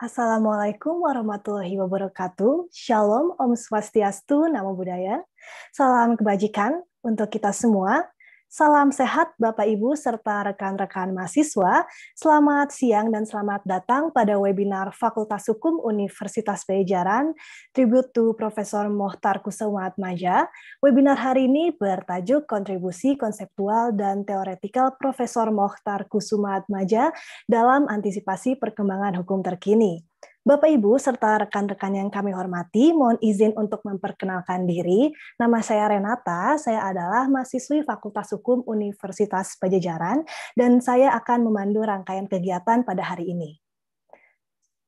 Assalamualaikum warahmatullahi wabarakatuh. Shalom, Om Swastiastu, Namo Buddhaya. Salam kebajikan untuk kita semua. Salam sehat Bapak Ibu serta rekan-rekan mahasiswa. Selamat siang dan selamat datang pada webinar Fakultas Hukum Universitas Pejajaran Tribute to Profesor Mohtar Kusumat Maja. Webinar hari ini bertajuk Kontribusi Konseptual dan Teoretikal Profesor Mohtar Kusumat Maja dalam Antisipasi Perkembangan Hukum Terkini. Bapak Ibu serta rekan-rekan yang kami hormati, mohon izin untuk memperkenalkan diri. Nama saya Renata, saya adalah mahasiswi Fakultas Hukum Universitas Pajajaran dan saya akan memandu rangkaian kegiatan pada hari ini.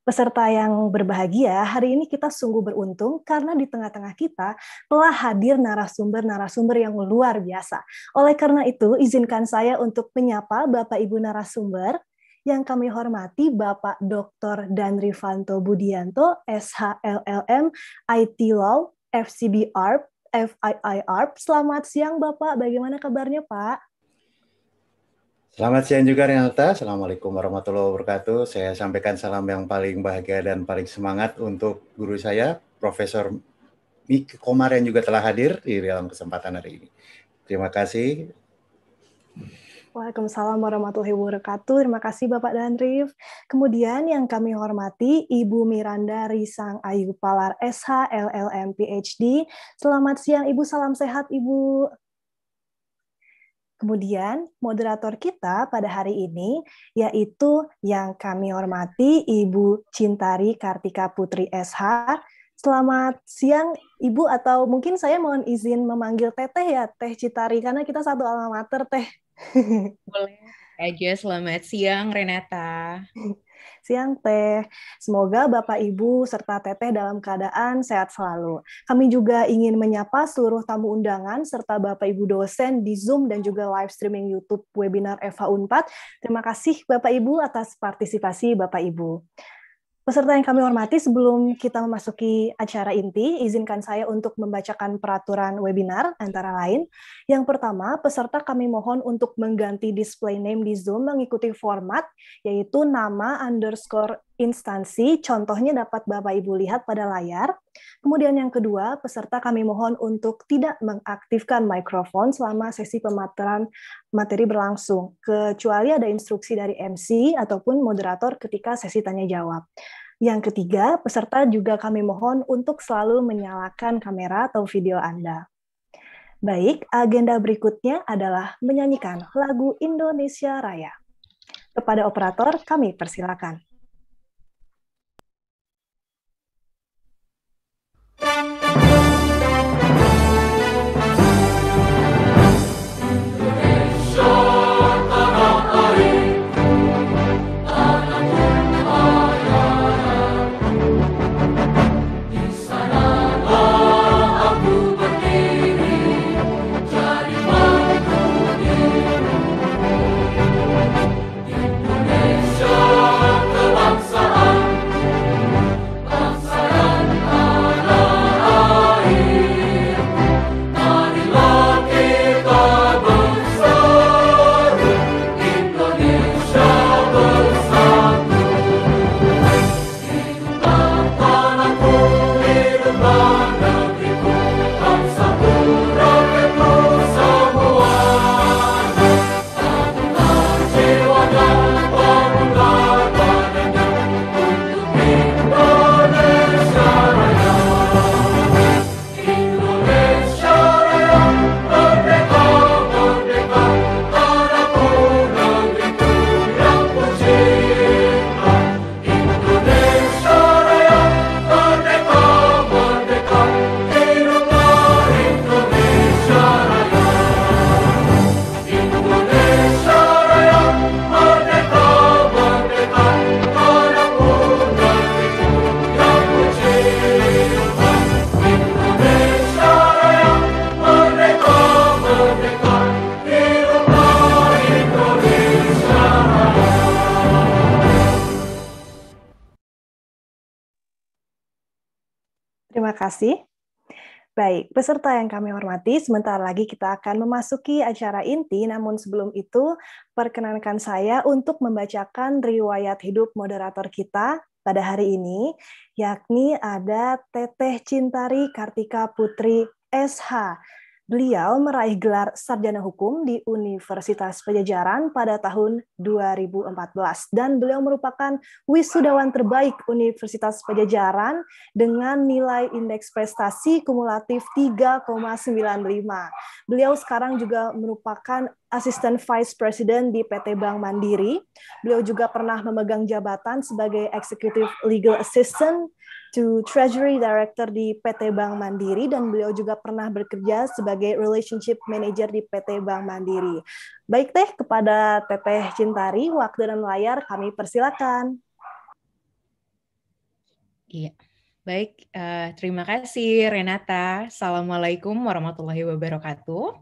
Peserta yang berbahagia, hari ini kita sungguh beruntung karena di tengah-tengah kita telah hadir narasumber-narasumber yang luar biasa. Oleh karena itu, izinkan saya untuk menyapa Bapak Ibu narasumber yang kami hormati Bapak Dr. Dan Fanto Budianto, SHLLM, IT Law, FCBR, ARP, FII ARP. Selamat siang Bapak, bagaimana kabarnya Pak? Selamat siang juga Renata. Assalamualaikum warahmatullahi wabarakatuh. Saya sampaikan salam yang paling bahagia dan paling semangat untuk guru saya, Profesor Mik Komar yang juga telah hadir di dalam kesempatan hari ini. Terima kasih Waalaikumsalam warahmatullahi wabarakatuh. Terima kasih Bapak dan Rif. Kemudian yang kami hormati Ibu Miranda Risang Ayu Palar SH LLM PhD. Selamat siang Ibu, salam sehat Ibu. Kemudian moderator kita pada hari ini yaitu yang kami hormati Ibu Cintari Kartika Putri SH. Selamat siang Ibu atau mungkin saya mohon izin memanggil Teteh ya Teh Cintari karena kita satu alma Teh. Boleh aja. Selamat siang Renata. Siang Teh. Semoga Bapak Ibu serta Teteh dalam keadaan sehat selalu. Kami juga ingin menyapa seluruh tamu undangan serta Bapak Ibu dosen di Zoom dan juga live streaming YouTube webinar Eva Unpad. Terima kasih Bapak Ibu atas partisipasi Bapak Ibu. Peserta yang kami hormati, sebelum kita memasuki acara inti, izinkan saya untuk membacakan peraturan webinar antara lain. Yang pertama, peserta kami mohon untuk mengganti display name di Zoom mengikuti format, yaitu nama underscore instansi, contohnya dapat Bapak-Ibu lihat pada layar. Kemudian yang kedua, peserta kami mohon untuk tidak mengaktifkan mikrofon selama sesi pemateran materi berlangsung, kecuali ada instruksi dari MC ataupun moderator ketika sesi tanya jawab. Yang ketiga, peserta juga kami mohon untuk selalu menyalakan kamera atau video Anda. Baik, agenda berikutnya adalah menyanyikan lagu Indonesia Raya. Kepada operator, kami persilakan. peserta yang kami hormati, sebentar lagi kita akan memasuki acara inti, namun sebelum itu perkenankan saya untuk membacakan riwayat hidup moderator kita pada hari ini, yakni ada Teteh Cintari Kartika Putri SH Beliau meraih gelar sarjana hukum di Universitas Pajajaran pada tahun 2014 dan beliau merupakan wisudawan terbaik Universitas Pajajaran dengan nilai indeks prestasi kumulatif 3,95. Beliau sekarang juga merupakan asisten vice president di PT Bank Mandiri. Beliau juga pernah memegang jabatan sebagai executive legal assistant to Treasury Director di PT Bank Mandiri dan beliau juga pernah bekerja sebagai Relationship Manager di PT Bank Mandiri. Baik Teh, kepada Teteh Cintari, waktu dan layar kami persilakan. Iya, baik. Uh, terima kasih Renata. Assalamualaikum warahmatullahi wabarakatuh.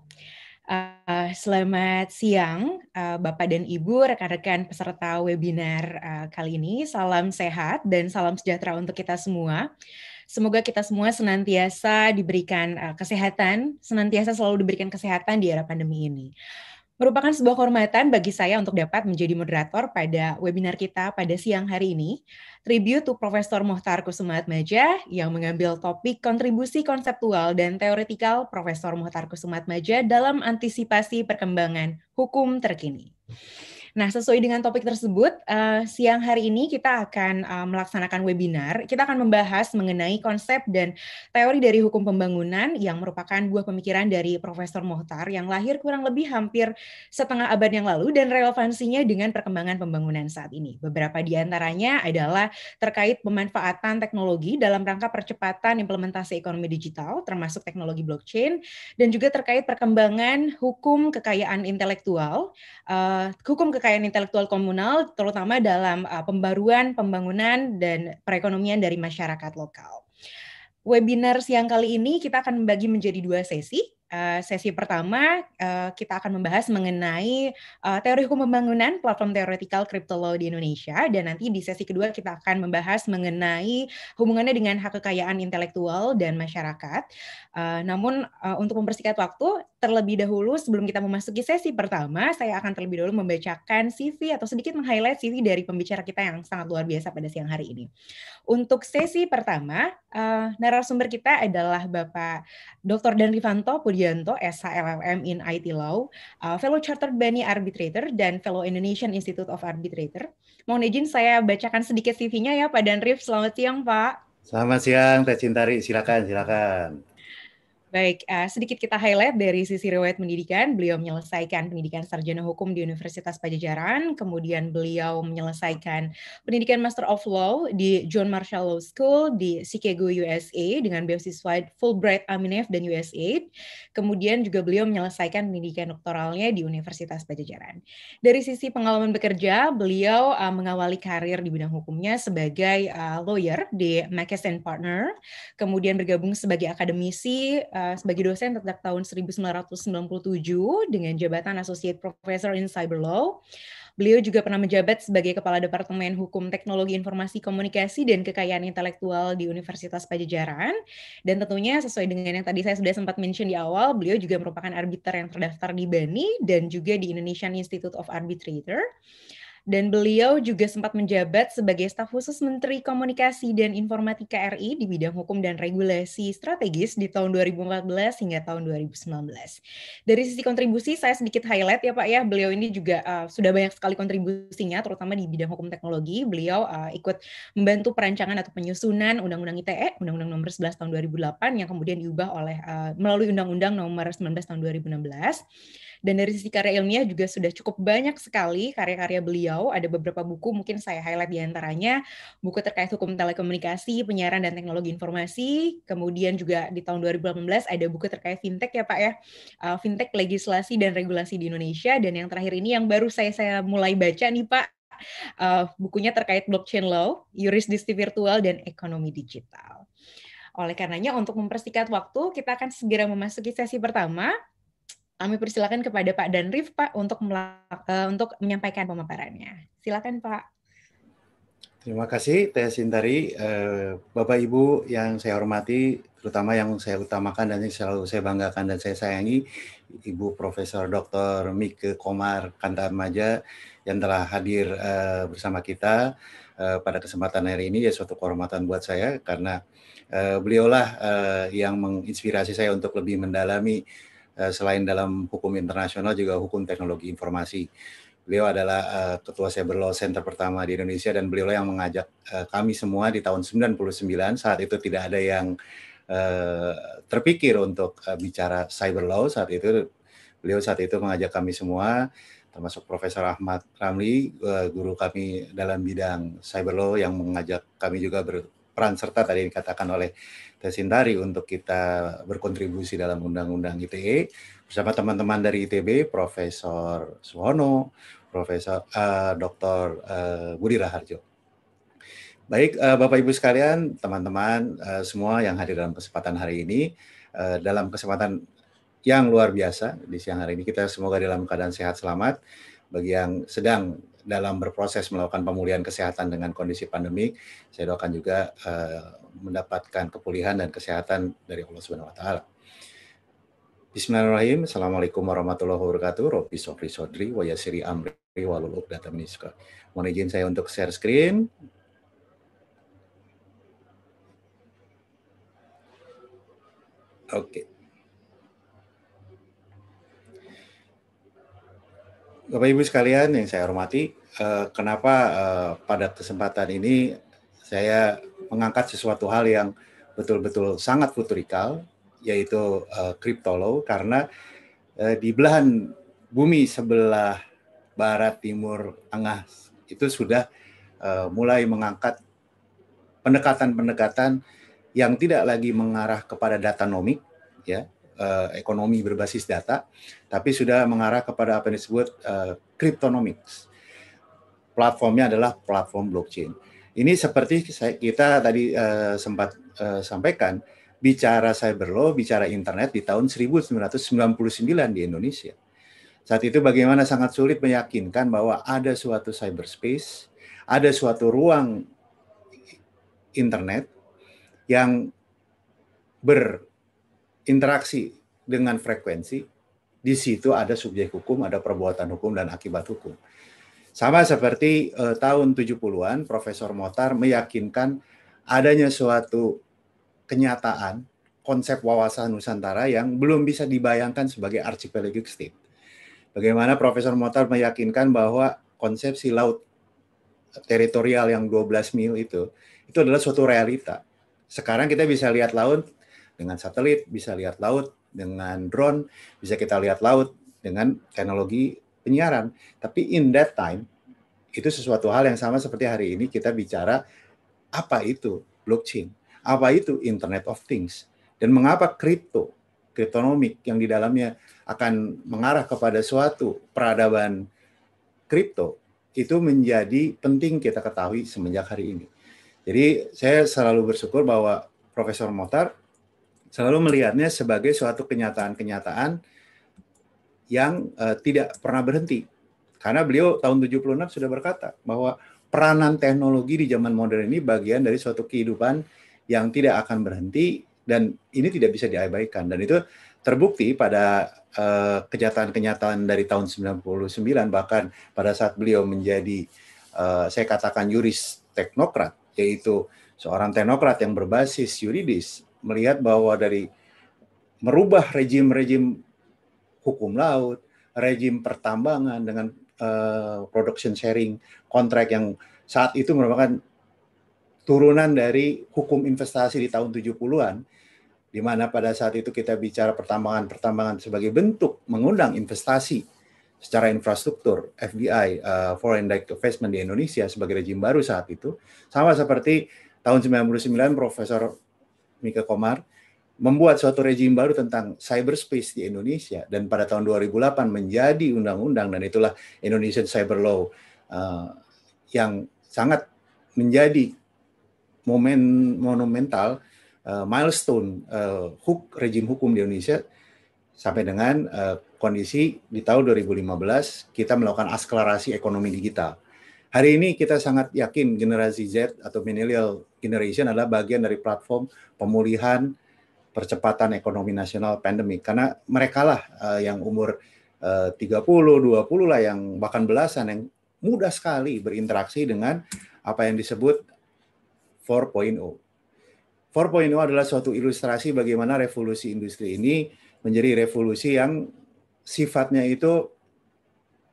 Eh, selamat siang, uh, Bapak dan Ibu, rekan-rekan peserta webinar uh, kali ini. Salam sehat dan salam sejahtera untuk kita semua. Semoga kita semua senantiasa diberikan uh, kesehatan, senantiasa selalu diberikan kesehatan di era pandemi ini. Merupakan sebuah kehormatan bagi saya untuk dapat menjadi moderator pada webinar kita pada siang hari ini, tribute to Profesor Mohtar Kusumat Maja yang mengambil topik kontribusi konseptual dan teoretikal Profesor Mohtar Kusumat Maja dalam antisipasi perkembangan hukum terkini. Nah, sesuai dengan topik tersebut, uh, siang hari ini kita akan uh, melaksanakan webinar. Kita akan membahas mengenai konsep dan teori dari hukum pembangunan yang merupakan buah pemikiran dari Profesor Mohtar yang lahir kurang lebih hampir setengah abad yang lalu dan relevansinya dengan perkembangan pembangunan saat ini. Beberapa di antaranya adalah terkait pemanfaatan teknologi dalam rangka percepatan implementasi ekonomi digital, termasuk teknologi blockchain, dan juga terkait perkembangan hukum kekayaan intelektual, uh, hukum kekayaan kekayaan intelektual komunal terutama dalam uh, pembaruan, pembangunan dan perekonomian dari masyarakat lokal. Webinar siang kali ini kita akan membagi menjadi dua sesi. Eh, sesi pertama eh, kita akan membahas mengenai uh, teori hukum pembangunan platform teoretikal crypto law di Indonesia dan nanti di sesi kedua kita akan membahas mengenai hubungannya dengan hak kekayaan intelektual dan masyarakat. namun untuk mempersingkat waktu terlebih dahulu sebelum kita memasuki sesi pertama saya akan terlebih dahulu membacakan CV atau sedikit meng-highlight CV dari pembicara kita yang sangat luar biasa pada siang hari ini. Untuk sesi pertama narasumber kita adalah Bapak Dr. Dan Rivanto Wijayanto, SH LLM in IT Law, uh, Fellow Chartered Bani Arbitrator, dan Fellow Indonesian Institute of Arbitrator. Mohon izin saya bacakan sedikit CV-nya ya Pak Danrif. Selamat siang Pak. Selamat siang, Teh Cintari. Silakan, silakan. Baik, uh, sedikit kita highlight dari sisi riwayat pendidikan. Beliau menyelesaikan pendidikan sarjana hukum di Universitas Pajajaran, kemudian beliau menyelesaikan pendidikan Master of Law di John Marshall Law School di Chicago, USA dengan beasiswa Fulbright Aminef dan USAID. Kemudian juga beliau menyelesaikan pendidikan doktoralnya di Universitas Pajajaran. Dari sisi pengalaman bekerja, beliau uh, mengawali karir di bidang hukumnya sebagai uh, lawyer di McKesson Partner, kemudian bergabung sebagai akademisi uh, Eh, sebagai dosen sejak tahun 1997 dengan jabatan Associate Professor in Cyber Law. Beliau juga pernah menjabat sebagai Kepala Departemen Hukum Teknologi Informasi Komunikasi dan Kekayaan Intelektual di Universitas Pajajaran. Dan tentunya sesuai dengan yang tadi saya sudah sempat mention di awal, beliau juga merupakan arbiter yang terdaftar di BANI dan juga di Indonesian Institute of Arbitrator dan beliau juga sempat menjabat sebagai staf khusus Menteri Komunikasi dan Informatika RI di bidang hukum dan regulasi strategis di tahun 2014 hingga tahun 2019. Dari sisi kontribusi saya sedikit highlight ya Pak ya, beliau ini juga uh, sudah banyak sekali kontribusinya terutama di bidang hukum teknologi. Beliau uh, ikut membantu perancangan atau penyusunan Undang-Undang ITE, Undang-Undang nomor 11 tahun 2008 yang kemudian diubah oleh uh, melalui Undang-Undang nomor 19 tahun 2016. Dan dari sisi karya ilmiah juga sudah cukup banyak sekali karya-karya beliau. Ada beberapa buku mungkin saya highlight diantaranya buku terkait hukum telekomunikasi, penyiaran dan teknologi informasi. Kemudian juga di tahun 2018 ada buku terkait fintech ya Pak ya. Uh, fintech legislasi dan regulasi di Indonesia dan yang terakhir ini yang baru saya saya mulai baca nih Pak uh, bukunya terkait blockchain law, yurisdiksi virtual, dan ekonomi digital. Oleh karenanya, untuk mempersingkat waktu, kita akan segera memasuki sesi pertama kami persilakan kepada Pak Danrif Pak untuk melak- eh, untuk menyampaikan pemaparannya. Silakan Pak. Terima kasih Teh Sintari, uh, Bapak Ibu yang saya hormati, terutama yang saya utamakan dan yang selalu saya banggakan dan saya sayangi, Ibu Profesor Dr. Mike Komar Kantamaja yang telah hadir eh, bersama kita pada kesempatan hari ini ya suatu kehormatan buat saya karena beliaulah yang menginspirasi saya untuk lebih mendalami Eh, selain dalam hukum internasional juga hukum teknologi informasi. Beliau adalah eh, ketua Cyber Law Center pertama di Indonesia dan beliau yang mengajak eh, kami semua di tahun 99 saat itu tidak ada yang terpikir untuk bicara cyber law saat itu beliau saat itu mengajak kami semua termasuk Profesor Ahmad Ramli guru kami dalam bidang cyber law yang mengajak kami juga ber, peran serta tadi dikatakan oleh Tesintari untuk kita berkontribusi dalam undang-undang ITE bersama teman-teman dari ITB Profesor Suwono, Profesor uh, eh, Dr. Uh, eh, Budi Raharjo. Baik, uh, Bapak Ibu sekalian, teman-teman uh, semua yang hadir dalam kesempatan hari ini, uh, dalam kesempatan yang luar biasa di siang hari ini kita semoga dalam keadaan sehat selamat bagi yang sedang dalam berproses melakukan pemulihan kesehatan dengan kondisi pandemik, saya doakan juga uh, mendapatkan kepulihan dan kesehatan dari Allah Subhanahu wa taala. Bismillahirrahmanirrahim. Assalamualaikum warahmatullahi wabarakatuh. Robbi Sofri Sodri wa yasiri amri walul uqdata min Mohon izin saya untuk share screen. Oke. Okay. Bapak Ibu sekalian yang saya hormati, Eh, kenapa uh, pada kesempatan ini saya mengangkat sesuatu hal yang betul-betul sangat futurikal, yaitu kriptolo, eh, kriptolo, karena uh, di belahan bumi sebelah barat, timur, tengah itu sudah uh, mulai mengangkat pendekatan-pendekatan yang tidak lagi mengarah kepada data nomik, ya, ekonomi berbasis data, tapi sudah mengarah kepada apa yang disebut kriptonomics. uh, platformnya adalah platform blockchain. Ini seperti kita tadi uh, sempat uh, sampaikan, bicara cyber law, bicara internet di tahun 1999 di Indonesia. Saat itu bagaimana sangat sulit meyakinkan bahwa ada suatu cyberspace, ada suatu ruang internet yang berinteraksi dengan frekuensi, di situ ada subjek hukum, ada perbuatan hukum dan akibat hukum. Sama seperti uh, tahun 70-an, Profesor Motar meyakinkan adanya suatu kenyataan konsep wawasan Nusantara yang belum bisa dibayangkan sebagai archipelagic state. Bagaimana Profesor Motar meyakinkan bahwa konsepsi laut teritorial yang 12 mil itu itu adalah suatu realita. Sekarang kita bisa lihat laut dengan satelit, bisa lihat laut dengan drone, bisa kita lihat laut dengan teknologi penyiaran. Tapi in that time itu sesuatu hal yang sama seperti hari ini kita bicara apa itu blockchain, apa itu Internet of Things, dan mengapa kripto, kriptonomik yang di dalamnya akan mengarah kepada suatu peradaban kripto itu menjadi penting kita ketahui semenjak hari ini. Jadi saya selalu bersyukur bahwa Profesor Motar selalu melihatnya sebagai suatu kenyataan-kenyataan yang uh, tidak pernah berhenti. Karena beliau tahun 76 sudah berkata bahwa peranan teknologi di zaman modern ini bagian dari suatu kehidupan yang tidak akan berhenti dan ini tidak bisa diabaikan dan itu terbukti pada kejahatan kenyataan-kenyataan dari tahun 99 bahkan pada saat beliau menjadi eh, saya katakan yuris teknokrat yaitu seorang teknokrat yang berbasis yuridis melihat bahwa dari merubah rejim-rejim hukum laut, rejim pertambangan dengan uh, production sharing kontrak yang saat itu merupakan turunan dari hukum investasi di tahun 70-an di mana pada saat itu kita bicara pertambangan-pertambangan sebagai bentuk mengundang investasi secara infrastruktur FDI uh, eh, Foreign Direct Investment di Indonesia sebagai rejim baru saat itu sama seperti tahun 99 Profesor Mika Komar membuat suatu rejim baru tentang cyberspace di Indonesia dan pada tahun 2008 menjadi undang-undang dan itulah Indonesian Cyber Law uh, yang sangat menjadi momen monumental uh, milestone uh, eh, hook rejim hukum di Indonesia sampai dengan uh, kondisi di tahun 2015 kita melakukan akselerasi ekonomi digital. Hari ini kita sangat yakin generasi Z atau millennial generation adalah bagian dari platform pemulihan percepatan ekonomi nasional pandemi karena merekalah uh, yang umur uh, 30, 20 lah yang bahkan belasan yang mudah sekali berinteraksi dengan apa yang disebut 4.0. 4.0 adalah suatu ilustrasi bagaimana revolusi industri ini menjadi revolusi yang sifatnya itu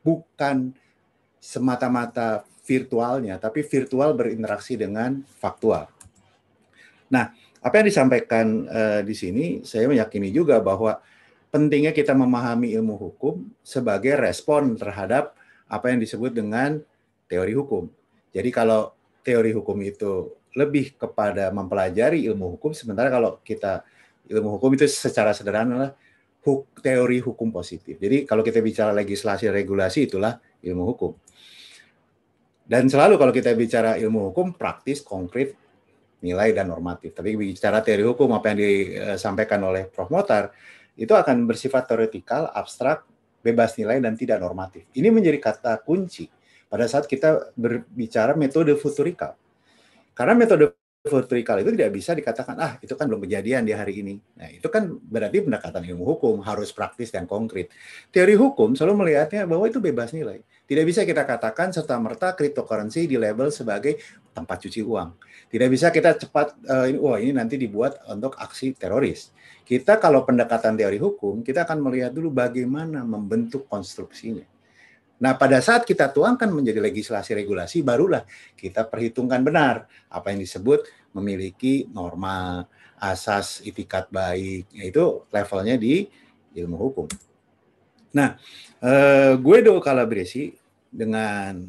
bukan semata-mata virtualnya, tapi virtual berinteraksi dengan faktual. Nah, apa yang disampaikan uh, di sini saya meyakini juga bahwa pentingnya kita memahami ilmu hukum sebagai respon terhadap apa yang disebut dengan teori hukum. Jadi kalau teori hukum itu lebih kepada mempelajari ilmu hukum, sementara kalau kita ilmu hukum itu secara sederhana adalah huk, teori hukum positif. Jadi kalau kita bicara legislasi regulasi itulah ilmu hukum. Dan selalu kalau kita bicara ilmu hukum praktis, konkret, nilai dan normatif. Tapi bicara teori hukum apa yang disampaikan oleh Prof. Motar itu akan bersifat teoretikal, abstrak, bebas nilai dan tidak normatif. Ini menjadi kata kunci pada saat kita berbicara metode futurikal. Karena metode futurikal itu tidak bisa dikatakan ah itu kan belum kejadian di hari ini. Nah, itu kan berarti pendekatan ilmu hukum harus praktis dan konkret. Teori hukum selalu melihatnya bahwa itu bebas nilai. Tidak bisa kita katakan serta merta cryptocurrency di label sebagai tempat cuci uang. Tidak bisa kita cepat, uh, ini, wah ini nanti dibuat untuk aksi teroris. Kita kalau pendekatan teori hukum, kita akan melihat dulu bagaimana membentuk konstruksinya. Nah, pada saat kita tuangkan menjadi legislasi regulasi, barulah kita perhitungkan benar apa yang disebut memiliki norma, asas, itikat baik, yaitu levelnya di ilmu hukum. Nah, eh, Guido Calabresi dengan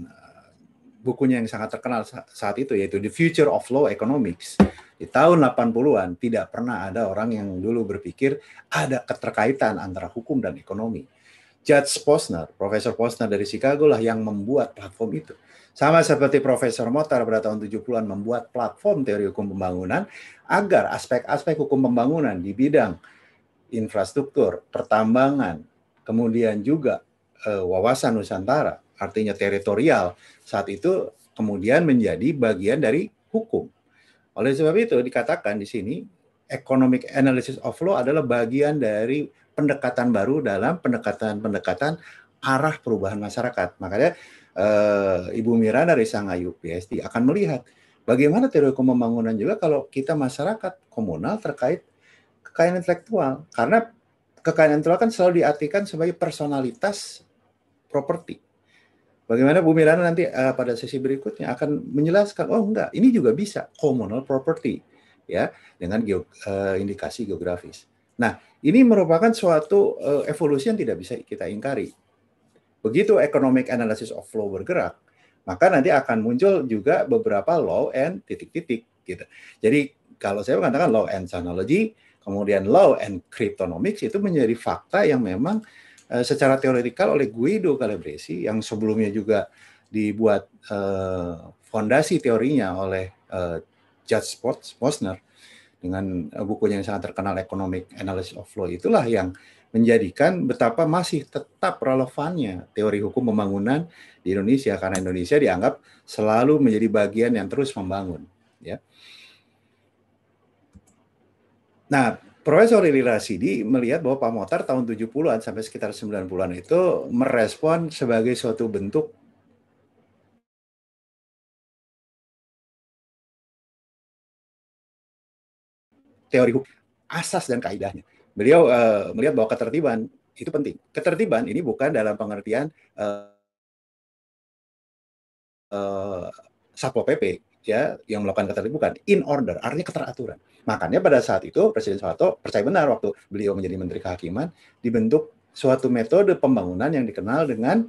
bukunya yang sangat terkenal saat itu yaitu The Future of Law Economics. Di tahun 80-an tidak pernah ada orang yang dulu berpikir ada keterkaitan antara hukum dan ekonomi. Judge Posner, Profesor Posner dari Chicago lah yang membuat platform itu. Sama seperti Profesor Motar pada tahun 70-an membuat platform teori hukum pembangunan agar aspek-aspek hukum pembangunan di bidang infrastruktur, pertambangan, kemudian juga eh, wawasan Nusantara artinya teritorial saat itu kemudian menjadi bagian dari hukum. Oleh sebab itu dikatakan di sini economic analysis of law adalah bagian dari pendekatan baru dalam pendekatan-pendekatan arah perubahan masyarakat. Makanya eh, Ibu Mira dari Sangayu PSD akan melihat bagaimana teori hukum pembangunan juga kalau kita masyarakat komunal terkait kekayaan intelektual karena kekayaan intelektual kan selalu diartikan sebagai personalitas properti Bagaimana Bu Mirana nanti uh, pada sesi berikutnya akan menjelaskan, oh enggak, ini juga bisa communal property ya dengan geog uh, eh, indikasi geografis. Nah, ini merupakan suatu uh, evolusi yang tidak bisa kita ingkari. Begitu economic analysis of flow bergerak, maka nanti akan muncul juga beberapa law and titik-titik gitu. Jadi kalau saya mengatakan law and technology kemudian law and cryptonomics itu menjadi fakta yang memang Eh, secara teoretikal oleh Guido Calabresi yang sebelumnya juga dibuat uh, fondasi teorinya oleh uh, Judge Posner dengan bukunya yang sangat terkenal Economic Analysis of Law itulah yang menjadikan betapa masih tetap relevannya teori hukum pembangunan di Indonesia karena Indonesia dianggap selalu menjadi bagian yang terus membangun ya. Nah, Profesor Riri Rasidi melihat bahwa Pak Motar tahun 70-an sampai sekitar 90-an itu merespon sebagai suatu bentuk teori hukum asas dan kaidahnya. Beliau uh, melihat bahwa ketertiban itu penting. Ketertiban ini bukan dalam pengertian uh, uh, satpol pp, ya yang melakukan keterlibukan in order artinya keteraturan makanya pada saat itu Presiden Soeharto percaya benar waktu beliau menjadi Menteri Kehakiman dibentuk suatu metode pembangunan yang dikenal dengan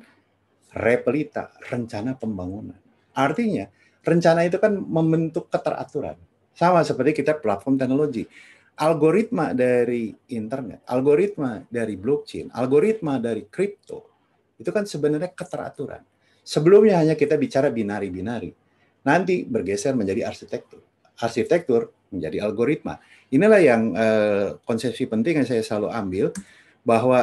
repelita rencana pembangunan artinya rencana itu kan membentuk keteraturan sama seperti kita platform teknologi algoritma dari internet algoritma dari blockchain algoritma dari kripto itu kan sebenarnya keteraturan sebelumnya hanya kita bicara binari-binari nanti bergeser menjadi arsitektur. Arsitektur menjadi algoritma. Inilah yang eh, konsepsi penting yang saya selalu ambil bahwa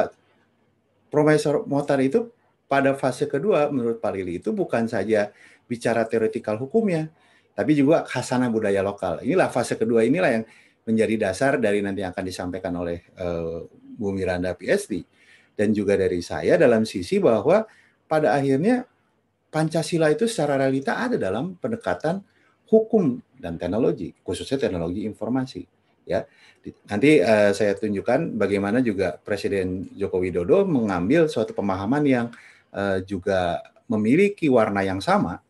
Profesor Motar itu pada fase kedua menurut Pak Parili itu bukan saja bicara teoretikal hukumnya, tapi juga khasana budaya lokal. Inilah fase kedua inilah yang menjadi dasar dari nanti yang akan disampaikan oleh uh, Bu Miranda PSD dan juga dari saya dalam sisi bahwa pada akhirnya Pancasila itu secara realita ada dalam pendekatan hukum dan teknologi, khususnya teknologi informasi. Ya, nanti uh, saya tunjukkan bagaimana juga Presiden Joko Widodo mengambil suatu pemahaman yang uh, juga memiliki warna yang sama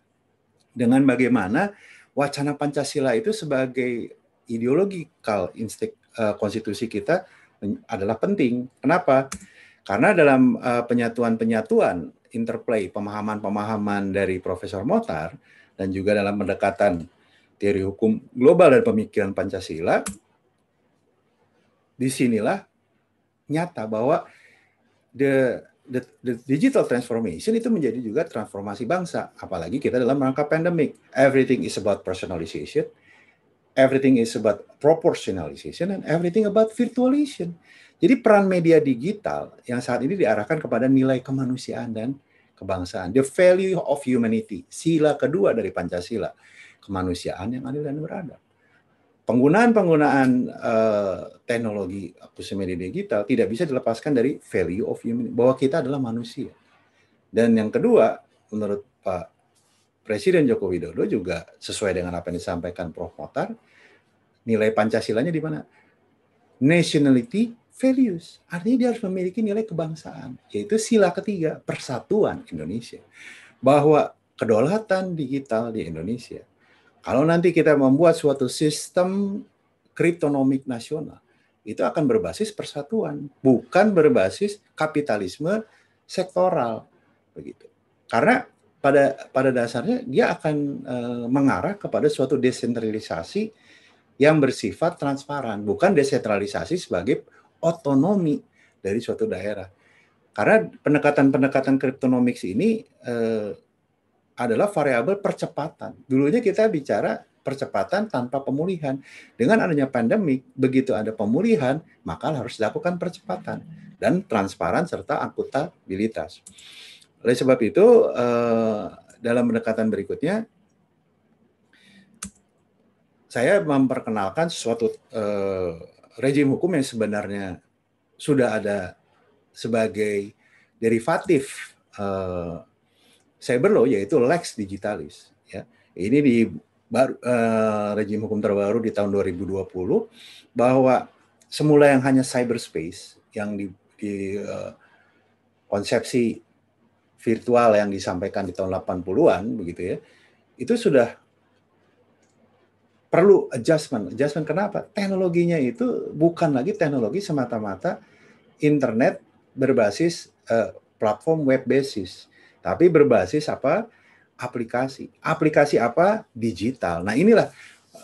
dengan bagaimana wacana Pancasila itu sebagai kal, instik uh, konstitusi kita adalah penting. Kenapa? Karena dalam penyatuan penyatuan-penyatuan interplay pemahaman-pemahaman dari Profesor Motar dan juga dalam pendekatan teori hukum global dan pemikiran Pancasila, disinilah nyata bahwa the, the, the digital transformation itu menjadi juga transformasi bangsa. Apalagi kita dalam rangka pandemik. Everything is about personalization, everything is about proportionalization, and everything about virtualization. Jadi peran media digital yang saat ini diarahkan kepada nilai kemanusiaan dan kebangsaan, the value of humanity, sila kedua dari Pancasila, kemanusiaan yang adil dan beradab. Penggunaan-penggunaan uh, teknologi khususnya media digital tidak bisa dilepaskan dari value of humanity, bahwa kita adalah manusia. Dan yang kedua, menurut Pak Presiden Joko Widodo juga sesuai dengan apa yang disampaikan Prof. Motar, nilai Pancasilanya di mana? Nationality, values. Artinya dia harus memiliki nilai kebangsaan, yaitu sila ketiga, persatuan Indonesia. Bahwa kedaulatan digital di Indonesia. Kalau nanti kita membuat suatu sistem kriptonomik nasional, itu akan berbasis persatuan, bukan berbasis kapitalisme sektoral begitu. Karena pada pada dasarnya dia akan e, mengarah kepada suatu desentralisasi yang bersifat transparan, bukan desentralisasi sebagai otonomi dari suatu daerah. Karena pendekatan-pendekatan kriptonomics ini eh, adalah variabel percepatan. Dulunya kita bicara percepatan tanpa pemulihan. Dengan adanya pandemi, begitu ada pemulihan, maka harus dilakukan percepatan dan transparan serta akuntabilitas. Oleh sebab itu, eh, dalam pendekatan berikutnya, saya memperkenalkan suatu eh, rejim hukum yang sebenarnya sudah ada sebagai derivatif uh, cyber law yaitu lex digitalis ya ini di baru, uh, rejim hukum terbaru di tahun 2020 bahwa semula yang hanya cyberspace yang di, di uh, konsepsi virtual yang disampaikan di tahun 80-an begitu ya itu sudah perlu adjustment. Adjustment kenapa? Teknologinya itu bukan lagi teknologi semata-mata internet berbasis uh, platform web basis, tapi berbasis apa? aplikasi. Aplikasi apa? digital. Nah, inilah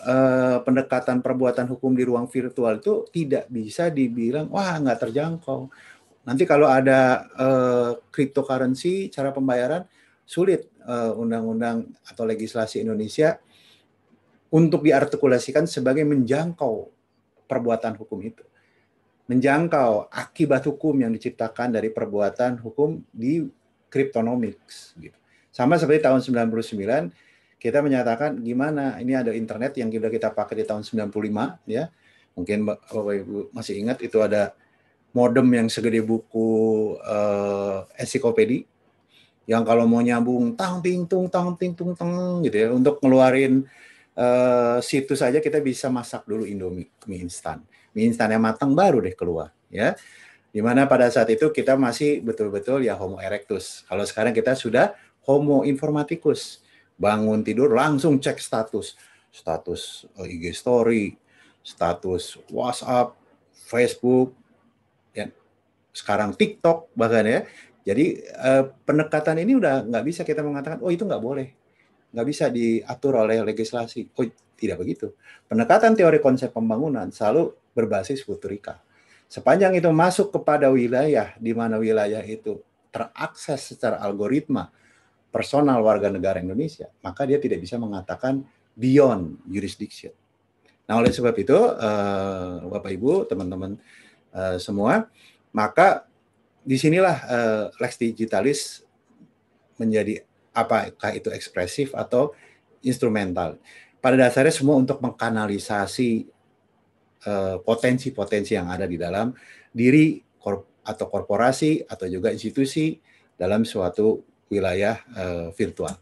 uh, pendekatan perbuatan hukum di ruang virtual itu tidak bisa dibilang wah nggak terjangkau. Nanti kalau ada uh, cryptocurrency cara pembayaran sulit undang-undang atau legislasi Indonesia untuk diartikulasikan sebagai menjangkau perbuatan hukum itu. Menjangkau akibat hukum yang diciptakan dari perbuatan hukum di cryptonomics gitu. Sama seperti tahun 99 kita menyatakan gimana ini ada internet yang sudah kita pakai di tahun 95 ya. Mungkin Bapak Ibu masih ingat itu ada modem yang segede buku eh, ensiklopedi yang kalau mau nyambung tang ting tung tang ting tung tang gitu ya untuk ngeluarin uh, situ saja kita bisa masak dulu Indomie mie instan. Mie instan yang matang baru deh keluar ya. Dimana pada saat itu kita masih betul-betul ya homo erectus. Kalau sekarang kita sudah homo informaticus. Bangun tidur langsung cek status. Status eh, IG story, status WhatsApp, Facebook, ya. sekarang TikTok bahkan ya. Jadi eh, pendekatan ini udah nggak bisa kita mengatakan, oh itu nggak boleh nggak bisa diatur oleh legislasi. Oh, tidak begitu. Pendekatan teori konsep pembangunan selalu berbasis futurika. Sepanjang itu masuk kepada wilayah di mana wilayah itu terakses secara algoritma personal warga negara Indonesia, maka dia tidak bisa mengatakan beyond jurisdiction. Nah, oleh sebab itu, uh, Bapak Ibu, teman-teman uh, semua, maka disinilah uh, eh, Lex Digitalis menjadi apakah itu ekspresif atau instrumental. Pada dasarnya semua untuk mengkanalisasi eh, potensi-potensi uh, yang ada di dalam diri kor atau korporasi atau juga institusi dalam suatu wilayah uh, virtual.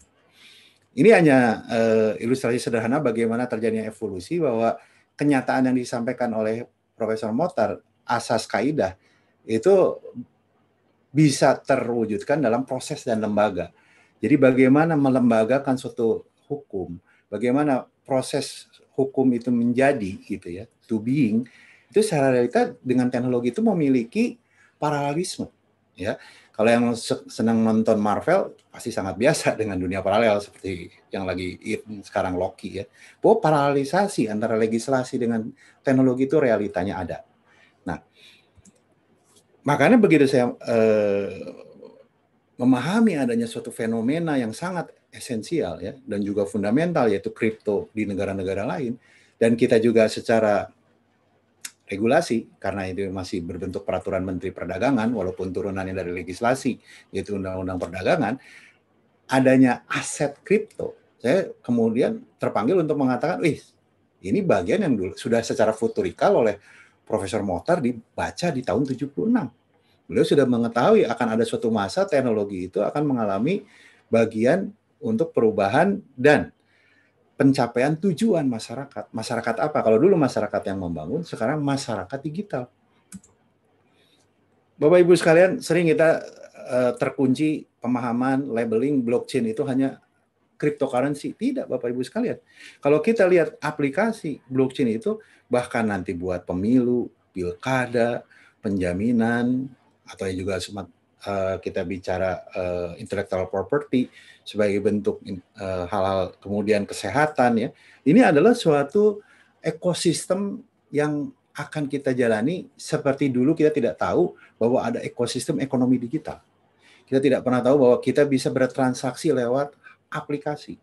Ini hanya uh, ilustrasi sederhana bagaimana terjadinya evolusi bahwa kenyataan yang disampaikan oleh Profesor Motar asas kaidah itu bisa terwujudkan dalam proses dan lembaga. Jadi bagaimana melembagakan suatu hukum, bagaimana proses hukum itu menjadi gitu ya, to being, itu secara realita dengan teknologi itu memiliki paralelisme. Ya, kalau yang senang nonton Marvel pasti sangat biasa dengan dunia paralel seperti yang lagi sekarang Loki ya. Bahwa paralelisasi antara legislasi dengan teknologi itu realitanya ada. Nah, makanya begitu saya eh, memahami adanya suatu fenomena yang sangat esensial ya dan juga fundamental yaitu kripto di negara-negara lain dan kita juga secara regulasi karena itu masih berbentuk peraturan menteri perdagangan walaupun turunannya dari legislasi yaitu undang-undang perdagangan adanya aset kripto saya kemudian terpanggil untuk mengatakan wih ini bagian yang dulu sudah secara futurikal oleh Profesor Motar dibaca di tahun 76 beliau sudah mengetahui akan ada suatu masa teknologi itu akan mengalami bagian untuk perubahan dan pencapaian tujuan masyarakat. Masyarakat apa? Kalau dulu masyarakat yang membangun, sekarang masyarakat digital. Bapak Ibu sekalian, sering kita eh, terkunci pemahaman labeling blockchain itu hanya cryptocurrency. Tidak, Bapak Ibu sekalian. Kalau kita lihat aplikasi blockchain itu bahkan nanti buat pemilu, pilkada, penjaminan, atau juga sempat uh, kita bicara uh, intellectual property sebagai bentuk eh, hal-hal uh, kemudian kesehatan ya ini adalah suatu ekosistem yang akan kita jalani seperti dulu kita tidak tahu bahwa ada ekosistem ekonomi digital kita tidak pernah tahu bahwa kita bisa bertransaksi lewat aplikasi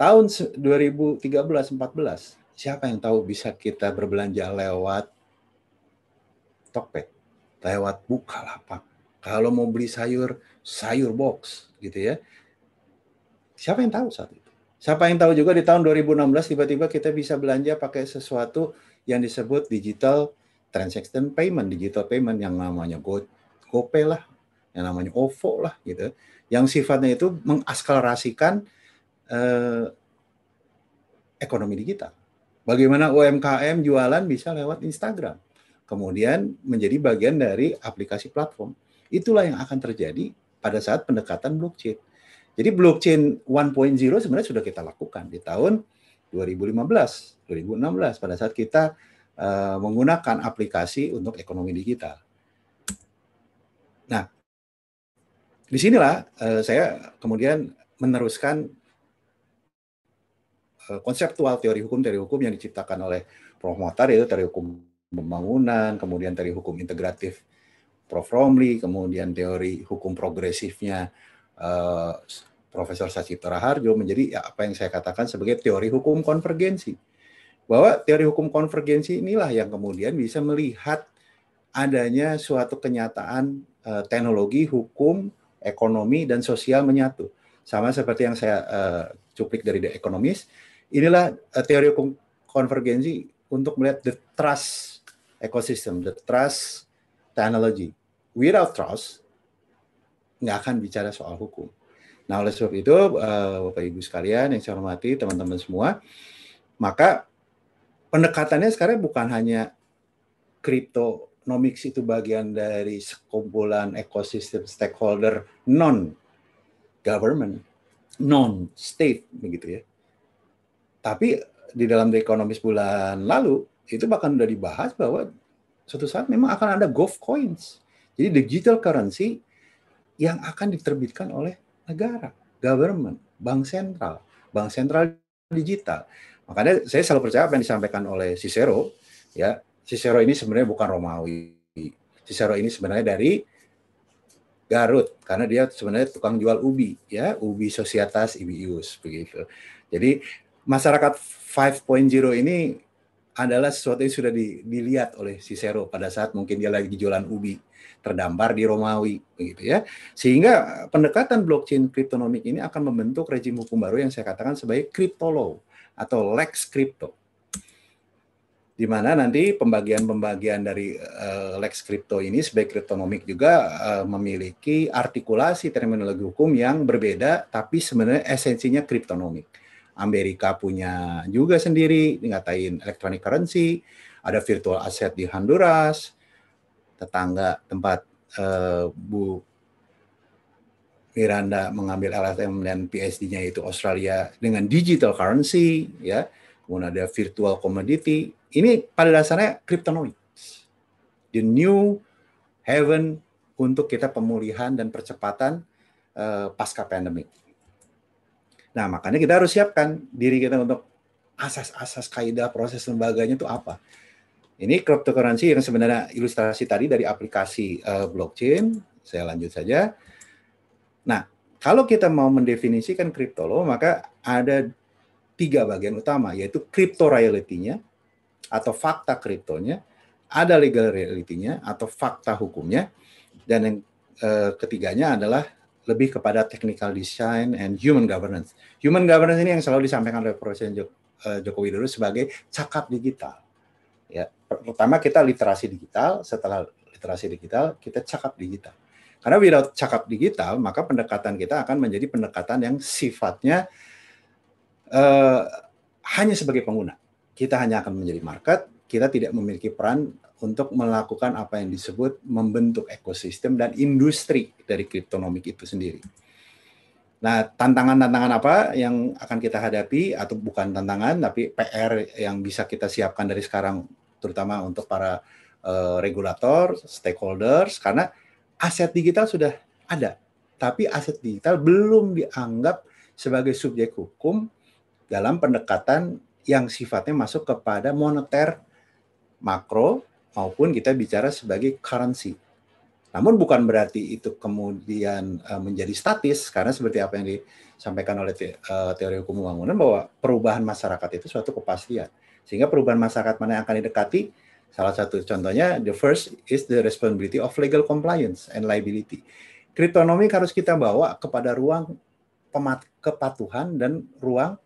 tahun 2013 14 siapa yang tahu bisa kita berbelanja lewat Tokped lewat buka lapak. Kalau mau beli sayur, sayur box gitu ya. Siapa yang tahu saat itu? Siapa yang tahu juga di tahun 2016 tiba-tiba kita bisa belanja pakai sesuatu yang disebut digital transaction payment, digital payment yang namanya Go, GoPay lah, yang namanya OVO lah gitu. Yang sifatnya itu mengakselerasikan eh, ekonomi digital. Bagaimana UMKM jualan bisa lewat Instagram kemudian menjadi bagian dari aplikasi platform. Itulah yang akan terjadi pada saat pendekatan blockchain. Jadi blockchain 1.0 sebenarnya sudah kita lakukan di tahun 2015, 2016 pada saat kita uh, menggunakan aplikasi untuk ekonomi digital. Nah, disinilah uh, saya kemudian meneruskan eh, konseptual teori hukum teori hukum yang diciptakan oleh Prof. Mohtar yaitu teori hukum pembangunan, kemudian teori hukum integratif Prof. Romli, kemudian teori hukum progresifnya uh, Profesor Sacitra Harjo menjadi ya, apa yang saya katakan sebagai teori hukum konvergensi. Bahwa teori hukum konvergensi inilah yang kemudian bisa melihat adanya suatu kenyataan uh, teknologi, hukum, ekonomi, dan sosial menyatu. Sama seperti yang saya uh, cuplik dari The Economist, inilah uh, teori hukum konvergensi untuk melihat the trust ekosistem, the trust technology. Without trust, nggak akan bicara soal hukum. Nah, oleh sebab itu, eh, Bapak Ibu sekalian yang saya hormati, teman-teman semua, maka pendekatannya sekarang bukan hanya kripto nomics itu bagian dari sekumpulan ekosistem stakeholder non government, non state begitu ya. Tapi di dalam The Economist bulan lalu itu bahkan sudah dibahas bahwa suatu saat memang akan ada gov coins. Jadi digital currency yang akan diterbitkan oleh negara, government, bank sentral, bank sentral digital. Makanya saya selalu percaya apa yang disampaikan oleh Cicero, ya. Cicero ini sebenarnya bukan Romawi. Cicero ini sebenarnya dari Garut karena dia sebenarnya tukang jual ubi, ya, ubi societas ibius begitu. Jadi masyarakat 5.0 ini adalah sesuatu yang sudah dilihat oleh Cicero pada saat mungkin dia lagi jualan ubi terdampar di Romawi begitu ya. Sehingga pendekatan blockchain kriptonomik ini akan membentuk rejim hukum baru yang saya katakan sebagai crypto law atau lex crypto. Di mana nanti pembagian-pembagian dari uh, lex crypto ini sebagai kriptonomik juga uh, memiliki artikulasi terminologi hukum yang berbeda tapi sebenarnya esensinya kriptonomik Amerika punya juga sendiri, ngatain electronic currency, ada virtual asset di Honduras, tetangga tempat uh, Bu Miranda mengambil LSM dan PSD-nya itu Australia dengan digital currency, ya, kemudian ada virtual commodity. Ini pada dasarnya cryptonomics, the new heaven untuk kita pemulihan dan percepatan uh, pasca pandemi. Nah, makanya kita harus siapkan diri kita untuk asas-asas kaidah proses lembaganya itu apa. Ini cryptocurrency yang sebenarnya ilustrasi tadi dari aplikasi uh, blockchain. Saya lanjut saja. Nah, kalau kita mau mendefinisikan kripto maka ada tiga bagian utama, yaitu crypto reality-nya atau fakta kriptonya, ada legal reality-nya atau fakta hukumnya, dan yang eh, ketiganya adalah lebih kepada technical design and human governance. Human governance ini yang selalu disampaikan oleh Presiden eh, Joko Widodo sebagai cakap digital. Ya, pertama kita literasi digital, setelah literasi digital kita cakap digital. Karena without cakap digital, maka pendekatan kita akan menjadi pendekatan yang sifatnya uh, hanya sebagai pengguna. Kita hanya akan menjadi market, kita tidak memiliki peran untuk melakukan apa yang disebut membentuk ekosistem dan industri dari kriptonomik itu sendiri. Nah, tantangan-tantangan apa yang akan kita hadapi atau bukan tantangan tapi PR yang bisa kita siapkan dari sekarang terutama untuk para uh, regulator, stakeholders karena aset digital sudah ada, tapi aset digital belum dianggap sebagai subjek hukum dalam pendekatan yang sifatnya masuk kepada moneter makro maupun kita bicara sebagai currency. Namun bukan berarti itu kemudian e, menjadi statis karena seperti apa yang disampaikan oleh e, teori hukum pembangunan bahwa perubahan masyarakat itu suatu kepastian. Sehingga perubahan masyarakat mana yang akan didekati salah satu contohnya the first is the responsibility of legal compliance and liability. Kriptonomi harus kita bawa kepada ruang kepatuhan dan ruang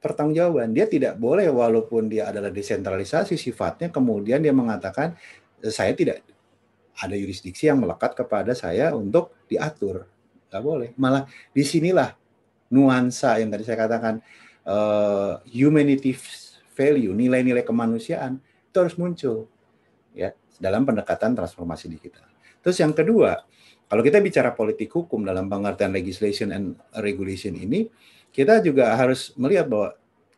pertanggungjawaban. Dia tidak boleh walaupun dia adalah desentralisasi sifatnya kemudian dia mengatakan eh, saya tidak ada yurisdiksi yang melekat kepada saya untuk diatur. Nggak boleh. Malah disinilah nuansa yang tadi saya katakan uh, humanity value, nilai-nilai kemanusiaan itu harus muncul ya dalam pendekatan transformasi digital. Terus yang kedua, kalau kita bicara politik hukum dalam pengertian legislation and regulation ini, kita juga harus melihat bahwa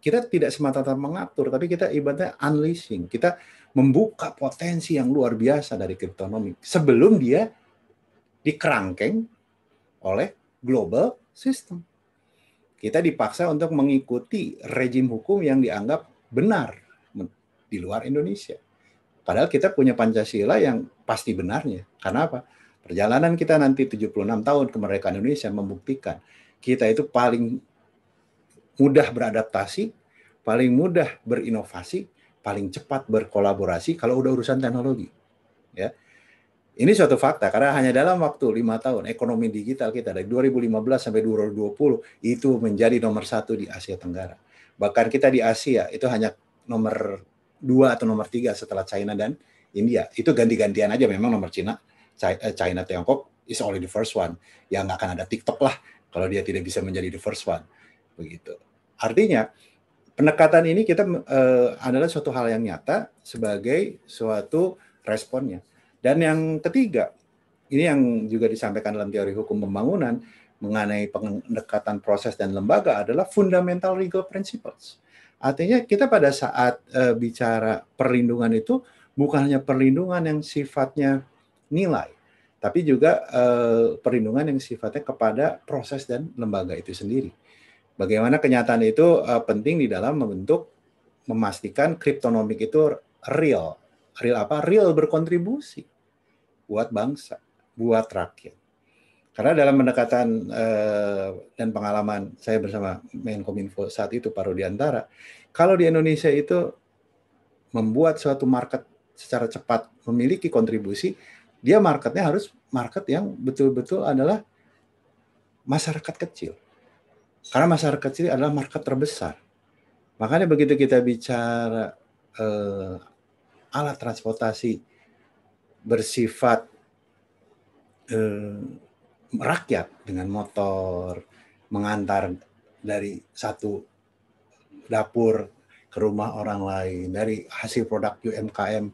kita tidak semata-mata mengatur, tapi kita ibaratnya unleashing. Kita membuka potensi yang luar biasa dari kriptonomi sebelum dia dikerangkeng oleh global system. Kita dipaksa untuk mengikuti rejim hukum yang dianggap benar di luar Indonesia. Padahal kita punya Pancasila yang pasti benarnya. Karena apa? Perjalanan kita nanti 76 tahun kemerdekaan Indonesia membuktikan kita itu paling mudah beradaptasi, paling mudah berinovasi, paling cepat berkolaborasi kalau udah urusan teknologi. Ya. Ini suatu fakta karena hanya dalam waktu lima tahun ekonomi digital kita dari 2015 sampai 2020 itu menjadi nomor satu di Asia Tenggara. Bahkan kita di Asia itu hanya nomor dua atau nomor tiga setelah China dan India. Itu ganti-gantian aja memang nomor China, eh, China Tiongkok is only the first one. Yang nggak akan ada TikTok lah kalau dia tidak bisa menjadi the first one begitu. Artinya pendekatan ini kita uh, adalah suatu hal yang nyata sebagai suatu responnya. Dan yang ketiga, ini yang juga disampaikan dalam teori hukum pembangunan mengenai pendekatan proses dan lembaga adalah fundamental legal principles. Artinya kita pada saat uh, bicara perlindungan itu bukan hanya perlindungan yang sifatnya nilai, tapi juga uh, perlindungan yang sifatnya kepada proses dan lembaga itu sendiri. Bagaimana kenyataan itu uh, penting di dalam membentuk memastikan kriptonomik itu real. Real apa? Real berkontribusi buat bangsa, buat rakyat. Karena dalam pendekatan uh, dan pengalaman saya bersama Menkominfo saat itu Pak Rudiantara, kalau di Indonesia itu membuat suatu market secara cepat memiliki kontribusi, dia marketnya harus market yang betul-betul adalah masyarakat kecil. Karena masyarakat kecil adalah market terbesar. Makanya begitu kita bicara eh, alat transportasi bersifat eh, rakyat dengan motor mengantar dari satu dapur ke rumah orang lain dari hasil produk UMKM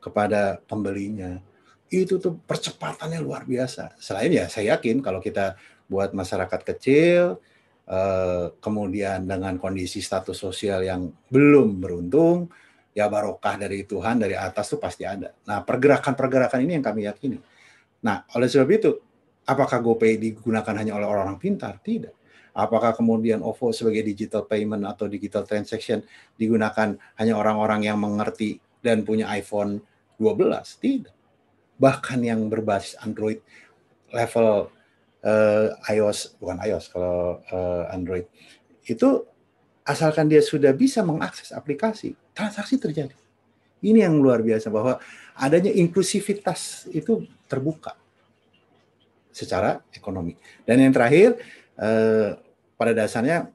kepada pembelinya itu tuh percepatannya luar biasa. Selain ya saya yakin kalau kita buat masyarakat kecil Eh, kemudian dengan kondisi status sosial yang belum beruntung, ya barokah dari Tuhan dari atas itu pasti ada. Nah pergerakan-pergerakan ini yang kami yakini. Nah oleh sebab itu, apakah GoPay digunakan hanya oleh orang-orang pintar? Tidak. Apakah kemudian OVO sebagai digital payment atau digital transaction digunakan hanya orang-orang yang mengerti dan punya iPhone 12? Tidak. Bahkan yang berbasis Android level uh, iOS bukan iOS kalau uh, Android itu asalkan dia sudah bisa mengakses aplikasi transaksi terjadi ini yang luar biasa bahwa adanya inklusivitas itu terbuka secara ekonomi dan yang terakhir eh, pada dasarnya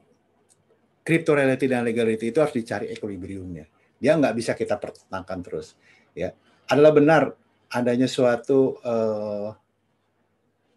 crypto reality dan legality itu harus dicari equilibriumnya dia nggak bisa kita pertentangkan terus ya adalah benar adanya suatu eh,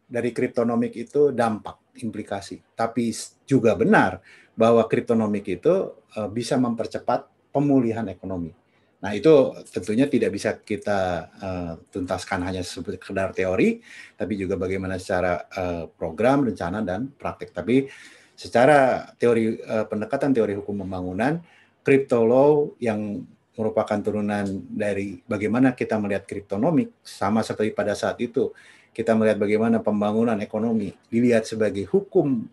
dari kriptonomik itu dampak, implikasi. Tapi juga benar bahwa kriptonomik itu e, bisa mempercepat pemulihan ekonomi. Nah itu tentunya tidak bisa kita uh, tuntaskan hanya sekedar teori, tapi juga bagaimana secara uh, program, rencana, dan praktik. Tapi secara teori uh, pendekatan teori hukum pembangunan, kripto law yang merupakan turunan dari bagaimana kita melihat kriptonomik sama seperti pada saat itu kita melihat bagaimana pembangunan ekonomi dilihat sebagai hukum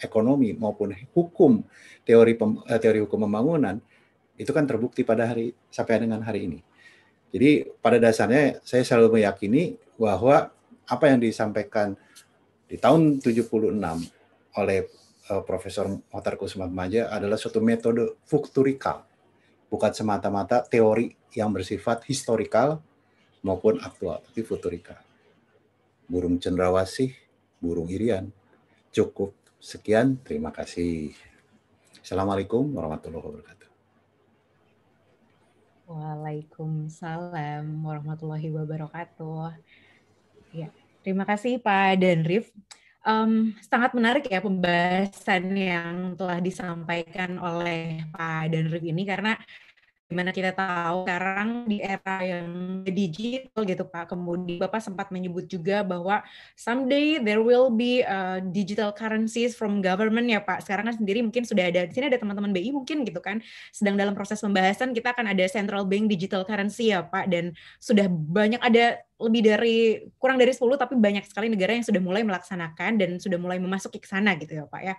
ekonomi maupun hukum teori pem, eh, teori hukum pembangunan itu kan terbukti pada hari sampai dengan hari ini. Jadi pada dasarnya saya selalu meyakini bahwa apa yang disampaikan di tahun 76 oleh uh, Profesor Motar Sumatmaja Maja adalah suatu metode futurikal bukan semata-mata teori yang bersifat historikal maupun aktual, tapi futurikal. Burung cendrawasih, burung irian. Cukup sekian, terima kasih. Assalamualaikum warahmatullahi wabarakatuh. Waalaikumsalam warahmatullahi wabarakatuh. Ya, terima kasih Pak Danrif um, sangat menarik ya pembahasan yang telah disampaikan oleh Pak Danrik ini karena gimana kita tahu sekarang di era yang digital gitu Pak. Kemudian Bapak sempat menyebut juga bahwa someday there will be uh, digital currencies from government ya Pak. Sekarang kan sendiri mungkin sudah ada, di sini ada teman-teman BI mungkin gitu kan, sedang dalam proses pembahasan kita akan ada central bank digital currency ya Pak. Dan sudah banyak ada lebih dari kurang dari 10 tapi banyak sekali negara yang sudah mulai melaksanakan dan sudah mulai memasuki ke sana gitu ya Pak ya.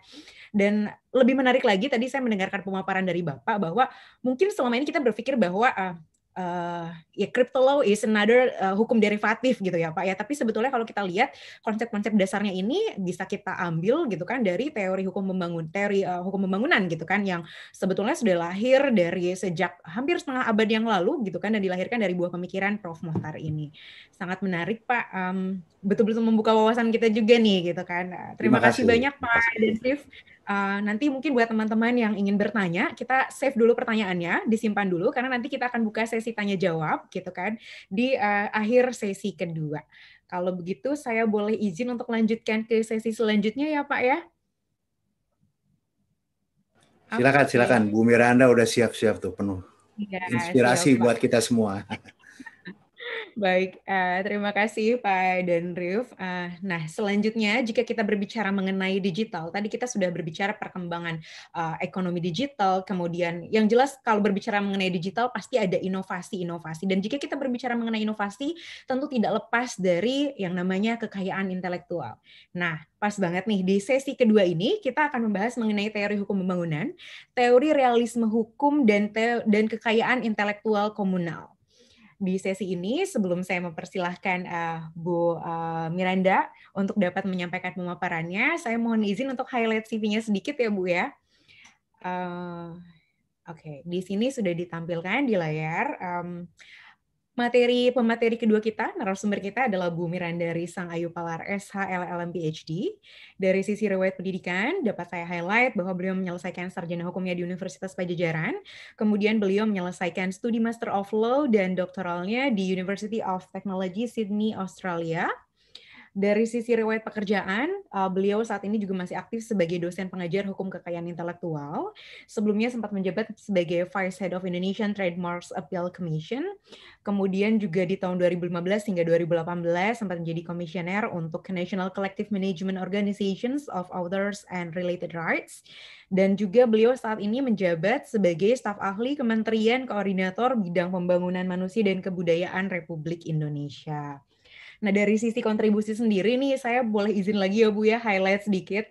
Dan lebih menarik lagi tadi saya mendengarkan pemaparan dari Bapak bahwa mungkin selama ini kita berpikir bahwa uh, uh, ya crypto law is another uh, hukum derivatif gitu ya Pak ya. Tapi sebetulnya kalau kita lihat konsep-konsep dasarnya ini bisa kita ambil gitu kan dari teori hukum membangun teori uh, hukum pembangunan gitu kan yang sebetulnya sudah lahir dari sejak hampir setengah abad yang lalu gitu kan dan dilahirkan dari buah pemikiran Prof Mohtar ini. Sangat menarik Pak. Um, betul-betul membuka wawasan kita juga nih gitu kan. Eh, terima, Terima kasih. kasih banyak Pak Desif. Uh, nanti mungkin buat teman-teman yang ingin bertanya, kita save dulu pertanyaannya, disimpan dulu karena nanti kita akan buka sesi tanya jawab gitu kan di uh, akhir sesi kedua. Kalau begitu saya boleh izin untuk lanjutkan ke sesi selanjutnya ya Pak ya. Silakan silakan Bu Miranda udah siap-siap tuh penuh. Ya, inspirasi siap, buat kita semua. Baik, uh, terima kasih Pak Danrif. Uh, eh, nah, selanjutnya jika kita berbicara mengenai digital, tadi kita sudah berbicara perkembangan uh, ekonomi digital, kemudian yang jelas kalau berbicara mengenai digital pasti ada inovasi-inovasi. Dan jika kita berbicara mengenai inovasi, tentu tidak lepas dari yang namanya kekayaan intelektual. Nah, pas banget nih di sesi kedua ini kita akan membahas mengenai teori hukum pembangunan, teori realisme hukum dan dan kekayaan intelektual komunal di sesi ini sebelum saya mempersilahkan uh, Bu uh, Miranda untuk dapat menyampaikan pemaparannya, saya mohon izin untuk highlight CV-nya sedikit ya Bu ya. Uh, Oke, okay. di sini sudah ditampilkan di layar. Um, Materi pemateri kedua kita, narasumber kita adalah Bu Miranda Risang Ayu Palar, SH LLM PhD. Dari sisi riwayat pendidikan, dapat saya highlight bahwa beliau menyelesaikan sarjana hukumnya di Universitas Pajajaran, kemudian beliau menyelesaikan studi Master of Law dan doktoralnya di University of Technology Sydney, Australia. Dari sisi riwayat pekerjaan, uh, beliau saat ini juga masih aktif sebagai dosen pengajar hukum kekayaan intelektual. Sebelumnya sempat menjabat sebagai Vice Head of Indonesian Trademarks Appeal Commission. Kemudian juga di tahun 2015 hingga 2018 sempat menjadi komisioner untuk National Collective Management Organizations of Authors and Related Rights. Dan juga beliau saat ini menjabat sebagai staf ahli Kementerian Koordinator Bidang Pembangunan Manusia dan Kebudayaan Republik Indonesia. Nah dari sisi kontribusi sendiri nih saya boleh izin lagi ya Bu ya highlight sedikit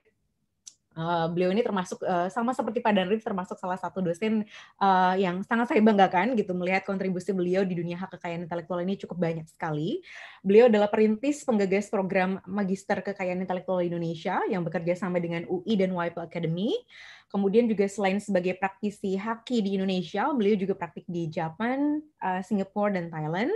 Uh, beliau ini termasuk uh, sama seperti Pak Danrif termasuk salah satu dosen uh, yang sangat saya banggakan gitu melihat kontribusi beliau di dunia hak kekayaan intelektual ini cukup banyak sekali. Beliau adalah perintis penggagas program Magister Kekayaan Intelektual Indonesia yang bekerja sama dengan UI dan WIPO e Academy. Kemudian juga selain sebagai praktisi haki di Indonesia, beliau juga praktik di Japan, uh, Singapura dan Thailand.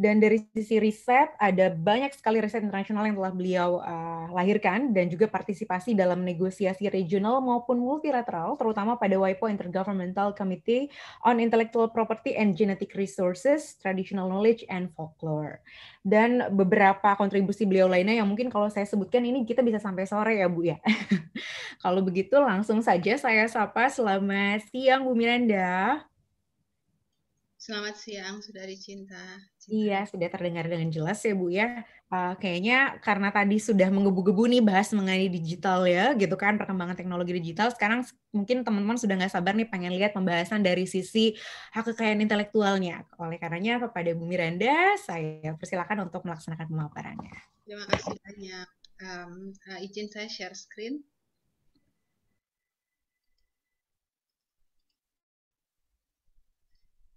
Dan dari sisi riset, ada banyak sekali riset internasional yang telah beliau uh, lahirkan dan juga partisipasi dalam negosiasi regional maupun multilateral, terutama pada WIPO Intergovernmental Committee on Intellectual Property and Genetic Resources, Traditional Knowledge, and Folklore. Dan beberapa kontribusi beliau lainnya yang mungkin kalau saya sebutkan ini kita bisa sampai sore ya Bu ya. kalau begitu langsung saja saya sapa selamat siang Bu Miranda. Selamat siang, sudah dicinta. Cinta. Iya, sudah terdengar dengan jelas ya, Bu ya. Uh, kayaknya karena tadi sudah menggebu-gebu nih bahas mengenai digital ya, gitu kan, perkembangan teknologi digital. Sekarang mungkin teman-teman sudah nggak sabar nih pengen lihat pembahasan dari sisi hak kekayaan intelektualnya. Oleh karenanya kepada Bu Miranda, saya persilakan untuk melaksanakan pemaparannya. Terima kasih banyak. Um, uh, izin saya share screen.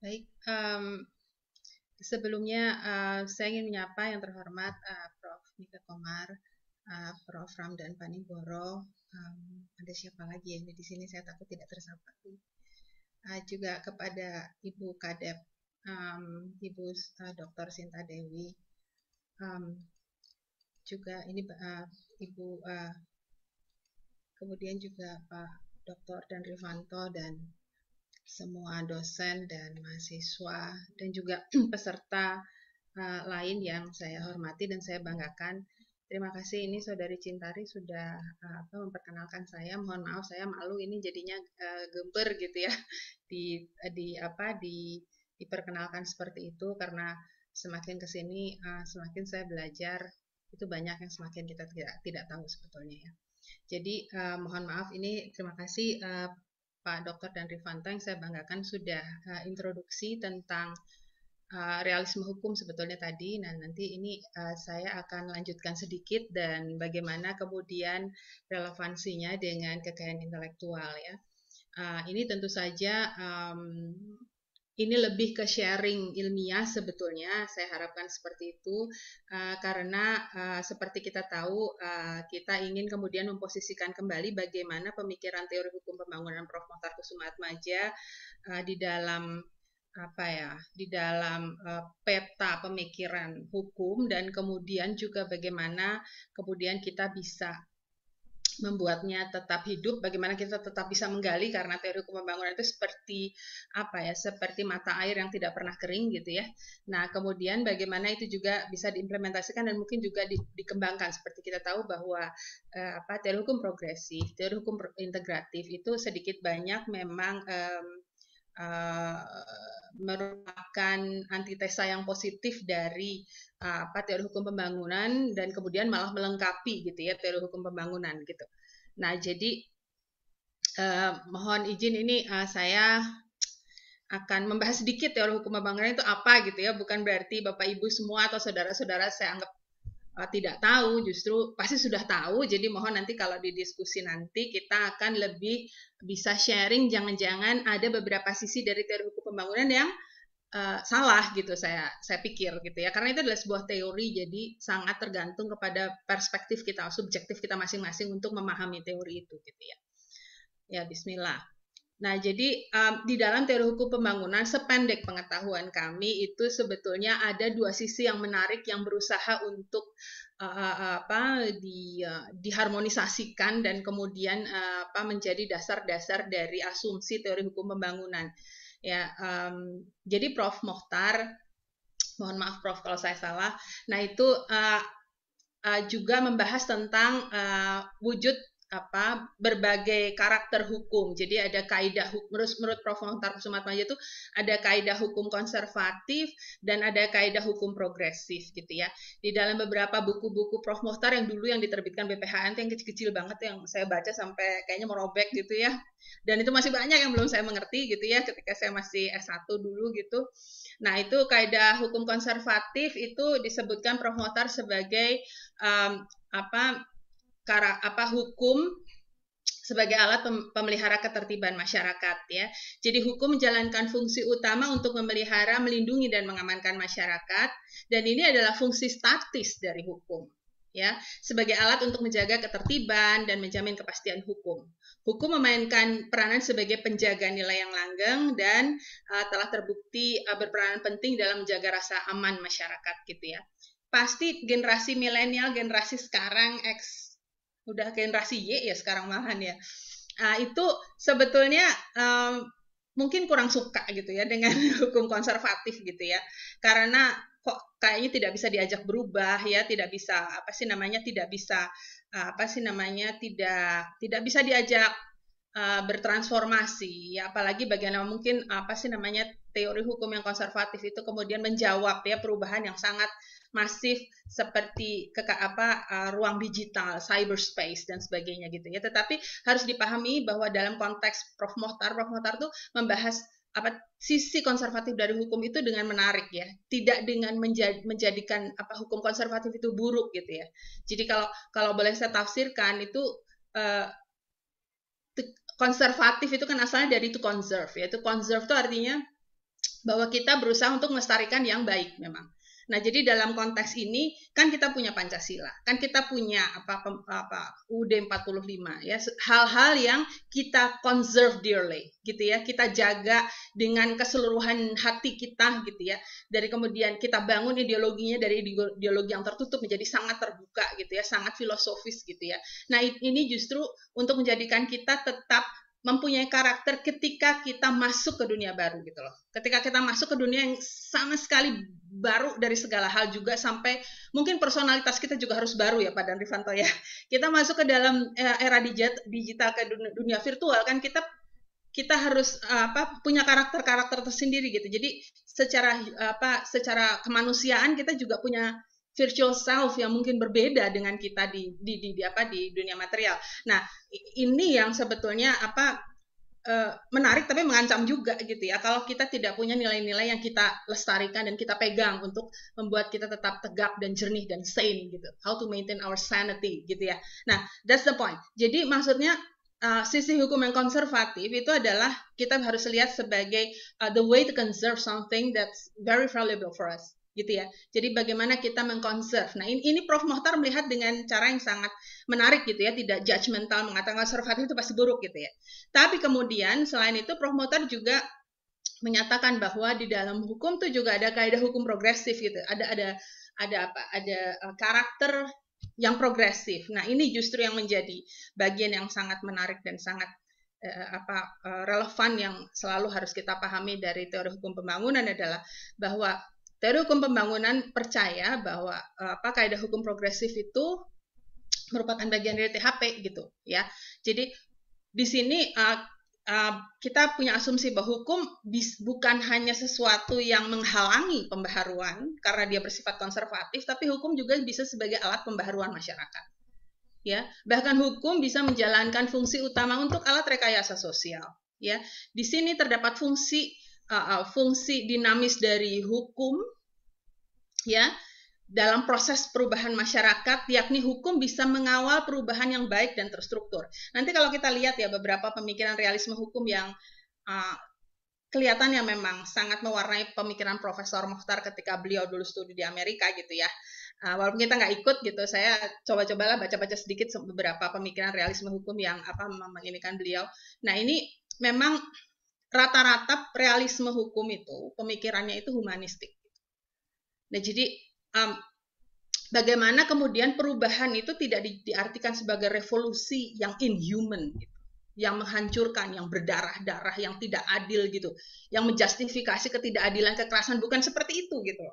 Baik, um, sebelumnya uh, saya ingin menyapa yang terhormat uh, Prof. Nika Komar, uh, Prof. Ramdan Paniboro, um, ada siapa lagi ya di sini saya takut tidak tersapa. Uh, juga kepada Ibu Kadep, um, Ibu uh, Dr. Sinta Dewi, um, juga ini uh, Ibu, uh, kemudian juga Pak Dr. Dan Rifanto dan semua dosen dan mahasiswa dan juga peserta uh, lain yang saya hormati dan saya banggakan. Terima kasih ini Saudari Cintari sudah uh, memperkenalkan saya. Mohon maaf saya malu ini jadinya uh, gember gitu ya di di apa di diperkenalkan seperti itu karena semakin ke sini uh, semakin saya belajar itu banyak yang semakin kita tidak tidak tahu sebetulnya ya. Jadi uh, mohon maaf ini terima kasih uh, Pak Dr. dan Rifanta yang saya banggakan sudah uh, introduksi tentang uh, realisme hukum sebetulnya tadi. Nah, nanti ini uh, saya akan lanjutkan sedikit dan bagaimana kemudian relevansinya dengan kekayaan intelektual ya. Uh, ini tentu saja um, ini lebih ke sharing ilmiah sebetulnya saya harapkan seperti itu eh, karena eh, seperti kita tahu eh, kita ingin kemudian memposisikan kembali bagaimana pemikiran teori hukum pembangunan Prof. Mohtar Kusumat Maja di dalam apa ya di dalam uh, peta pemikiran hukum dan kemudian juga bagaimana kemudian kita bisa membuatnya tetap hidup, bagaimana kita tetap bisa menggali karena teori hukum pembangunan itu seperti apa ya, seperti mata air yang tidak pernah kering gitu ya. Nah, kemudian bagaimana itu juga bisa diimplementasikan dan mungkin juga di, dikembangkan seperti kita tahu bahwa eh, apa teori hukum progresif, teori hukum integratif itu sedikit banyak memang eh, uh, merupakan antitesa yang positif dari uh, apa teori hukum pembangunan dan kemudian malah melengkapi gitu ya teori hukum pembangunan gitu. Nah jadi uh, mohon izin ini uh, saya akan membahas sedikit teori hukum pembangunan itu apa gitu ya bukan berarti bapak ibu semua atau saudara-saudara saya anggap uh, tidak tahu justru pasti sudah tahu jadi mohon nanti kalau di diskusi nanti kita akan lebih bisa sharing jangan-jangan ada beberapa sisi dari teori hukum pembangunan yang uh, salah gitu saya saya pikir gitu ya karena itu adalah sebuah teori jadi sangat tergantung kepada perspektif kita subjektif kita masing-masing untuk memahami teori itu gitu ya ya Bismillah Nah, jadi um, di dalam teori hukum pembangunan sependek pengetahuan kami itu sebetulnya ada dua sisi yang menarik yang berusaha untuk uh, apa di uh, diharmonisasikan dan kemudian uh, apa menjadi dasar-dasar dari asumsi teori hukum pembangunan. Ya, um, jadi Prof Mohtar, mohon maaf Prof kalau saya salah. Nah, itu uh, juga membahas tentang uh, wujud apa berbagai karakter hukum. Jadi ada kaidah hukum menurut, menurut Prof. Hontar Kusumatmaja itu ada kaidah hukum konservatif dan ada kaidah hukum progresif gitu ya. Di dalam beberapa buku-buku Prof. Mohtar yang dulu yang diterbitkan BPHN yang kecil-kecil banget yang saya baca sampai kayaknya merobek gitu ya. Dan itu masih banyak yang belum saya mengerti gitu ya ketika saya masih S1 dulu gitu. Nah, itu kaidah hukum konservatif itu disebutkan Prof. Mohtar sebagai um, apa kara, apa hukum sebagai alat pemelihara ketertiban masyarakat ya. Jadi hukum menjalankan fungsi utama untuk memelihara, melindungi dan mengamankan masyarakat dan ini adalah fungsi statis dari hukum ya sebagai alat untuk menjaga ketertiban dan menjamin kepastian hukum. Hukum memainkan peranan sebagai penjaga nilai yang langgeng dan uh, telah terbukti uh, berperanan penting dalam menjaga rasa aman masyarakat gitu ya. Pasti generasi milenial, generasi sekarang X udah generasi Y ya sekarang malahan ya. Nah, itu sebetulnya um, mungkin kurang suka gitu ya dengan hukum konservatif gitu ya. Karena kok kayaknya tidak bisa diajak berubah ya, tidak bisa apa sih namanya tidak bisa apa sih namanya tidak tidak bisa diajak uh, bertransformasi ya apalagi bagaimana mungkin apa sih namanya teori hukum yang konservatif itu kemudian menjawab ya perubahan yang sangat masif seperti ke apa uh, ruang digital, cyberspace dan sebagainya gitu ya. Tetapi harus dipahami bahwa dalam konteks Prof Mohtar, Prof Mohtar itu membahas apa sisi konservatif dari hukum itu dengan menarik ya tidak dengan menjadikan apa hukum konservatif itu buruk gitu ya jadi kalau kalau boleh saya tafsirkan itu uh, konservatif itu kan asalnya dari to conserve ya, yaitu conserve itu artinya bahwa kita berusaha untuk melestarikan yang baik memang. Nah, jadi dalam konteks ini kan kita punya Pancasila, kan kita punya apa apa UUD 45 ya, hal-hal yang kita conserve dearly gitu ya, kita jaga dengan keseluruhan hati kita gitu ya. Dari kemudian kita bangun ideologinya dari ideologi yang tertutup menjadi sangat terbuka gitu ya, sangat filosofis gitu ya. Nah, ini justru untuk menjadikan kita tetap mempunyai karakter ketika kita masuk ke dunia baru gitu loh. Ketika kita masuk ke dunia yang sama sekali baru dari segala hal juga sampai mungkin personalitas kita juga harus baru ya Pak Dan Rifanto ya. Kita masuk ke dalam eh, era digital ke dunia, virtual kan kita kita harus eh, apa punya karakter-karakter tersendiri gitu. Jadi secara apa secara kemanusiaan kita juga punya virtual self yang mungkin berbeda dengan kita di di di, di apa di dunia material. Nah, ini yang sebetulnya apa eh, menarik tapi mengancam juga gitu ya. Kalau kita tidak punya nilai-nilai yang kita lestarikan dan kita pegang untuk membuat kita tetap tegap dan jernih dan sane gitu. How to maintain our sanity gitu ya. Nah, that's the point. Jadi maksudnya uh, sisi hukum yang konservatif itu adalah kita harus lihat sebagai uh, the way to conserve something that's very valuable for us gitu ya. Jadi bagaimana kita mengkonserv. Nah ini, ini Prof. Mohtar melihat dengan cara yang sangat menarik gitu ya, tidak judgmental mengatakan konservatif itu pasti buruk gitu ya. Tapi kemudian selain itu Prof. Mohtar juga menyatakan bahwa di dalam hukum itu juga ada kaidah hukum progresif gitu. Ada ada ada apa? Ada eh, karakter yang progresif. Nah, ini justru yang menjadi bagian yang sangat menarik dan sangat eh, apa eh, relevan yang selalu harus kita pahami dari teori hukum pembangunan adalah bahwa Teori hukum pembangunan percaya bahwa eh, apa kaidah hukum progresif itu merupakan bagian dari THP gitu ya. Jadi di sini uh, uh, kita punya asumsi bahwa hukum bis, bukan hanya sesuatu yang menghalangi pembaharuan karena dia bersifat konservatif, tapi hukum juga bisa sebagai alat pembaharuan masyarakat. Ya, bahkan hukum bisa menjalankan fungsi utama untuk alat rekayasa sosial. Ya, di sini terdapat fungsi uh, fungsi dinamis dari hukum ya dalam proses perubahan masyarakat, yakni hukum bisa mengawal perubahan yang baik dan terstruktur. Nanti kalau kita lihat ya beberapa pemikiran realisme hukum yang uh, ah, kelihatannya memang sangat mewarnai pemikiran Profesor Mokhtar ketika beliau dulu studi di Amerika gitu ya. Uh, walaupun kita nggak ikut gitu, saya coba-cobalah baca-baca sedikit beberapa pemikiran realisme hukum yang apa menginginkan beliau. Nah ini memang rata-rata realisme hukum itu pemikirannya itu humanistik. Nah jadi um, bagaimana kemudian perubahan itu tidak di, diartikan sebagai revolusi yang inhuman, gitu, yang menghancurkan, yang berdarah-darah, yang tidak adil gitu, yang menjustifikasi ketidakadilan kekerasan bukan seperti itu gitu.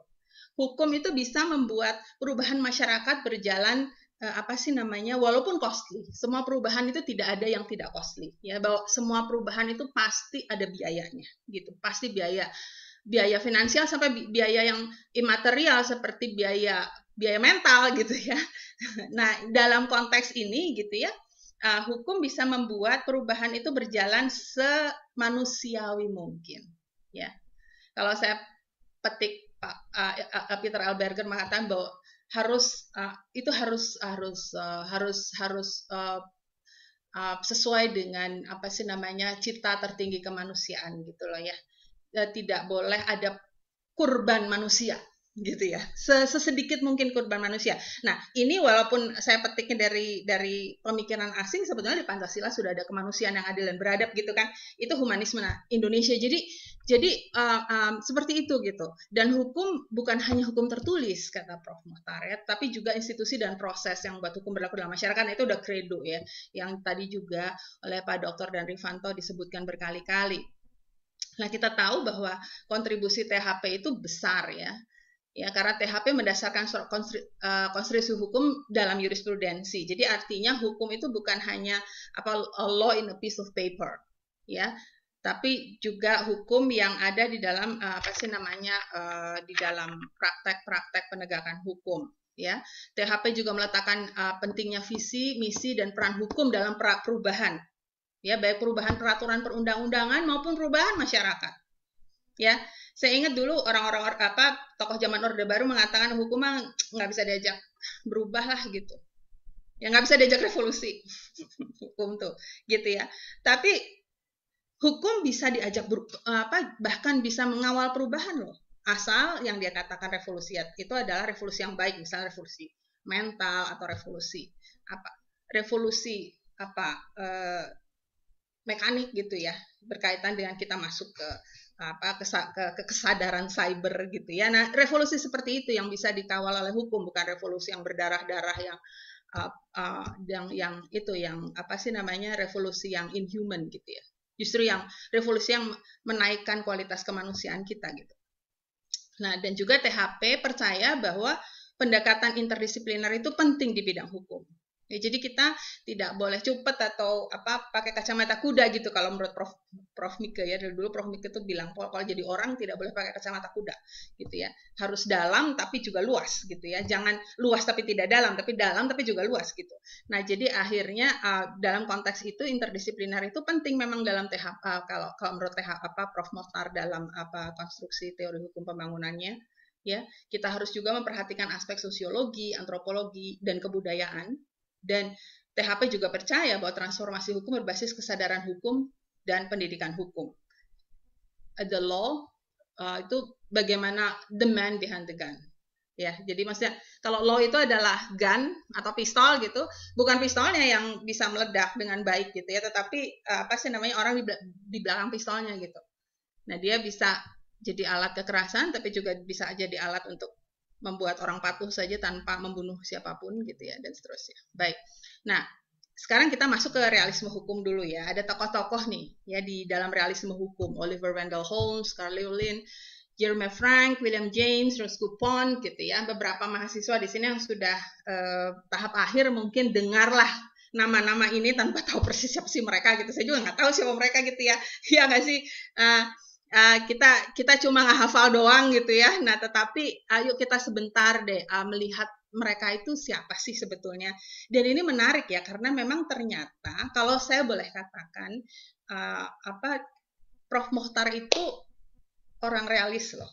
Hukum itu bisa membuat perubahan masyarakat berjalan Eh, apa sih namanya walaupun costly semua perubahan itu tidak ada yang tidak costly ya bahwa semua perubahan itu pasti ada biayanya gitu pasti biaya biaya finansial sampai biaya yang imaterial seperti biaya biaya mental gitu ya nah dalam konteks ini gitu ya uh, hukum bisa membuat perubahan itu berjalan semanusiawi mungkin ya kalau saya petik Pak uh, Peter Alberger mengatakan bahwa harus uh, itu harus harus uh, harus harus uh, uh, sesuai dengan apa sih namanya cita tertinggi kemanusiaan gitu loh ya. Eh, tidak boleh ada kurban manusia gitu ya sesedikit mungkin korban manusia. Nah ini walaupun saya petiknya dari dari pemikiran asing sebetulnya di Pancasila sudah ada kemanusiaan yang adil dan beradab gitu kan itu humanisme nah, Indonesia jadi jadi uh, um, seperti itu gitu dan hukum bukan hanya hukum tertulis kata Prof Muhtar ya tapi juga institusi dan proses yang buat hukum berlaku dalam masyarakat nah, itu udah credo ya yang tadi juga oleh Pak Dokter dan Rifanto disebutkan berkali-kali. Nah kita tahu bahwa kontribusi THP itu besar ya ya karena THP mendasarkan eh, konstruksi hukum dalam jurisprudensi. Jadi artinya hukum itu bukan hanya apa a law in a piece of paper, ya, tapi juga hukum yang ada di dalam eh, apa sih namanya eh, di dalam praktek-praktek penegakan hukum. Ya, THP juga meletakkan pentingnya visi, misi, dan peran hukum dalam perubahan, ya baik perubahan peraturan perundang-undangan maupun perubahan masyarakat. Ya, saya ingat dulu orang-orang apa tokoh zaman Orde Baru mengatakan hukuman nggak bisa diajak berubah lah gitu. Ya nggak bisa diajak revolusi hukum tuh gitu ya. Tapi hukum bisa diajak ber, apa bahkan bisa mengawal perubahan loh. Asal yang dia katakan revolusi itu adalah revolusi yang baik, misalnya revolusi mental atau revolusi apa revolusi apa eh, mekanik gitu ya berkaitan dengan kita masuk ke apa kesadaran cyber gitu ya. Nah, revolusi seperti itu yang bisa dikawal oleh hukum bukan revolusi yang berdarah-darah yang uh, uh, yang yang itu yang apa sih namanya revolusi yang inhuman gitu ya. Justru yang revolusi yang menaikkan kualitas kemanusiaan kita gitu. Nah, dan juga THP percaya bahwa pendekatan interdisipliner itu penting di bidang hukum Ya, jadi kita tidak boleh cupet atau apa pakai kacamata kuda gitu kalau menurut Prof Prof Mika ya dari dulu Prof Mika tuh bilang kalau jadi orang tidak boleh pakai kacamata kuda gitu ya harus dalam tapi juga luas gitu ya jangan luas tapi tidak dalam tapi dalam tapi juga luas gitu nah jadi akhirnya uh, dalam konteks itu interdisipliner itu penting memang dalam TH uh, eh, kalau kalau menurut TH apa Prof Mostar dalam apa konstruksi teori hukum pembangunannya ya kita harus juga memperhatikan aspek sosiologi antropologi dan kebudayaan dan THP juga percaya bahwa transformasi hukum berbasis kesadaran hukum dan pendidikan hukum. Uh, the law uh, itu bagaimana the man behind the gun. Ya, jadi maksudnya kalau law itu adalah gun atau pistol gitu, bukan pistolnya yang bisa meledak dengan baik gitu ya, tetapi uh, apa sih namanya orang di, di belakang pistolnya gitu. Nah, dia bisa jadi alat kekerasan tapi juga bisa jadi alat untuk membuat orang patuh saja tanpa membunuh siapapun gitu ya dan seterusnya. Baik. Nah, sekarang kita masuk ke realisme hukum dulu ya. Ada tokoh-tokoh nih ya di dalam realisme hukum. Oliver Wendell Holmes, Carl Lewin, Jeremy Frank, William James, Roscoe Pond gitu ya. Beberapa mahasiswa di sini yang sudah eh, tahap akhir mungkin dengarlah nama-nama ini tanpa tahu persis siapa sih mereka gitu. Saya juga nggak tahu siapa mereka gitu ya. Iya nggak sih? Uh, uh, kita kita cuma hafal doang gitu ya. Nah, tetapi ayo kita sebentar deh uh, melihat mereka itu siapa sih sebetulnya. Dan ini menarik ya karena memang ternyata kalau saya boleh katakan uh, apa Prof Mohtar itu orang realis loh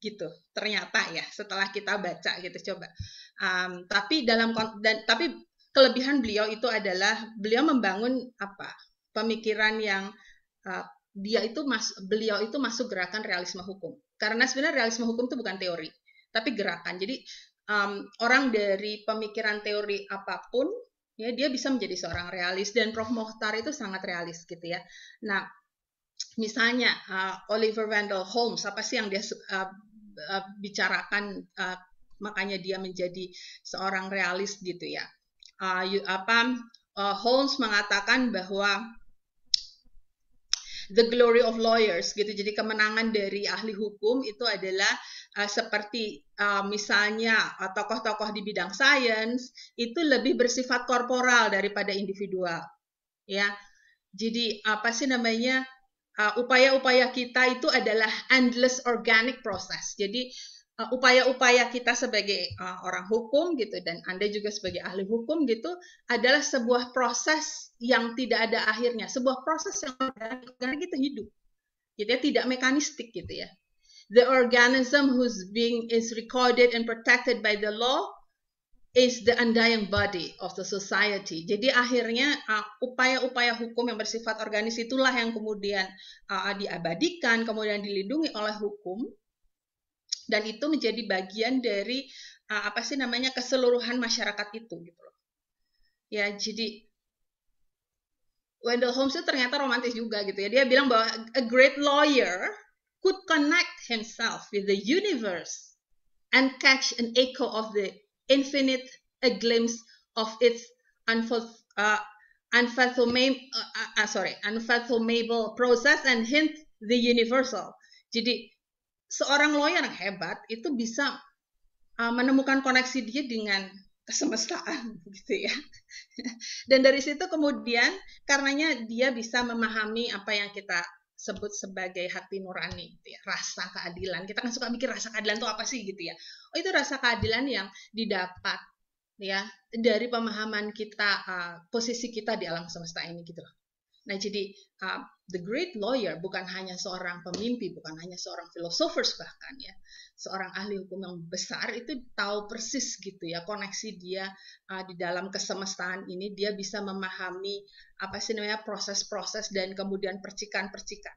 gitu ternyata ya setelah kita baca gitu coba um, tapi dalam dan tapi kelebihan beliau itu adalah beliau membangun apa pemikiran yang uh, dia itu mas, beliau itu masuk gerakan realisme hukum. Karena sebenarnya realisme hukum itu bukan teori, tapi gerakan. Jadi um, orang dari pemikiran teori apapun ya dia bisa menjadi seorang realis dan Prof mohtar itu sangat realis gitu ya. Nah, misalnya uh, Oliver Wendell Holmes apa sih yang dia uh, uh, bicarakan uh, makanya dia menjadi seorang realis gitu ya. Uh, you, apa uh, Holmes mengatakan bahwa the glory of lawyers gitu. Jadi kemenangan dari ahli hukum itu adalah uh, seperti uh, misalnya eh, tokoh-tokoh di bidang sains itu lebih bersifat korporal daripada individual. Ya. Jadi apa sih namanya upaya-upaya uh, kita itu adalah endless organic process. Jadi Eh, upaya-upaya kita sebagai uh, orang hukum gitu dan Anda juga sebagai ahli hukum gitu adalah sebuah proses yang tidak ada akhirnya, sebuah proses yang organik, karena kita hidup. Gitu tidak mekanistik gitu ya. The organism whose being is recorded and protected by the law is the undying body of the society. Jadi akhirnya eh, upaya-upaya uh, hukum yang bersifat organis itulah yang kemudian uh, diabadikan, kemudian dilindungi oleh hukum dan itu menjadi bagian dari uh, apa sih namanya keseluruhan masyarakat itu gitu loh. Ya, jadi Wendell Holmes itu ternyata romantis juga gitu ya. Dia bilang bahwa a great lawyer could connect himself with the universe and catch an echo of the infinite, a glimpse of its uh, unfathomable, uh, uh, unfathomable process and hint the universal. Jadi seorang lawyer yang hebat itu bisa uh, menemukan koneksi dia dengan kesemestaan gitu ya. Dan dari situ kemudian karenanya dia bisa memahami apa yang kita sebut sebagai hati nurani, gitu ya, rasa keadilan. Kita kan suka mikir rasa keadilan itu apa sih gitu ya. Oh itu rasa keadilan yang didapat ya dari pemahaman kita uh, posisi kita di alam semesta ini gitu loh. Nah, jadi uh, the great lawyer bukan hanya seorang pemimpi, bukan hanya seorang filosofers bahkan ya, seorang ahli hukum yang besar itu tahu persis gitu ya koneksi dia uh, di dalam kesemestaan ini dia bisa memahami apa sih namanya proses-proses dan kemudian percikan-percikan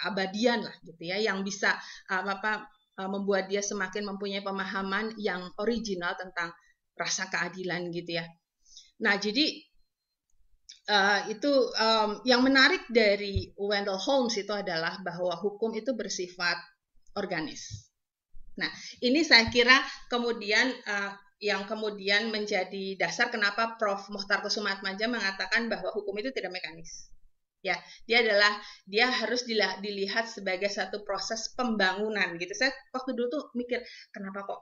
keabadian lah gitu ya yang bisa um, uh, apa membuat dia semakin mempunyai pemahaman yang original tentang rasa keadilan gitu ya. Nah, jadi Uh, itu um, yang menarik dari Wendell Holmes itu adalah bahwa hukum itu bersifat organis. Nah, ini saya kira kemudian uh, yang kemudian menjadi dasar kenapa Prof. Mohtar Kusumatmaja mengatakan bahwa hukum itu tidak mekanis. Ya, dia adalah dia harus dilihat sebagai satu proses pembangunan gitu. Saya waktu dulu tuh mikir kenapa kok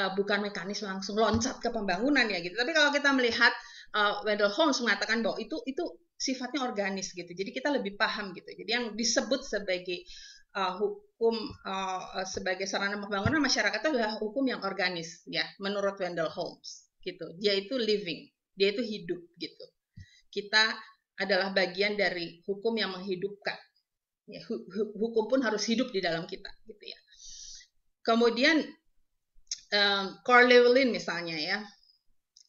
uh, bukan mekanis langsung loncat ke pembangunan ya gitu. Tapi kalau kita melihat uh, Wendell Holmes mengatakan bahwa itu itu sifatnya organis gitu. Jadi kita lebih paham gitu. Jadi yang disebut sebagai uh, hukum uh, sebagai sarana pembangunan masyarakat itu adalah hukum yang organis ya menurut Wendell Holmes gitu. Dia itu living, dia itu hidup gitu. Kita adalah bagian dari hukum yang menghidupkan. Ya, hukum pun harus hidup di dalam kita gitu ya. Kemudian um, Carl Lewin misalnya ya,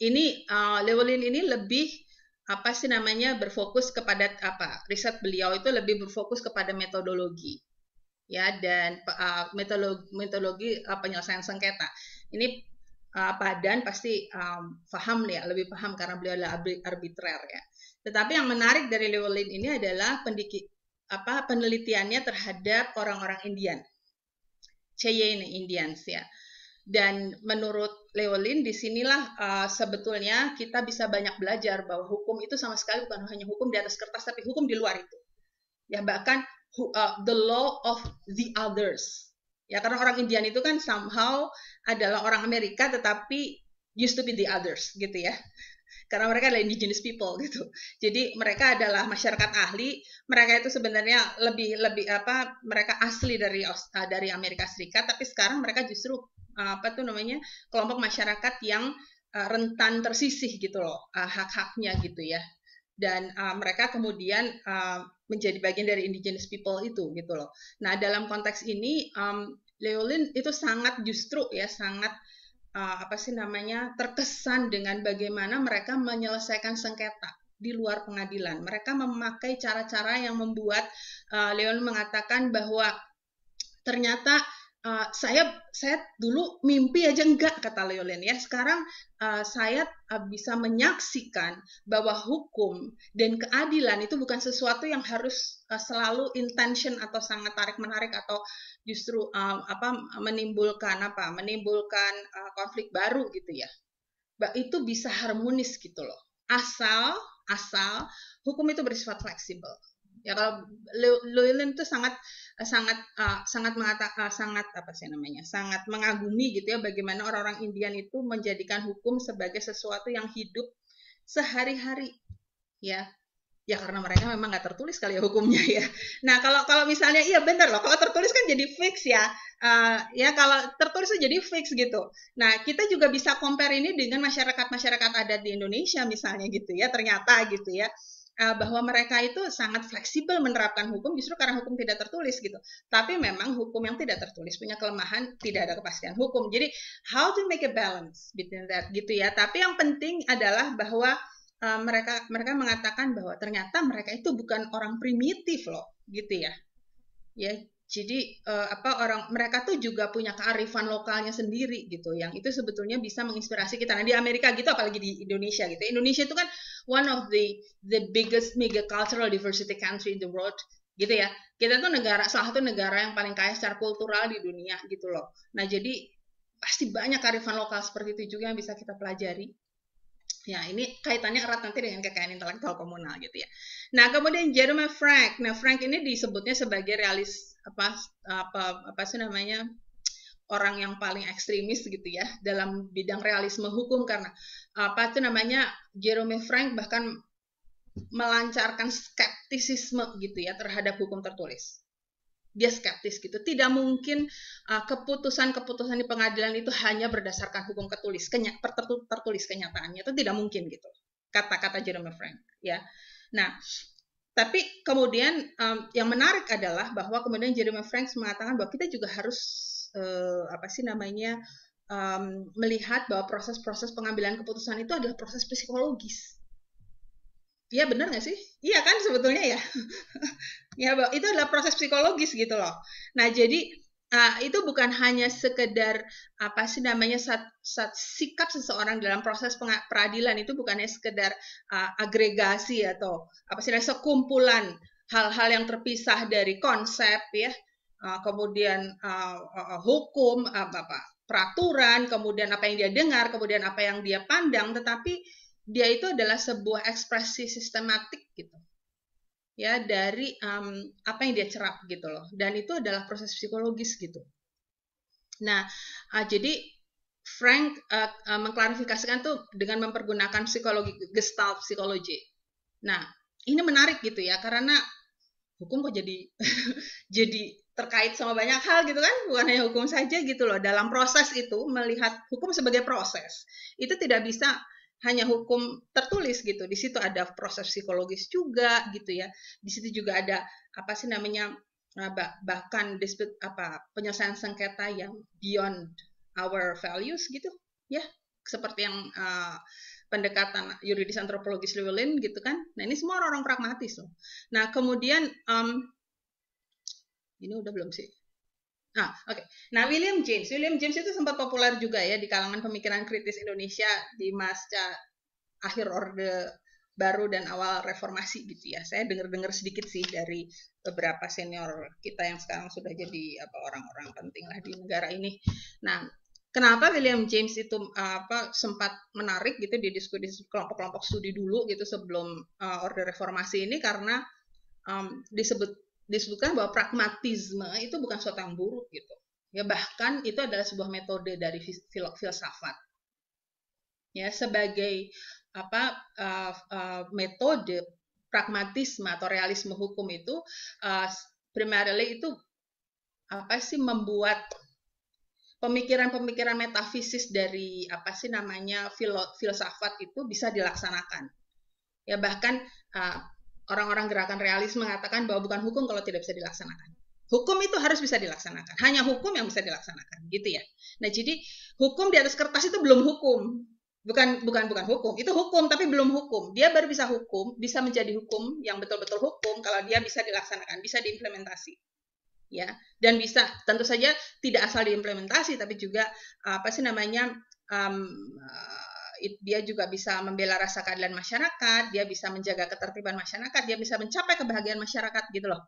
ini uh, eh, Lewelin ini lebih apa sih namanya berfokus kepada apa riset beliau itu lebih berfokus kepada metodologi ya dan uh, metodologi, metodologi uh, penyelesaian sengketa ini uh, eh, Padan pasti um, paham ya lebih paham karena beliau adalah arbitrer ya tetapi yang menarik dari Llewellyn ini adalah pendiki, apa penelitiannya terhadap orang-orang Indian Cheyenne Indians ya dan menurut Leolin, disinilah uh, eh, sebetulnya kita bisa banyak belajar bahwa hukum itu sama sekali bukan hanya hukum di atas kertas, tapi hukum di luar itu. Ya bahkan uh, the law of the others. Ya karena orang Indian itu kan somehow adalah orang Amerika, tetapi used to be the others gitu ya karena mereka adalah indigenous people gitu. Jadi mereka adalah masyarakat ahli, mereka itu sebenarnya lebih lebih apa mereka asli dari eh, dari Amerika Serikat tapi sekarang mereka justru Eh, apa tuh namanya kelompok masyarakat yang uh, rentan tersisih gitu loh uh, hak-haknya gitu ya dan uh, mereka kemudian uh, menjadi bagian dari indigenous people itu gitu loh. Nah dalam konteks ini um, Leolin itu sangat justru ya sangat uh, apa sih namanya terkesan dengan bagaimana mereka menyelesaikan sengketa di luar pengadilan. Mereka memakai cara-cara yang membuat uh, Leon mengatakan bahwa ternyata uh, saya saya dulu mimpi aja enggak kata Leolen ya. Sekarang uh, saya eh, bisa menyaksikan bahwa hukum dan keadilan itu bukan sesuatu yang harus uh, selalu intention atau sangat tarik menarik atau justru uh, apa menimbulkan apa menimbulkan uh, konflik baru gitu ya. Bah, itu bisa harmonis gitu loh. Asal asal hukum itu bersifat fleksibel ya kalau Llewellyn tuh sangat sangat uh, sangat mengatakan uh, eh, sangat apa sih namanya sangat mengagumi gitu ya bagaimana orang-orang Indian itu menjadikan hukum sebagai sesuatu yang hidup sehari-hari ya ya karena mereka memang nggak tertulis kali ya hukumnya ya. Nah kalau kalau misalnya iya bener loh kalau tertulis kan jadi fix ya, uh, ya kalau tertulis itu jadi fix gitu. Nah kita juga bisa compare ini dengan masyarakat masyarakat adat di Indonesia misalnya gitu ya ternyata gitu ya. Eh, bahwa mereka itu sangat fleksibel menerapkan hukum justru karena hukum tidak tertulis gitu. Tapi memang hukum yang tidak tertulis punya kelemahan tidak ada kepastian hukum. Jadi how to make a balance between that gitu ya. Tapi yang penting adalah bahwa uh, mereka mereka mengatakan bahwa ternyata mereka itu bukan orang primitif loh gitu ya. Ya, jadi uh, apa orang mereka tuh juga punya kearifan lokalnya sendiri gitu, yang itu sebetulnya bisa menginspirasi kita. Nah di Amerika gitu, apalagi di Indonesia gitu. Indonesia itu kan one of the the biggest mega cultural diversity country in the world gitu ya. Kita tuh negara salah satu negara yang paling kaya secara kultural di dunia gitu loh. Nah jadi pasti banyak kearifan lokal seperti itu juga yang bisa kita pelajari Ya, ini kaitannya erat nanti dengan kekayaan intelektual komunal gitu ya. Nah, kemudian Jerome Frank. Nah, Frank ini disebutnya sebagai realis apa apa apa sih namanya orang yang paling ekstremis gitu ya dalam bidang realisme hukum karena apa itu namanya Jerome Frank bahkan melancarkan skeptisisme gitu ya terhadap hukum tertulis. Dia skeptis gitu. Tidak mungkin uh, keputusan-keputusan di pengadilan itu hanya berdasarkan hukum ketulis, kenya, tertulis kenyataannya itu tidak mungkin gitu. Kata-kata Jerome Frank ya. Nah, tapi kemudian um, yang menarik adalah bahwa kemudian Jeremy Franks mengatakan bahwa kita juga harus uh, apa sih namanya um, melihat bahwa proses-proses pengambilan keputusan itu adalah proses psikologis. Iya benar nggak sih? Iya kan sebetulnya ya. ya itu adalah proses psikologis gitu loh. Nah jadi Nah, itu bukan hanya sekedar apa sih namanya sat, sat, sikap seseorang dalam proses peradilan itu bukan hanya sekedar uh, agregasi atau apa sih namanya sekumpulan hal-hal yang terpisah dari konsep ya uh, kemudian uh, uh, hukum uh, apa peraturan kemudian apa yang dia dengar kemudian apa yang dia pandang tetapi dia itu adalah sebuah ekspresi sistematik gitu ya dari um, apa yang dia cerap gitu loh dan itu adalah proses psikologis gitu nah uh, jadi Frank uh, uh, mengklarifikasikan tuh dengan mempergunakan psikologi gestalt psikologi nah ini menarik gitu ya karena hukum kok jadi jadi terkait sama banyak hal gitu kan bukan hanya hukum saja gitu loh dalam proses itu melihat hukum sebagai proses itu tidak bisa hanya hukum tertulis gitu. Di situ ada proses psikologis juga gitu ya. Di situ juga ada apa sih namanya eh, bahkan dispute apa penyelesaian sengketa yang beyond our values gitu ya seperti yang uh, pendekatan yuridis antropologis Llewellyn gitu kan nah ini semua orang, -orang pragmatis loh nah kemudian um, ini udah belum sih Ah, oke. Okay. Nah, William James. William James itu sempat populer juga ya di kalangan pemikiran kritis Indonesia di masa akhir Orde Baru dan awal reformasi gitu ya. Saya dengar-dengar sedikit sih dari beberapa senior kita yang sekarang sudah jadi apa orang-orang penting lah di negara ini. Nah, kenapa William James itu apa sempat menarik gitu di diskusi kelompok-kelompok studi dulu gitu sebelum uh, Orde Reformasi ini karena um, disebut disebutkan bahwa pragmatisme itu bukan sesuatu yang buruk gitu. Ya bahkan itu adalah sebuah metode dari filsafat. Ya sebagai apa uh, uh, metode pragmatisme atau realisme hukum itu uh, primarily itu apa sih membuat pemikiran-pemikiran metafisis dari apa sih namanya filo, filsafat itu bisa dilaksanakan. Ya bahkan uh, orang-orang gerakan realis mengatakan bahwa bukan hukum kalau tidak bisa dilaksanakan. Hukum itu harus bisa dilaksanakan. Hanya hukum yang bisa dilaksanakan, gitu ya. Nah, jadi hukum di atas kertas itu belum hukum. Bukan bukan bukan hukum. Itu hukum tapi belum hukum. Dia baru bisa hukum, bisa menjadi hukum yang betul-betul hukum kalau dia bisa dilaksanakan, bisa diimplementasi. Ya, dan bisa tentu saja tidak asal diimplementasi tapi juga apa sih namanya um, dia juga bisa membela rasa keadilan masyarakat, dia bisa menjaga ketertiban masyarakat, dia bisa mencapai kebahagiaan masyarakat gitu loh.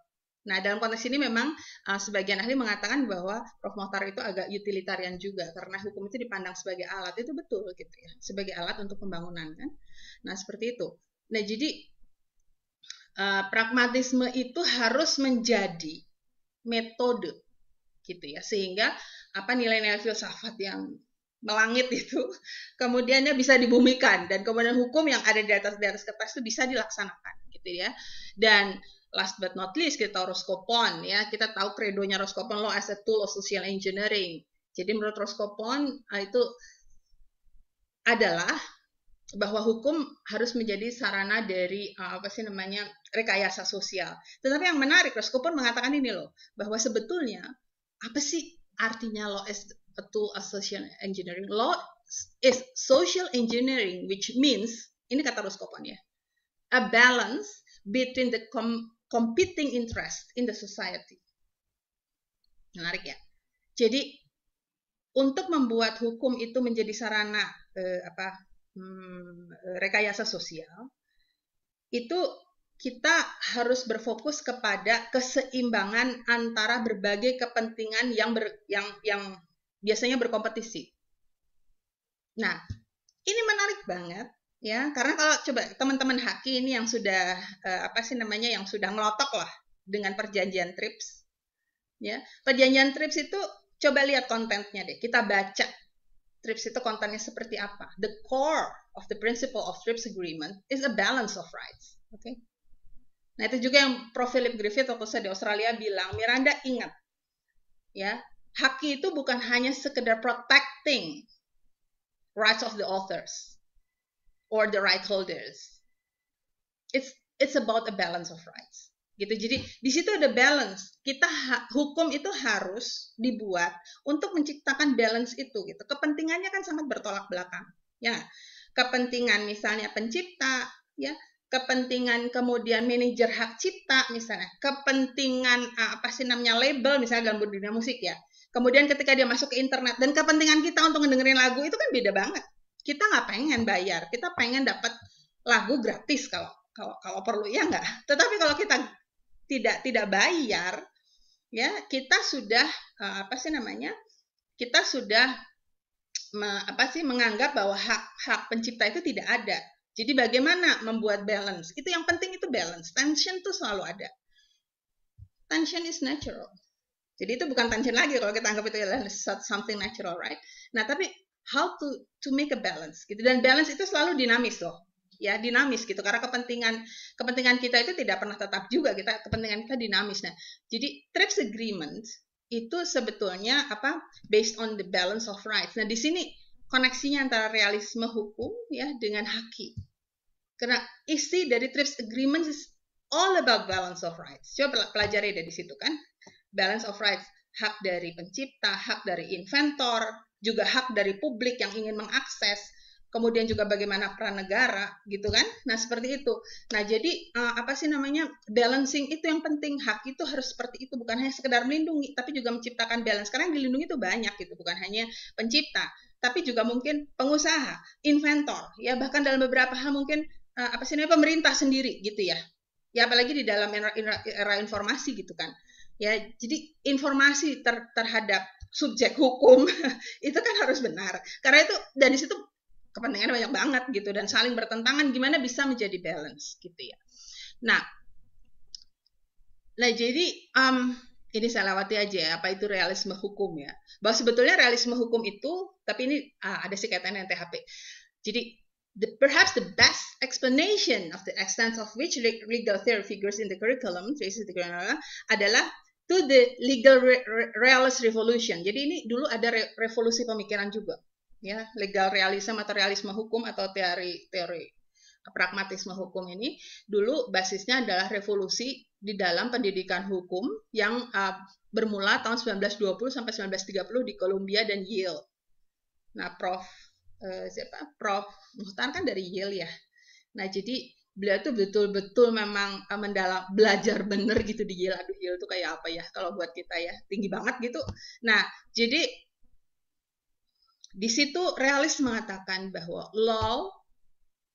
Nah, dalam konteks ini memang uh, sebagian ahli mengatakan bahwa Prof. motor itu agak utilitarian juga karena hukum itu dipandang sebagai alat itu betul gitu ya, sebagai alat untuk pembangunan kan. Nah, seperti itu. Nah, jadi uh, pragmatisme itu harus menjadi metode gitu ya sehingga apa nilai-nilai filsafat yang melangit itu kemudiannya bisa dibumikan dan kemudian hukum yang ada di atas di atas kertas itu bisa dilaksanakan gitu ya dan last but not least kita Roskopon ya kita tahu kredonya Roskopon lo as a tool of social engineering jadi menurut Roskopon eh, itu adalah bahwa hukum harus menjadi sarana dari eh, apa sih namanya rekayasa sosial. Tetapi yang menarik Roskopon mengatakan ini loh bahwa sebetulnya apa sih artinya lo as as social Engineering Law is social engineering, which means ini kata Roskopon ya, a balance between the com competing interest in the society. Menarik ya. Jadi untuk membuat hukum itu menjadi sarana eh, apa hmm, rekayasa sosial itu kita harus berfokus kepada keseimbangan antara berbagai kepentingan yang ber, yang yang biasanya berkompetisi. Nah, ini menarik banget ya, karena kalau coba teman-teman haki ini yang sudah eh, apa sih namanya yang sudah ngelotok lah dengan perjanjian TRIPS ya. Perjanjian TRIPS itu coba lihat kontennya deh, kita baca. TRIPS itu kontennya seperti apa? The core of the principle of TRIPS agreement is a balance of rights. Oke. Okay? Nah, itu juga yang Prof Philip Griffith waktu saya di Australia bilang, Miranda ingat ya Haki itu bukan hanya sekedar protecting rights of the authors or the right holders. It's it's about a balance of rights. Gitu. Jadi di situ ada balance. Kita hukum itu harus dibuat untuk menciptakan balance itu gitu. Kepentingannya kan sangat bertolak belakang. Ya. Kepentingan misalnya pencipta, ya, kepentingan kemudian manajer hak cipta misalnya, kepentingan apa sih namanya label misalnya dalam dunia musik ya Kemudian ketika dia masuk ke internet dan kepentingan kita untuk ngedengerin lagu itu kan beda banget. Kita nggak pengen bayar, kita pengen dapat lagu gratis kalau kalau kalau perlu ya nggak. Tetapi kalau kita tidak tidak bayar, ya kita sudah eh, apa sih namanya? Kita sudah apa sih menganggap bahwa hak hak pencipta itu tidak ada. Jadi bagaimana membuat balance? Itu yang penting itu balance. Tension tuh selalu ada. Tension is natural. Jadi itu bukan tension lagi kalau kita anggap itu adalah something natural, right? Nah, tapi how to to make a balance gitu dan balance itu selalu dinamis loh ya dinamis gitu karena kepentingan kepentingan kita itu tidak pernah tetap juga kita kepentingan kita dinamis nah jadi TRIPS agreement itu sebetulnya apa based on the balance of rights nah di sini koneksinya antara realisme hukum ya dengan haki karena isi dari TRIPS agreement is all about balance of rights coba pelajari dari situ kan balance of rights, hak dari pencipta, hak dari inventor, juga hak dari publik yang ingin mengakses, kemudian juga bagaimana peran negara gitu kan. Nah, seperti itu. Nah, jadi eh, apa sih namanya? balancing itu yang penting. Hak itu harus seperti itu, bukan hanya sekedar melindungi, tapi juga menciptakan balance. Karena yang dilindungi itu banyak gitu, bukan hanya pencipta, tapi juga mungkin pengusaha, inventor, ya bahkan dalam beberapa hal mungkin eh, apa sih namanya pemerintah sendiri gitu ya. Ya apalagi di dalam era, era informasi gitu kan ya jadi informasi ter terhadap subjek hukum itu kan harus benar karena itu dan di situ kepentingan banyak banget gitu dan saling bertentangan gimana bisa menjadi balance gitu ya nah nah jadi um, ini saya lewati aja ya, apa itu realisme hukum ya bahwa sebetulnya realisme hukum itu tapi ini uh, ada sih kaitannya dengan THP jadi The, perhaps the best explanation of the extent of which legal theory figures in the curriculum traces the adalah to the legal re realist revolution. Jadi ini dulu ada re revolusi pemikiran juga, ya legal realisme atau realisme hukum atau teori teori pragmatisme hukum ini dulu basisnya adalah revolusi di dalam pendidikan hukum yang uh, bermula tahun 1920 sampai 1930 di Columbia dan Yale. Nah, Prof eh, siapa? Prof Muhtar kan dari Yale ya. Nah, jadi beliau tuh betul-betul memang eh, mendalam belajar bener gitu di Yale. Aduh Yale tuh kayak apa ya kalau buat kita ya tinggi banget gitu. Nah jadi di situ realis mengatakan bahwa law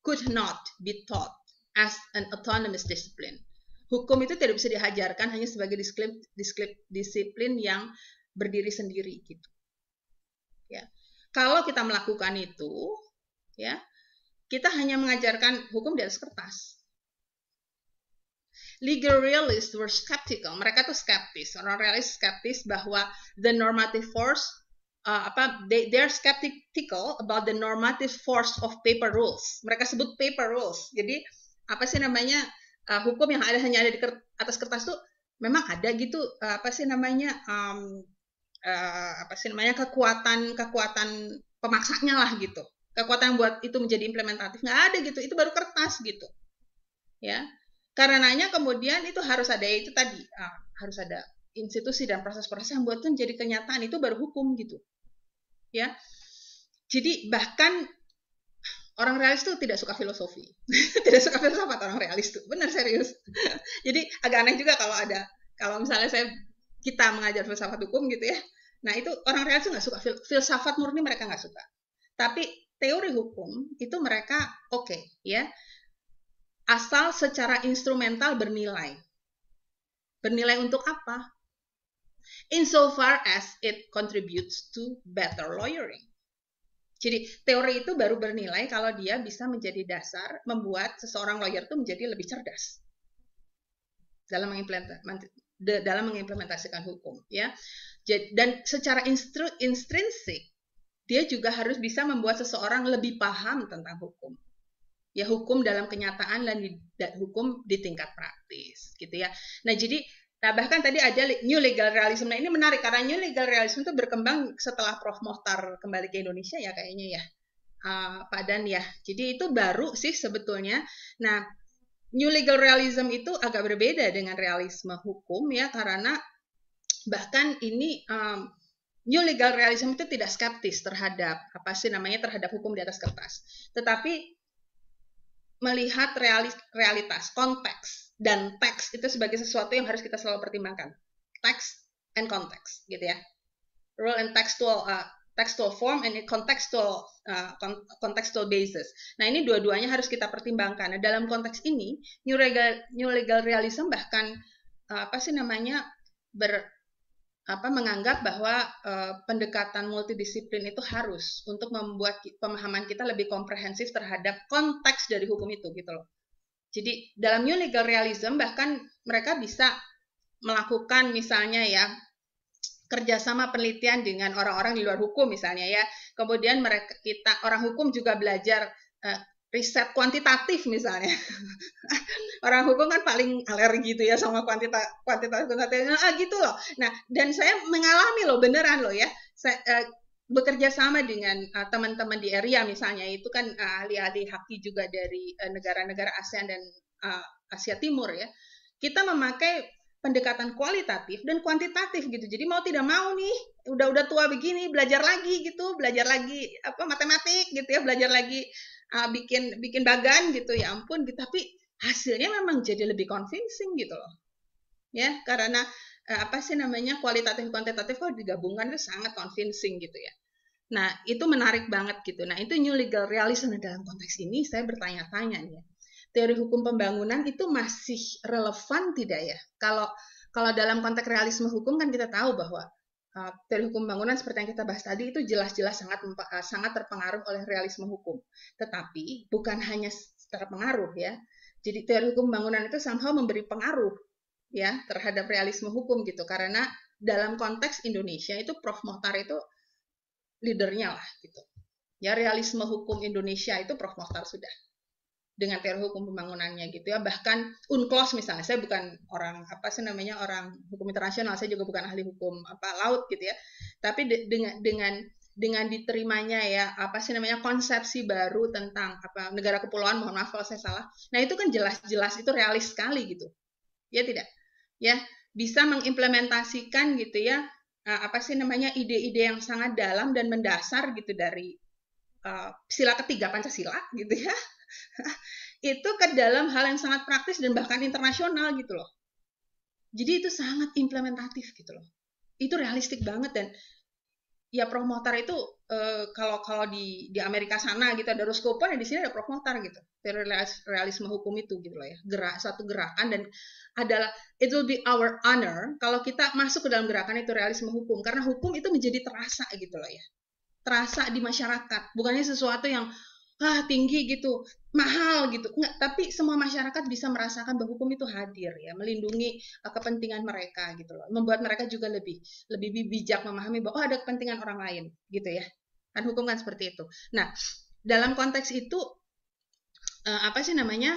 could not be taught as an autonomous discipline. Hukum itu tidak bisa dihajarkan hanya sebagai disiplin, disiplin, disiplin yang berdiri sendiri gitu. Ya. Kalau kita melakukan itu, ya kita hanya mengajarkan hukum di atas kertas. Legal realists were skeptical. Mereka tuh skeptis. Orang realis skeptis bahwa the normative force uh, apa they they are skeptical about the normative force of paper rules. Mereka sebut paper rules. Jadi apa sih namanya uh, hukum yang ada hanya ada di kert atas kertas tuh memang ada gitu uh, apa sih namanya um, uh, apa sih namanya kekuatan kekuatan pemaksanya lah gitu kekuatan buat itu menjadi implementatif nggak ada gitu itu baru kertas gitu ya karenanya kemudian itu harus ada itu tadi ah, harus ada institusi dan proses-proses yang buat itu menjadi kenyataan itu baru hukum gitu ya jadi bahkan orang realis tuh tidak suka filosofi tidak suka filsafat orang realis tuh benar serius jadi agak aneh juga kalau ada kalau misalnya saya kita mengajar filsafat hukum gitu ya nah itu orang realis itu nggak suka filsafat murni mereka nggak suka tapi teori hukum itu mereka oke okay, ya asal secara instrumental bernilai bernilai untuk apa insofar as it contributes to better lawyering jadi teori itu baru bernilai kalau dia bisa menjadi dasar membuat seseorang lawyer itu menjadi lebih cerdas dalam mengimplementasikan, hukum ya dan secara instru, intrinsik dia juga harus bisa membuat seseorang lebih paham tentang hukum. Ya hukum dalam kenyataan dan, di, dan hukum di tingkat praktis gitu ya. Nah, jadi Nah, bahkan tadi ada new legal realism. Nah, ini menarik karena new legal realism itu berkembang setelah Prof. Mohtar kembali ke Indonesia ya kayaknya ya. Uh, Pak Dan ya. Jadi itu baru sih sebetulnya. Nah, new legal realism itu agak berbeda dengan realisme hukum ya karena bahkan ini um, new legal realism itu tidak skeptis terhadap apa sih namanya terhadap hukum di atas kertas, tetapi melihat realis, realitas, konteks dan teks itu sebagai sesuatu yang harus kita selalu pertimbangkan. Teks and context, gitu ya. Rule and textual uh, textual form and contextual uh, contextual basis. Nah, ini dua-duanya harus kita pertimbangkan. Nah, dalam konteks ini new legal new legal realism bahkan uh, apa sih namanya ber apa menganggap bahwa uh, pendekatan multidisiplin itu harus untuk membuat pemahaman kita lebih komprehensif terhadap konteks dari hukum itu gitu loh. Jadi dalam new legal realism bahkan mereka bisa melakukan misalnya ya kerjasama penelitian dengan orang-orang di luar hukum misalnya ya. Kemudian mereka kita orang hukum juga belajar uh, riset kuantitatif misalnya. Orang hukum kan paling alergi gitu ya sama kuantita kuantitatif kuantitatif ah gitu loh. Nah, dan saya mengalami loh beneran loh ya. Saya, uh, bekerja sama dengan uh, teman-teman di area misalnya itu kan uh, ahli-ahli haki juga dari uh, negara-negara ASEAN dan uh, Asia Timur ya. Kita memakai pendekatan kualitatif dan kuantitatif gitu. Jadi mau tidak mau nih, udah-udah tua begini belajar lagi gitu, belajar lagi apa matematik gitu ya, belajar lagi uh, bikin bikin bagan gitu ya ampun gitu tapi hasilnya memang jadi lebih convincing gitu loh ya karena uh, apa sih namanya kualitatif kuantitatif kalau digabungkan itu sangat convincing gitu ya nah itu menarik banget gitu nah itu new legal realism nah, dalam konteks ini saya bertanya-tanya nih ya. teori hukum pembangunan itu masih relevan tidak ya kalau kalau dalam konteks realisme hukum kan kita tahu bahwa teori ah, hukum bangunan seperti yang kita bahas tadi itu jelas-jelas sangat ah, sangat terpengaruh oleh realisme hukum. Tetapi bukan hanya terpengaruh ya. Jadi teori hukum bangunan itu somehow memberi pengaruh ya terhadap realisme hukum gitu karena dalam konteks Indonesia itu Prof Mohtar itu leadernya lah gitu. Ya realisme hukum Indonesia itu Prof Mohtar sudah dengan teori hukum pembangunannya gitu ya bahkan unclos misalnya saya bukan orang apa sih namanya orang hukum internasional saya juga bukan ahli hukum apa laut gitu ya tapi de dengan dengan dengan diterimanya ya apa sih namanya konsepsi baru tentang apa negara kepulauan mohon maaf kalau saya salah nah itu kan jelas-jelas itu realis sekali gitu ya tidak ya bisa mengimplementasikan gitu ya eh, apa sih namanya ide-ide yang sangat dalam dan mendasar gitu dari uh, sila ketiga Pancasila gitu ya itu ke dalam hal yang sangat praktis dan bahkan internasional gitu loh. Jadi itu sangat implementatif gitu loh. Itu realistik banget dan ya promotor itu eh, kalau kalau di di Amerika sana gitu ada Roscoe ya di sini ada promotor gitu. Terrealisme realisme hukum itu gitu loh ya. Gerak satu gerakan dan adalah it will be our honor kalau kita masuk ke dalam gerakan itu realisme hukum karena hukum itu menjadi terasa gitu loh ya terasa di masyarakat bukannya sesuatu yang ah tinggi gitu, mahal gitu. nggak tapi semua masyarakat bisa merasakan bahwa hukum itu hadir ya, melindungi uh, kepentingan mereka gitu loh. Membuat mereka juga lebih lebih bijak memahami bahwa oh, ada kepentingan orang lain gitu ya. Kan hukum kan seperti itu. Nah, dalam konteks itu uh, apa sih namanya?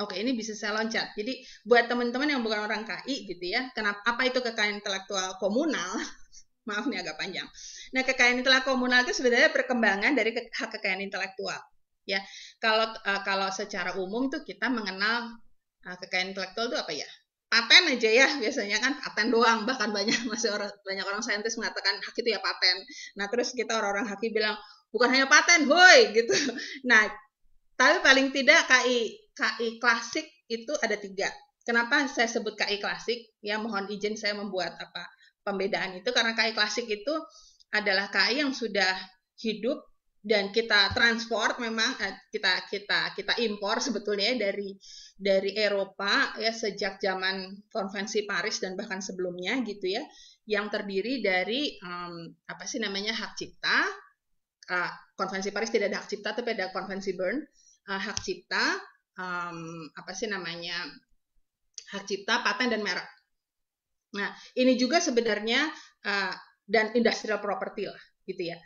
Oke, ini bisa saya loncat. Jadi buat teman-teman yang bukan orang KI gitu ya, kenapa apa itu kekayaan intelektual komunal? maaf nih agak panjang. Nah, kekayaan intelektual komunal itu sebenarnya perkembangan dari ke hak kekayaan intelektual. Ya, kalau uh, kalau secara umum tuh kita mengenal uh, kekayaan intelektual itu apa ya? Paten aja ya, biasanya kan paten doang. Bahkan banyak masih orang banyak orang saintis mengatakan hak itu ya paten. Nah, terus kita orang-orang haki bilang bukan hanya paten, hoi gitu. Nah, tapi paling tidak KI KI klasik itu ada tiga. Kenapa saya sebut KI klasik? Ya mohon izin saya membuat apa pembedaan itu karena KI klasik itu adalah KI yang sudah hidup dan kita transport memang eh, kita kita kita impor sebetulnya ya dari dari Eropa ya sejak zaman konvensi Paris dan bahkan sebelumnya gitu ya yang terdiri dari um, apa sih namanya hak cipta uh, konvensi Paris tidak ada hak cipta tapi ada konvensi Bern uh, hak cipta um, apa sih namanya hak cipta paten dan merek Nah, ini juga sebenarnya uh, dan industrial property lah, gitu ya.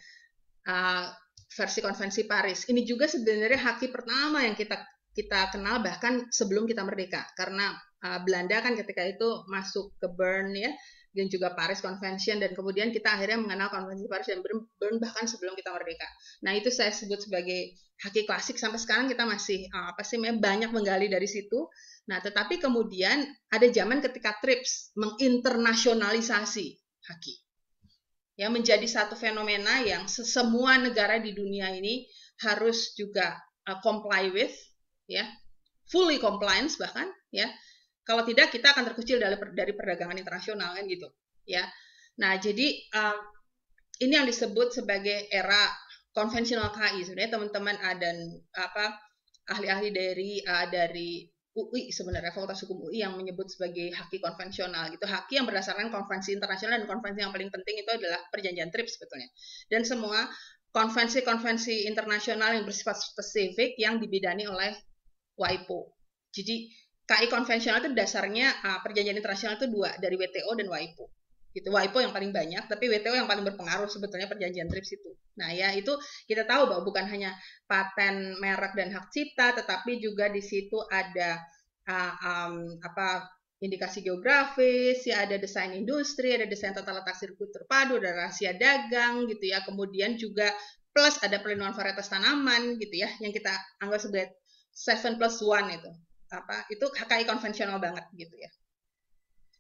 Uh, versi konvensi Paris. Ini juga sebenarnya haki pertama yang kita kita kenal bahkan sebelum kita merdeka karena uh, Belanda kan ketika itu masuk ke Bern ya dan juga Paris Convention dan kemudian kita akhirnya mengenal konvensi Paris dan Bern bahkan sebelum kita merdeka. Nah itu saya sebut sebagai haki klasik sampai sekarang kita masih uh, apa sih banyak menggali dari situ Nah, tetapi kemudian ada zaman ketika TRIPS menginternasionalisasi haki. Ya, menjadi satu fenomena yang semua negara di dunia ini harus juga uh, comply with, ya, fully compliance bahkan, ya. Kalau tidak kita akan terkecil dari dari perdagangan internasional kan gitu, ya. Nah, jadi uh, ini yang disebut sebagai era konvensional KI. Sebenarnya teman-teman dan apa ahli-ahli dari uh, dari UI sebenarnya Fakultas Hukum UI yang menyebut sebagai haki konvensional gitu haki yang berdasarkan konvensi internasional dan konvensi yang paling penting itu adalah perjanjian TRIPS sebetulnya dan semua konvensi-konvensi internasional yang bersifat spesifik yang dibidani oleh WIPO jadi KI konvensional itu dasarnya ah, perjanjian internasional itu dua dari WTO dan WIPO gitu WIPO yang paling banyak tapi WTO yang paling berpengaruh sebetulnya perjanjian TRIPS itu nah ya itu kita tahu bahwa bukan hanya paten merek dan hak cipta tetapi juga di situ ada uh, um, apa indikasi geografis ya ada desain industri ada desain tata letak sirkuit terpadu ada rahasia dagang gitu ya kemudian juga plus ada perlindungan varietas tanaman gitu ya yang kita anggap sebagai seven plus one itu apa itu HKI konvensional banget gitu ya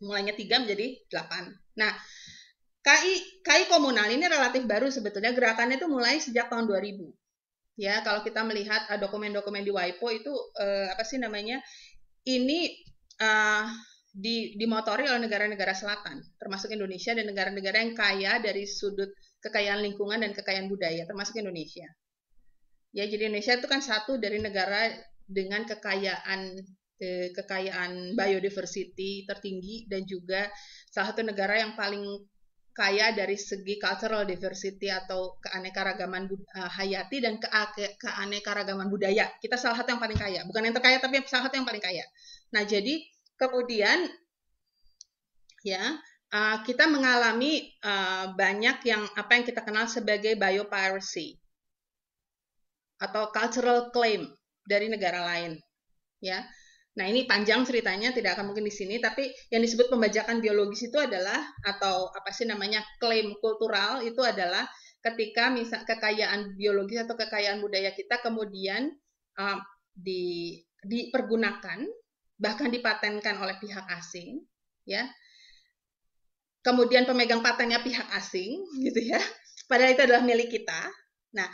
mulainya 3 menjadi 8. Nah, KI KI komunal ini relatif baru sebetulnya gerakannya itu mulai sejak tahun 2000. Ya, kalau kita melihat eh, dokumen-dokumen di WIPO itu eh, apa sih namanya? Ini eh, di, dimotori oleh negara-negara selatan, termasuk Indonesia dan negara-negara yang kaya dari sudut kekayaan lingkungan dan kekayaan budaya, termasuk Indonesia. Ya, jadi Indonesia itu kan satu dari negara dengan kekayaan kekayaan biodiversity tertinggi dan juga salah satu negara yang paling kaya dari segi cultural diversity atau keanekaragaman uh, hayati dan ke keanekaragaman budaya. Kita salah satu yang paling kaya, bukan yang terkaya tapi salah satu yang paling kaya. Nah, jadi kemudian ya, uh, kita mengalami uh, banyak yang apa yang kita kenal sebagai biopiracy atau cultural claim dari negara lain. Ya. Nah, ini panjang ceritanya, tidak akan mungkin di sini, tapi yang disebut pembajakan biologis itu adalah atau apa sih namanya klaim kultural itu adalah ketika misal kekayaan biologis atau kekayaan budaya kita kemudian uh, di dipergunakan bahkan dipatenkan oleh pihak asing, ya. Kemudian pemegang patennya pihak asing, gitu ya. Padahal itu adalah milik kita. Nah,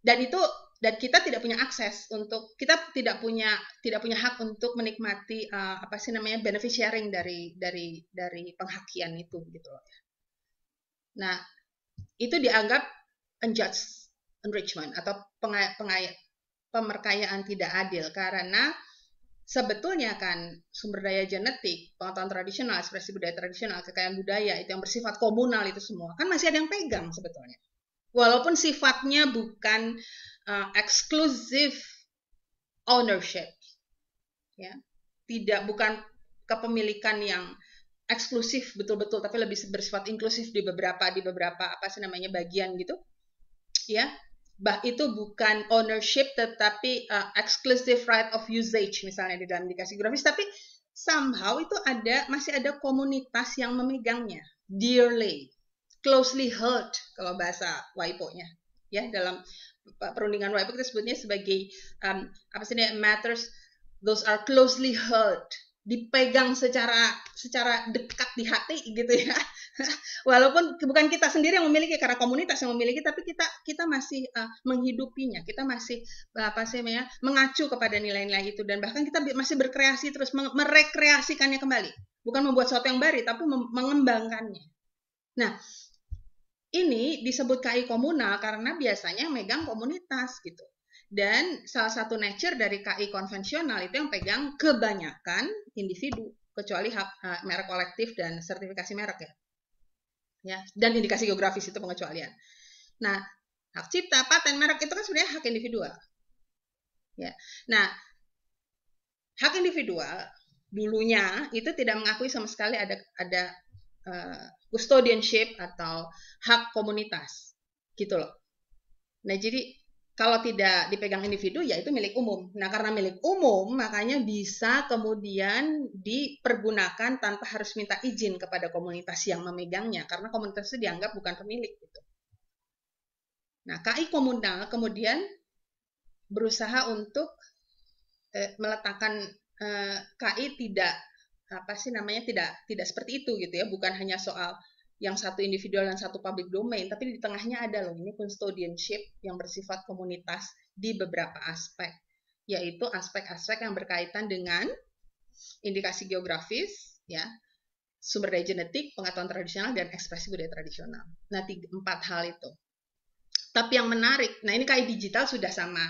dan itu dan kita tidak punya akses untuk kita tidak punya tidak punya hak untuk menikmati uh, apa sih namanya benefit sharing dari dari dari penghakian itu gitu loh. Nah, itu dianggap unjust enrichment atau pengay pengay pemerkayaan tidak adil karena sebetulnya kan sumber daya genetik, pengetahuan tradisional, ekspresi budaya tradisional, kekayaan budaya itu yang bersifat komunal itu semua kan masih ada yang pegang sebetulnya. Walaupun sifatnya bukan uh, exclusive ownership ya tidak bukan kepemilikan yang eksklusif betul-betul tapi lebih bersifat inklusif di beberapa di beberapa apa sih namanya bagian gitu ya bah itu bukan ownership tetapi uh, exclusive right of usage misalnya di dalam indikasi grafis tapi somehow itu ada masih ada komunitas yang memegangnya dearly closely held kalau bahasa wipo ya dalam perundingan WIPO kita sebutnya sebagai um, apa sih ini matters those are closely held dipegang secara secara dekat di hati gitu ya walaupun bukan kita sendiri yang memiliki karena komunitas yang memiliki tapi kita kita masih uh, menghidupinya kita masih apa sih ya mengacu kepada nilai-nilai itu dan bahkan kita masih berkreasi terus merekreasikannya kembali bukan membuat sesuatu yang baru tapi mengembangkannya nah ini disebut KI komunal karena biasanya megang komunitas gitu. Dan salah satu nature dari KI konvensional itu yang pegang kebanyakan individu, kecuali hak, hak merek kolektif dan sertifikasi merek ya. Ya, dan indikasi geografis itu pengecualian. Nah, hak cipta, paten, merek itu kan sebenarnya hak individual. Ya. Nah, hak individual dulunya itu tidak mengakui sama sekali ada ada Eh, custodianship atau hak komunitas gitu loh. Nah jadi kalau tidak dipegang individu ya itu milik umum. Nah karena milik umum makanya bisa kemudian dipergunakan tanpa harus minta izin kepada komunitas yang memegangnya karena komunitas itu dianggap bukan pemilik gitu. Nah KI komunal kemudian berusaha untuk eh, meletakkan eh, KI tidak apa sih namanya tidak tidak seperti itu gitu ya bukan hanya soal yang satu individual dan satu public domain tapi di tengahnya ada loh ini custodianship yang bersifat komunitas di beberapa aspek yaitu aspek-aspek yang berkaitan dengan indikasi geografis ya sumber daya genetik, pengetahuan tradisional, dan ekspresi budaya tradisional. Nah, tiga, empat hal itu. Tapi yang menarik, nah ini kayak digital sudah sama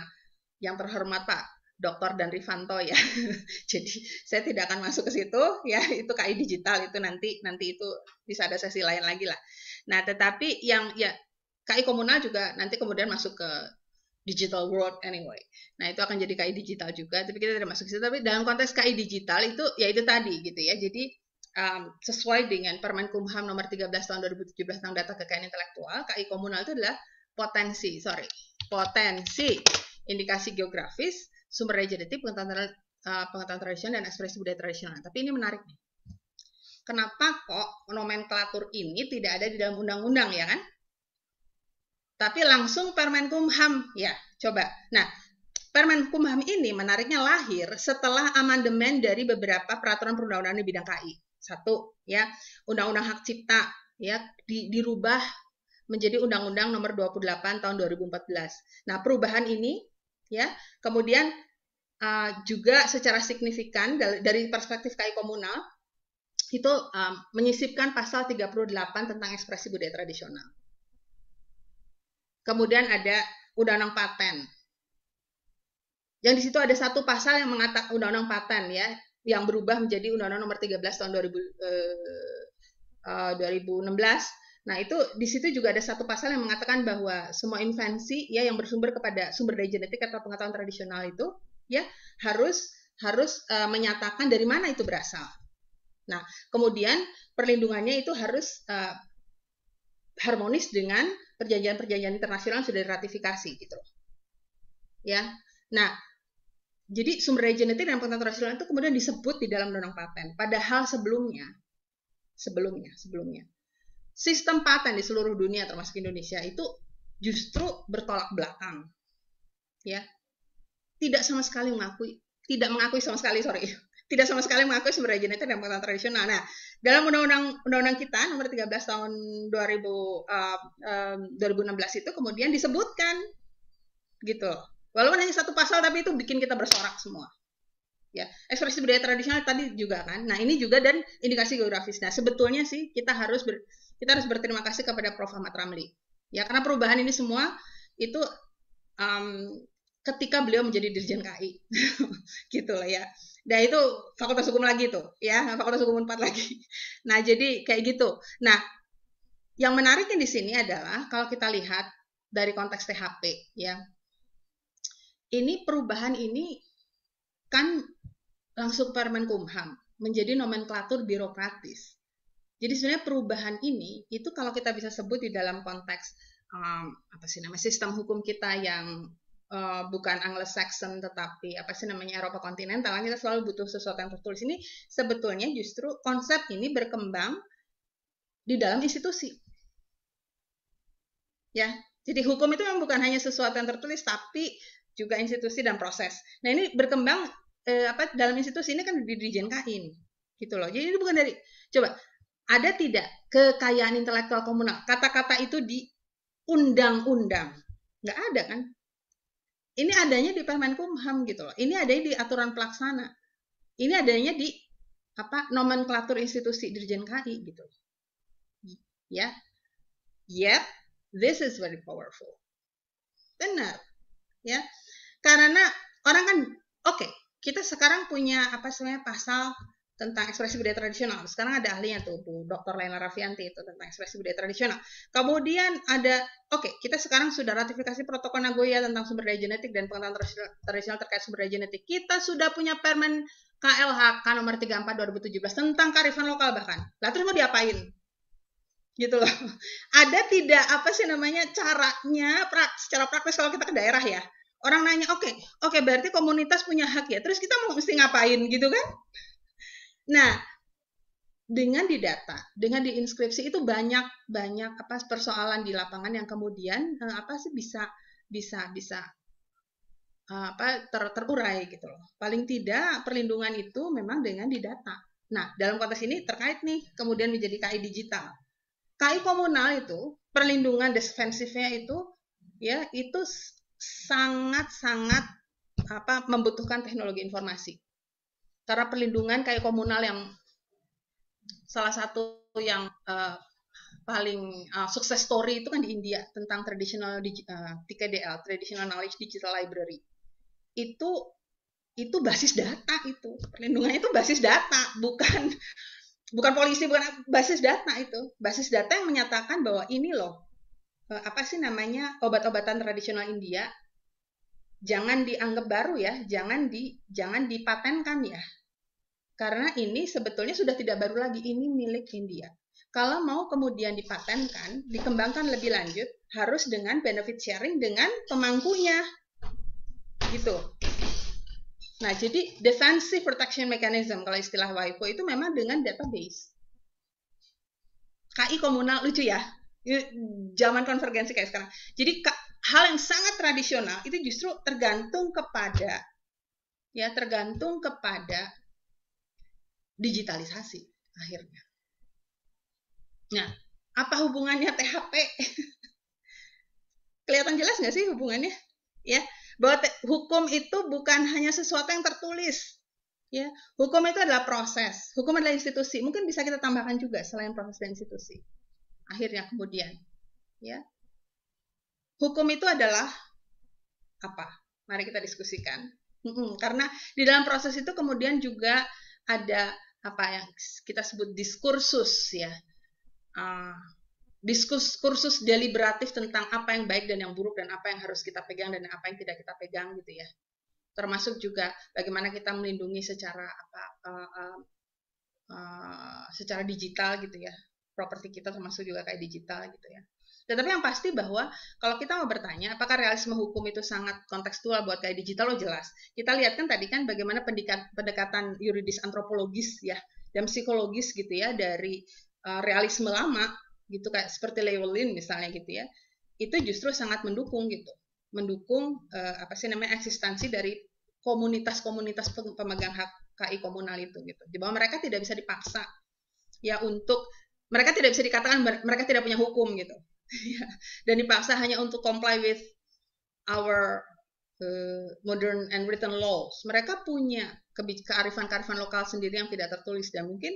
yang terhormat Pak Dokter dan Rivanto ya. Jadi saya tidak akan masuk ke situ ya itu KI digital itu nanti nanti itu bisa ada sesi lain lagi lah. Nah, tetapi yang ya KI komunal juga nanti kemudian masuk ke digital world anyway. Nah, itu akan jadi KI digital juga, tapi kita tidak masuk ke situ. Tapi dalam konteks KI digital itu ya itu tadi gitu ya. Jadi um, sesuai dengan Permen Kumham nomor 13 tahun 2017 tentang data kekayaan intelektual, KI komunal itu adalah potensi, sorry, potensi indikasi geografis sumber daya genetik, pengetahuan, uh, pengetahuan tradisional, dan ekspresi budaya tradisional. Tapi ini menarik nih. Kenapa kok nomenklatur ini tidak ada di dalam undang-undang ya kan? Tapi langsung Permenkumham ya, coba. Nah, Permenkumham ini menariknya lahir setelah amandemen dari beberapa peraturan perundang-undangan di bidang KI. Satu, ya, Undang-Undang Hak Cipta ya di, dirubah menjadi Undang-Undang Nomor 28 tahun 2014. Nah, perubahan ini ya. Kemudian uh, juga secara signifikan dari perspektif KI komunal itu um, menyisipkan pasal 38 tentang ekspresi budaya tradisional. Kemudian ada Undang-Undang Paten. Yang di situ ada satu pasal yang mengatakan Undang-Undang Paten ya, yang berubah menjadi Undang-Undang Nomor 13 tahun 2000, eh, eh, 2016 Nah, itu di situ juga ada satu pasal yang mengatakan bahwa semua invensi ya yang bersumber kepada sumber daya genetik atau pengetahuan tradisional itu ya harus harus uh, menyatakan dari mana itu berasal. Nah, kemudian perlindungannya itu harus uh, harmonis dengan perjanjian-perjanjian internasional yang sudah diratifikasi gitu. Ya. Nah, jadi sumber daya genetik dan pengetahuan tradisional itu kemudian disebut di dalam undang-undang paten padahal sebelumnya sebelumnya sebelumnya sistem paten di seluruh dunia termasuk Indonesia itu justru bertolak belakang. Ya. Tidak sama sekali mengakui, tidak mengakui sama sekali, sorry. Tidak sama sekali mengakui sumber daya genetik dan pengetahuan tradisional. Nah, dalam undang-undang undang-undang kita nomor 13 tahun 2000 uh, um, 2016 itu kemudian disebutkan gitu. Walaupun hanya satu pasal tapi itu bikin kita bersorak semua ya ekspresi budaya tradisional tadi juga kan nah ini juga dan indikasi geografis nah sebetulnya sih kita harus ber, kita harus berterima kasih kepada Prof Ahmad Ramli ya karena perubahan ini semua itu um, ketika beliau menjadi dirjen KI gitu lah ya dan nah, itu fakultas hukum lagi tuh ya nah, fakultas hukum 4 lagi nah jadi kayak gitu nah yang menariknya di sini adalah kalau kita lihat dari konteks THP ya ini perubahan ini kan langsung permen kumham menjadi nomenklatur birokratis jadi sebenarnya perubahan ini itu kalau kita bisa sebut di dalam konteks um, apa sih namanya sistem hukum kita yang uh, bukan Anglo-Saxon tetapi apa sih namanya Eropa kontinental kita selalu butuh sesuatu yang tertulis ini sebetulnya justru konsep ini berkembang di dalam institusi ya jadi hukum itu memang bukan hanya sesuatu yang tertulis tapi juga institusi dan proses nah ini berkembang eh, apa dalam institusi ini kan di Dirjen Kain gitu loh jadi ini bukan dari coba ada tidak kekayaan intelektual komunal? Kata-kata itu di undang-undang. Nggak ada kan? Ini adanya di Kumham gitu loh. Ini adanya di aturan pelaksana. Ini adanya di apa nomenklatur institusi Dirjen KI gitu loh. Ya. Yep, this is very powerful. Benar. Ya. Karena orang kan oke, okay, kita sekarang punya apa sebenarnya pasal tentang ekspresi budaya tradisional. Sekarang ada ahlinya tuh Bu Dr. Lena Rafianti itu tentang ekspresi budaya tradisional. Kemudian ada oke, okay, kita sekarang sudah ratifikasi protokol Nagoya tentang sumber daya genetik dan pengetahuan tradisional, terkait sumber daya genetik. Kita sudah punya permen KLHK nomor 34 2017 tentang karifan lokal bahkan. Lah terus mau diapain? Gitu loh. Ada tidak apa sih namanya caranya pra, secara praktis kalau kita ke daerah ya? Orang nanya, "Oke, okay, oke okay, berarti komunitas punya hak ya." Terus kita mau mesti ngapain gitu kan? Nah, dengan didata, dengan diinskripsi itu banyak banyak apa persoalan di lapangan yang kemudian eh, apa sih bisa bisa bisa eh, apa ter, terurai gitu loh. Paling tidak perlindungan itu memang dengan didata. Nah, dalam konteks ini terkait nih kemudian menjadi KI digital. KI komunal itu perlindungan defensifnya itu ya itu sangat-sangat apa membutuhkan teknologi informasi. Cara perlindungan kayak komunal yang salah satu yang uh, paling uh, sukses story itu kan di India tentang traditional uh, eh, TKDL, traditional knowledge digital library. Itu itu basis data itu. Perlindungannya itu basis data, bukan bukan polisi, bukan basis data itu. Basis data yang menyatakan bahwa ini loh apa sih namanya obat-obatan tradisional India jangan dianggap baru ya, jangan di jangan dipatenkan ya. Karena ini sebetulnya sudah tidak baru lagi, ini milik India. Kalau mau kemudian dipatenkan, dikembangkan lebih lanjut, harus dengan benefit sharing dengan pemangkunya. Gitu. Nah, jadi defensive protection mechanism kalau istilah WIPO itu memang dengan database. KI komunal lucu ya. Zaman konvergensi kayak sekarang. Jadi hal yang sangat tradisional itu justru tergantung kepada ya tergantung kepada digitalisasi akhirnya. Nah, apa hubungannya THP? Kelihatan jelas nggak sih hubungannya? Ya, bahwa hukum itu bukan hanya sesuatu yang tertulis. Ya, hukum itu adalah proses. Hukum adalah institusi. Mungkin bisa kita tambahkan juga selain proses dan institusi. Akhirnya kemudian, ya. Hukum itu adalah apa? Mari kita diskusikan. Hmm, karena di dalam proses itu kemudian juga ada apa yang kita sebut diskursus ya uh, ah, diskus deliberatif tentang apa yang baik dan yang buruk dan apa yang harus kita pegang dan apa yang tidak kita pegang gitu ya termasuk juga bagaimana kita melindungi secara apa uh, uh, uh, secara digital gitu ya properti kita termasuk juga kayak digital gitu ya tetapi ya, yang pasti bahwa kalau kita mau bertanya apakah realisme hukum itu sangat kontekstual buat kayak digital lo oh, jelas. Kita lihat kan tadi kan bagaimana pendekat, pendekatan yuridis antropologis ya dan psikologis gitu ya dari uh, realisme lama gitu kayak seperti Llewellyn misalnya gitu ya. Itu justru sangat mendukung gitu. Mendukung uh, apa sih namanya eksistensi dari komunitas-komunitas pemegang hak KI komunal itu gitu. Di bahwa mereka tidak bisa dipaksa ya untuk mereka tidak bisa dikatakan mereka tidak punya hukum gitu Iya. dan dipaksa hanya untuk comply with our uh, modern and written laws. Mereka punya kearifan-kearifan lokal sendiri yang tidak tertulis dan mungkin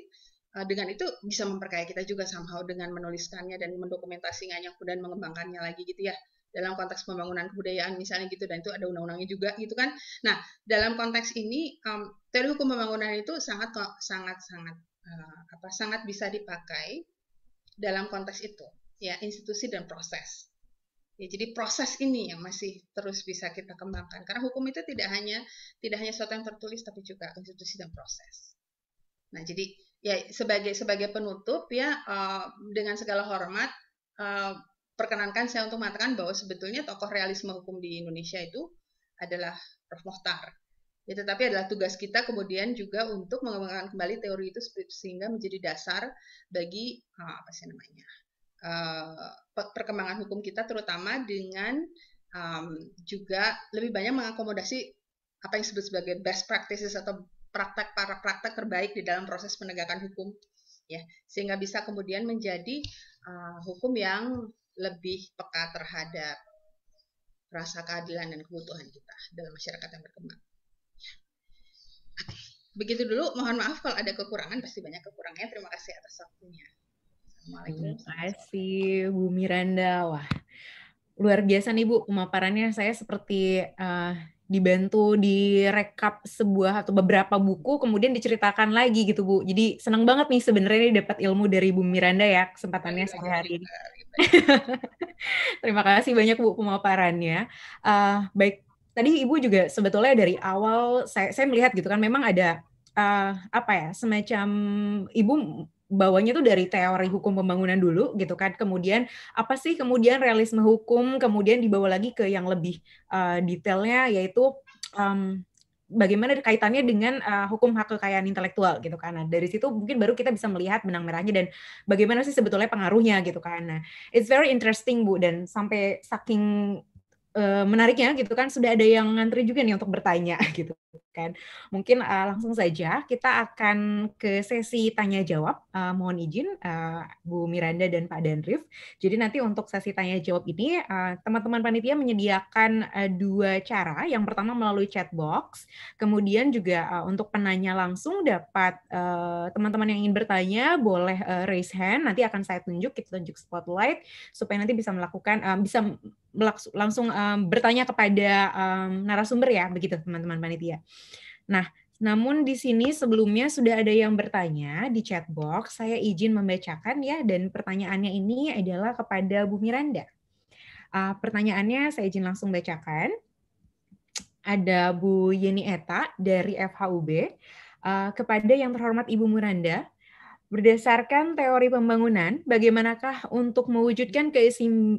uh, dengan itu bisa memperkaya kita juga somehow dengan menuliskannya dan mendokumentasikannya dan mengembangkannya lagi gitu ya dalam konteks pembangunan kebudayaan misalnya gitu dan itu ada undang-undangnya juga gitu kan. Nah dalam konteks ini um, teori hukum pembangunan itu sangat sangat sangat uh, apa sangat bisa dipakai dalam konteks itu ya institusi dan proses. Ya, jadi proses ini yang masih terus bisa kita kembangkan karena hukum itu tidak hanya tidak hanya sesuatu yang tertulis tapi juga institusi dan proses. Nah, jadi ya sebagai sebagai penutup ya uh, dengan segala hormat uh, perkenankan saya untuk mengatakan bahwa sebetulnya tokoh realisme hukum di Indonesia itu adalah Prof. Mohtar. Ya, tetapi adalah tugas kita kemudian juga untuk mengembangkan kembali teori itu sehingga menjadi dasar bagi eh, apa sih namanya uh, perkembangan hukum kita terutama dengan um, juga lebih banyak mengakomodasi apa yang disebut sebagai best practices atau praktek para praktek terbaik di dalam proses penegakan hukum ya sehingga bisa kemudian menjadi uh, hukum yang lebih peka terhadap rasa keadilan dan kebutuhan kita dalam masyarakat yang berkembang. Oke, begitu dulu. Mohon maaf kalau ada kekurangan, pasti banyak kekurangannya. Terima kasih atas waktunya. Terima kasih Bu Miranda. Wah, luar biasa nih Bu pemaparannya. Saya seperti uh, dibantu direkap sebuah atau beberapa buku kemudian diceritakan lagi gitu Bu. Jadi senang banget nih sebenarnya ini dapat ilmu dari Bu Miranda ya kesempatannya iya, sore hari ini. Iya, iya, Terima kasih banyak Bu pemaparannya. Uh, baik, tadi Ibu juga sebetulnya dari awal saya, saya melihat gitu kan memang ada uh, apa ya semacam Ibu bawanya tuh dari teori hukum pembangunan dulu gitu kan. Kemudian apa sih kemudian realisme hukum, kemudian dibawa lagi ke yang lebih uh, detailnya yaitu um, bagaimana kaitannya dengan uh, hukum hak kekayaan intelektual gitu kan. Nah, dari situ mungkin baru kita bisa melihat benang merahnya dan bagaimana sih sebetulnya pengaruhnya gitu kan. Nah, it's very interesting Bu dan sampai saking uh, menariknya gitu kan sudah ada yang ngantri juga nih untuk bertanya gitu kan. Mungkin uh, langsung saja kita akan ke sesi tanya jawab. Uh, mohon izin uh, Bu Miranda dan Pak Danrif. Jadi nanti untuk sesi tanya jawab ini teman teman-teman panitia menyediakan uh, dua cara. Yang pertama melalui chat box, kemudian juga uh, untuk penanya langsung dapat teman teman-teman yang ingin bertanya boleh uh, raise hand. Nanti akan saya tunjuk, kita tunjuk spotlight supaya nanti bisa melakukan uh, bisa langsung um, bertanya kepada um, narasumber ya begitu teman-teman panitia. Nah, namun di sini sebelumnya sudah ada yang bertanya di chat box, saya izin membacakan ya dan pertanyaannya ini adalah kepada Bu Miranda. Uh, pertanyaannya saya izin langsung bacakan. Ada Bu Yeni Eta dari FHUB. Uh, ah, kepada yang terhormat Ibu Miranda, Berdasarkan teori pembangunan, bagaimanakah untuk mewujudkan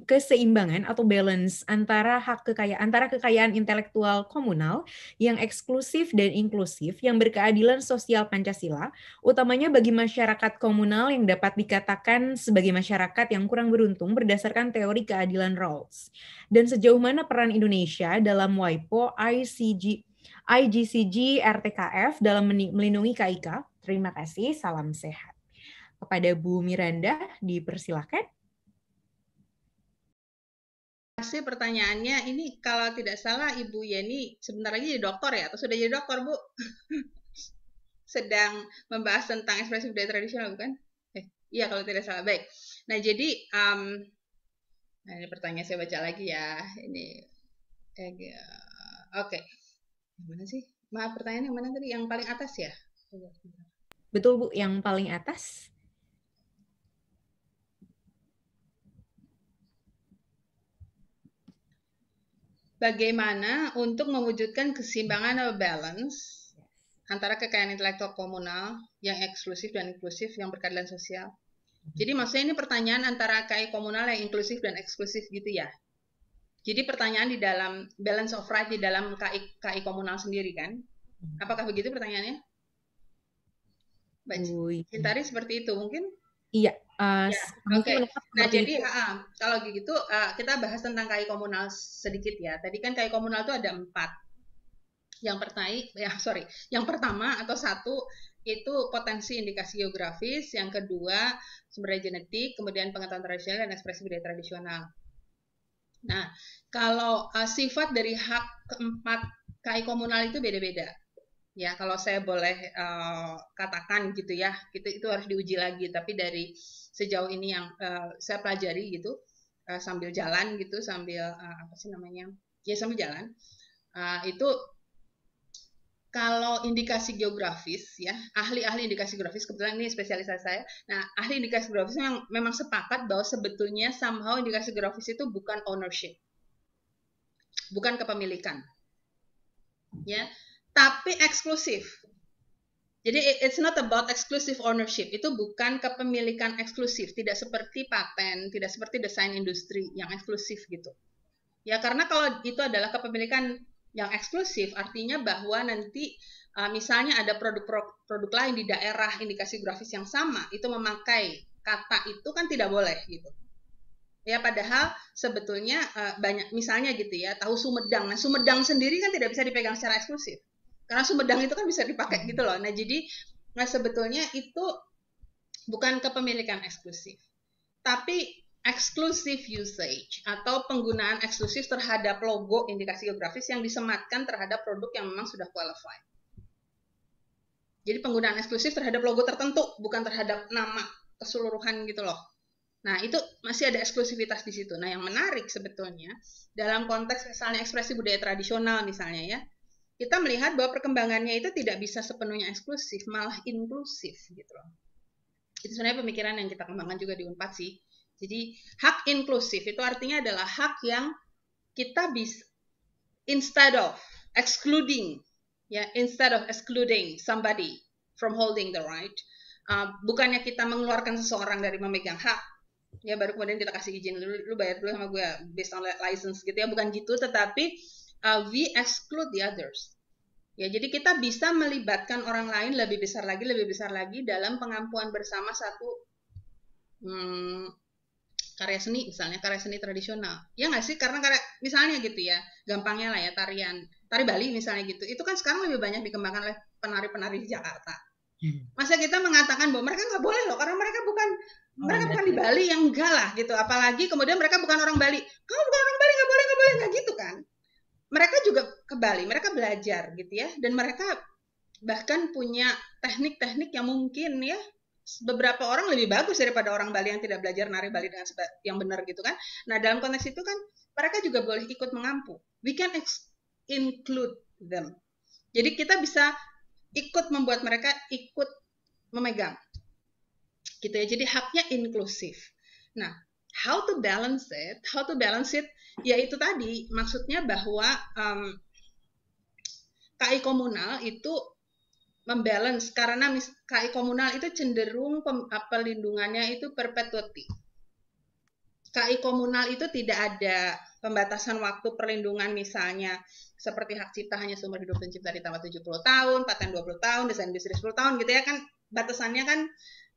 keseimbangan atau balance antara hak kekayaan antara kekayaan intelektual komunal yang eksklusif dan inklusif yang berkeadilan sosial Pancasila, utamanya bagi masyarakat komunal yang dapat dikatakan sebagai masyarakat yang kurang beruntung berdasarkan teori keadilan Rawls. Dan sejauh mana peran Indonesia dalam WIPO ICG IGCG RTKF dalam melindungi KIK. Terima kasih, salam sehat. Kepada Bu Miranda, dipersilakan. Terima kasih pertanyaannya. Ini kalau tidak salah Ibu Yeni sebentar lagi jadi dokter ya? Atau sudah jadi dokter, Bu? Sedang membahas tentang ekspresi budaya tradisional, bukan? Eh, iya, kalau tidak salah. Baik. Nah, jadi... Um, nah, ini pertanyaan saya baca lagi ya. Ini... Eh, oke. Okay. Mana sih? Maaf pertanyaan yang mana tadi? Yang paling atas ya? Betul Bu, yang paling atas. bagaimana untuk mewujudkan keseimbangan atau balance antara kekayaan intelektual komunal yang eksklusif dan inklusif yang berkeadilan sosial. Hmm. Jadi maksudnya ini pertanyaan antara KI komunal yang inklusif dan eksklusif gitu ya. Jadi pertanyaan di dalam balance of right di dalam KI KI komunal sendiri kan? Hmm. Apakah begitu pertanyaannya? Mbak Cintari seperti itu mungkin? Iya. Uh, ya, okay. Nah jadi uh, kalau gitu uh, kita bahas tentang kai komunal sedikit ya. Tadi kan kai komunal itu ada empat. Yang pertama, ya sorry, yang pertama atau satu itu potensi indikasi geografis, yang kedua sumber genetik, kemudian pengetahuan tradisional dan ekspresi budaya tradisional. Nah, kalau uh, sifat dari hak keempat KI komunal itu beda-beda ya kalau saya boleh uh, katakan gitu ya itu itu harus diuji lagi tapi dari sejauh ini yang uh, saya pelajari gitu uh, sambil jalan gitu sambil uh, apa sih namanya ya sambil jalan uh, itu kalau indikasi geografis ya ahli-ahli indikasi geografis kebetulan ini spesialisasi saya nah ahli indikasi geografis yang memang sepakat bahwa sebetulnya somehow indikasi geografis itu bukan ownership bukan kepemilikan ya tapi eksklusif. Jadi it's not about exclusive ownership. Itu bukan kepemilikan eksklusif, tidak seperti paten, tidak seperti desain industri yang eksklusif gitu. Ya karena kalau itu adalah kepemilikan yang eksklusif artinya bahwa nanti uh, misalnya ada produk-produk lain di daerah indikasi grafis yang sama itu memakai kata itu kan tidak boleh gitu. Ya padahal sebetulnya uh, banyak misalnya gitu ya, tahu Sumedang. Nah, Sumedang sendiri kan tidak bisa dipegang secara eksklusif karena sumedang itu kan bisa dipakai hmm. gitu loh. Nah, jadi nah sebetulnya itu bukan kepemilikan eksklusif, tapi exclusive usage atau penggunaan eksklusif terhadap logo indikasi geografis yang disematkan terhadap produk yang memang sudah qualified. Jadi penggunaan eksklusif terhadap logo tertentu, bukan terhadap nama keseluruhan gitu loh. Nah, itu masih ada eksklusivitas di situ. Nah, yang menarik sebetulnya dalam konteks misalnya ekspresi budaya tradisional misalnya ya, kita melihat bahwa perkembangannya itu tidak bisa sepenuhnya eksklusif, malah inklusif gitu loh. Itu sebenarnya pemikiran yang kita kembangkan juga di Unpad sih. Jadi hak inklusif itu artinya adalah hak yang kita bisa instead of excluding ya instead of excluding somebody from holding the right uh, bukannya kita mengeluarkan seseorang dari memegang hak ya baru kemudian kita kasih izin lu, lu bayar dulu sama gue based on license gitu ya bukan gitu tetapi uh, we exclude the others Ya, jadi kita bisa melibatkan orang lain lebih besar lagi, lebih besar lagi dalam pengampuan bersama satu hmm, karya seni, misalnya karya seni tradisional. Ya nggak sih? Karena karya, misalnya gitu ya, gampangnya lah ya tarian, tari Bali misalnya gitu. Itu kan sekarang lebih banyak dikembangkan oleh penari-penari di Jakarta. Hmm. Masa kita mengatakan bahwa mereka nggak boleh loh, karena mereka bukan oh, mereka iya, bukan di iya. Bali yang enggak lah gitu. Apalagi kemudian mereka bukan orang Bali. Kamu bukan orang Bali nggak boleh nggak boleh nggak gitu kan? mereka juga ke Bali, mereka belajar gitu ya, dan mereka bahkan punya teknik-teknik yang mungkin ya beberapa orang lebih bagus daripada orang Bali yang tidak belajar nari Bali dengan yang benar gitu kan. Nah dalam konteks itu kan mereka juga boleh ikut mengampu. We can include them. Jadi kita bisa ikut membuat mereka ikut memegang. Gitu ya. Jadi haknya inklusif. Nah, how to balance it? How to balance it ya itu tadi maksudnya bahwa um, KI komunal itu membalance karena mis, KI komunal itu cenderung pem, eh, pelindungannya itu perpetuity. KI komunal itu tidak ada pembatasan waktu perlindungan misalnya seperti hak cipta hanya seumur hidup pencipta ditambah 70 tahun, paten 20 tahun, desain bisnis 10 tahun gitu ya kan batasannya kan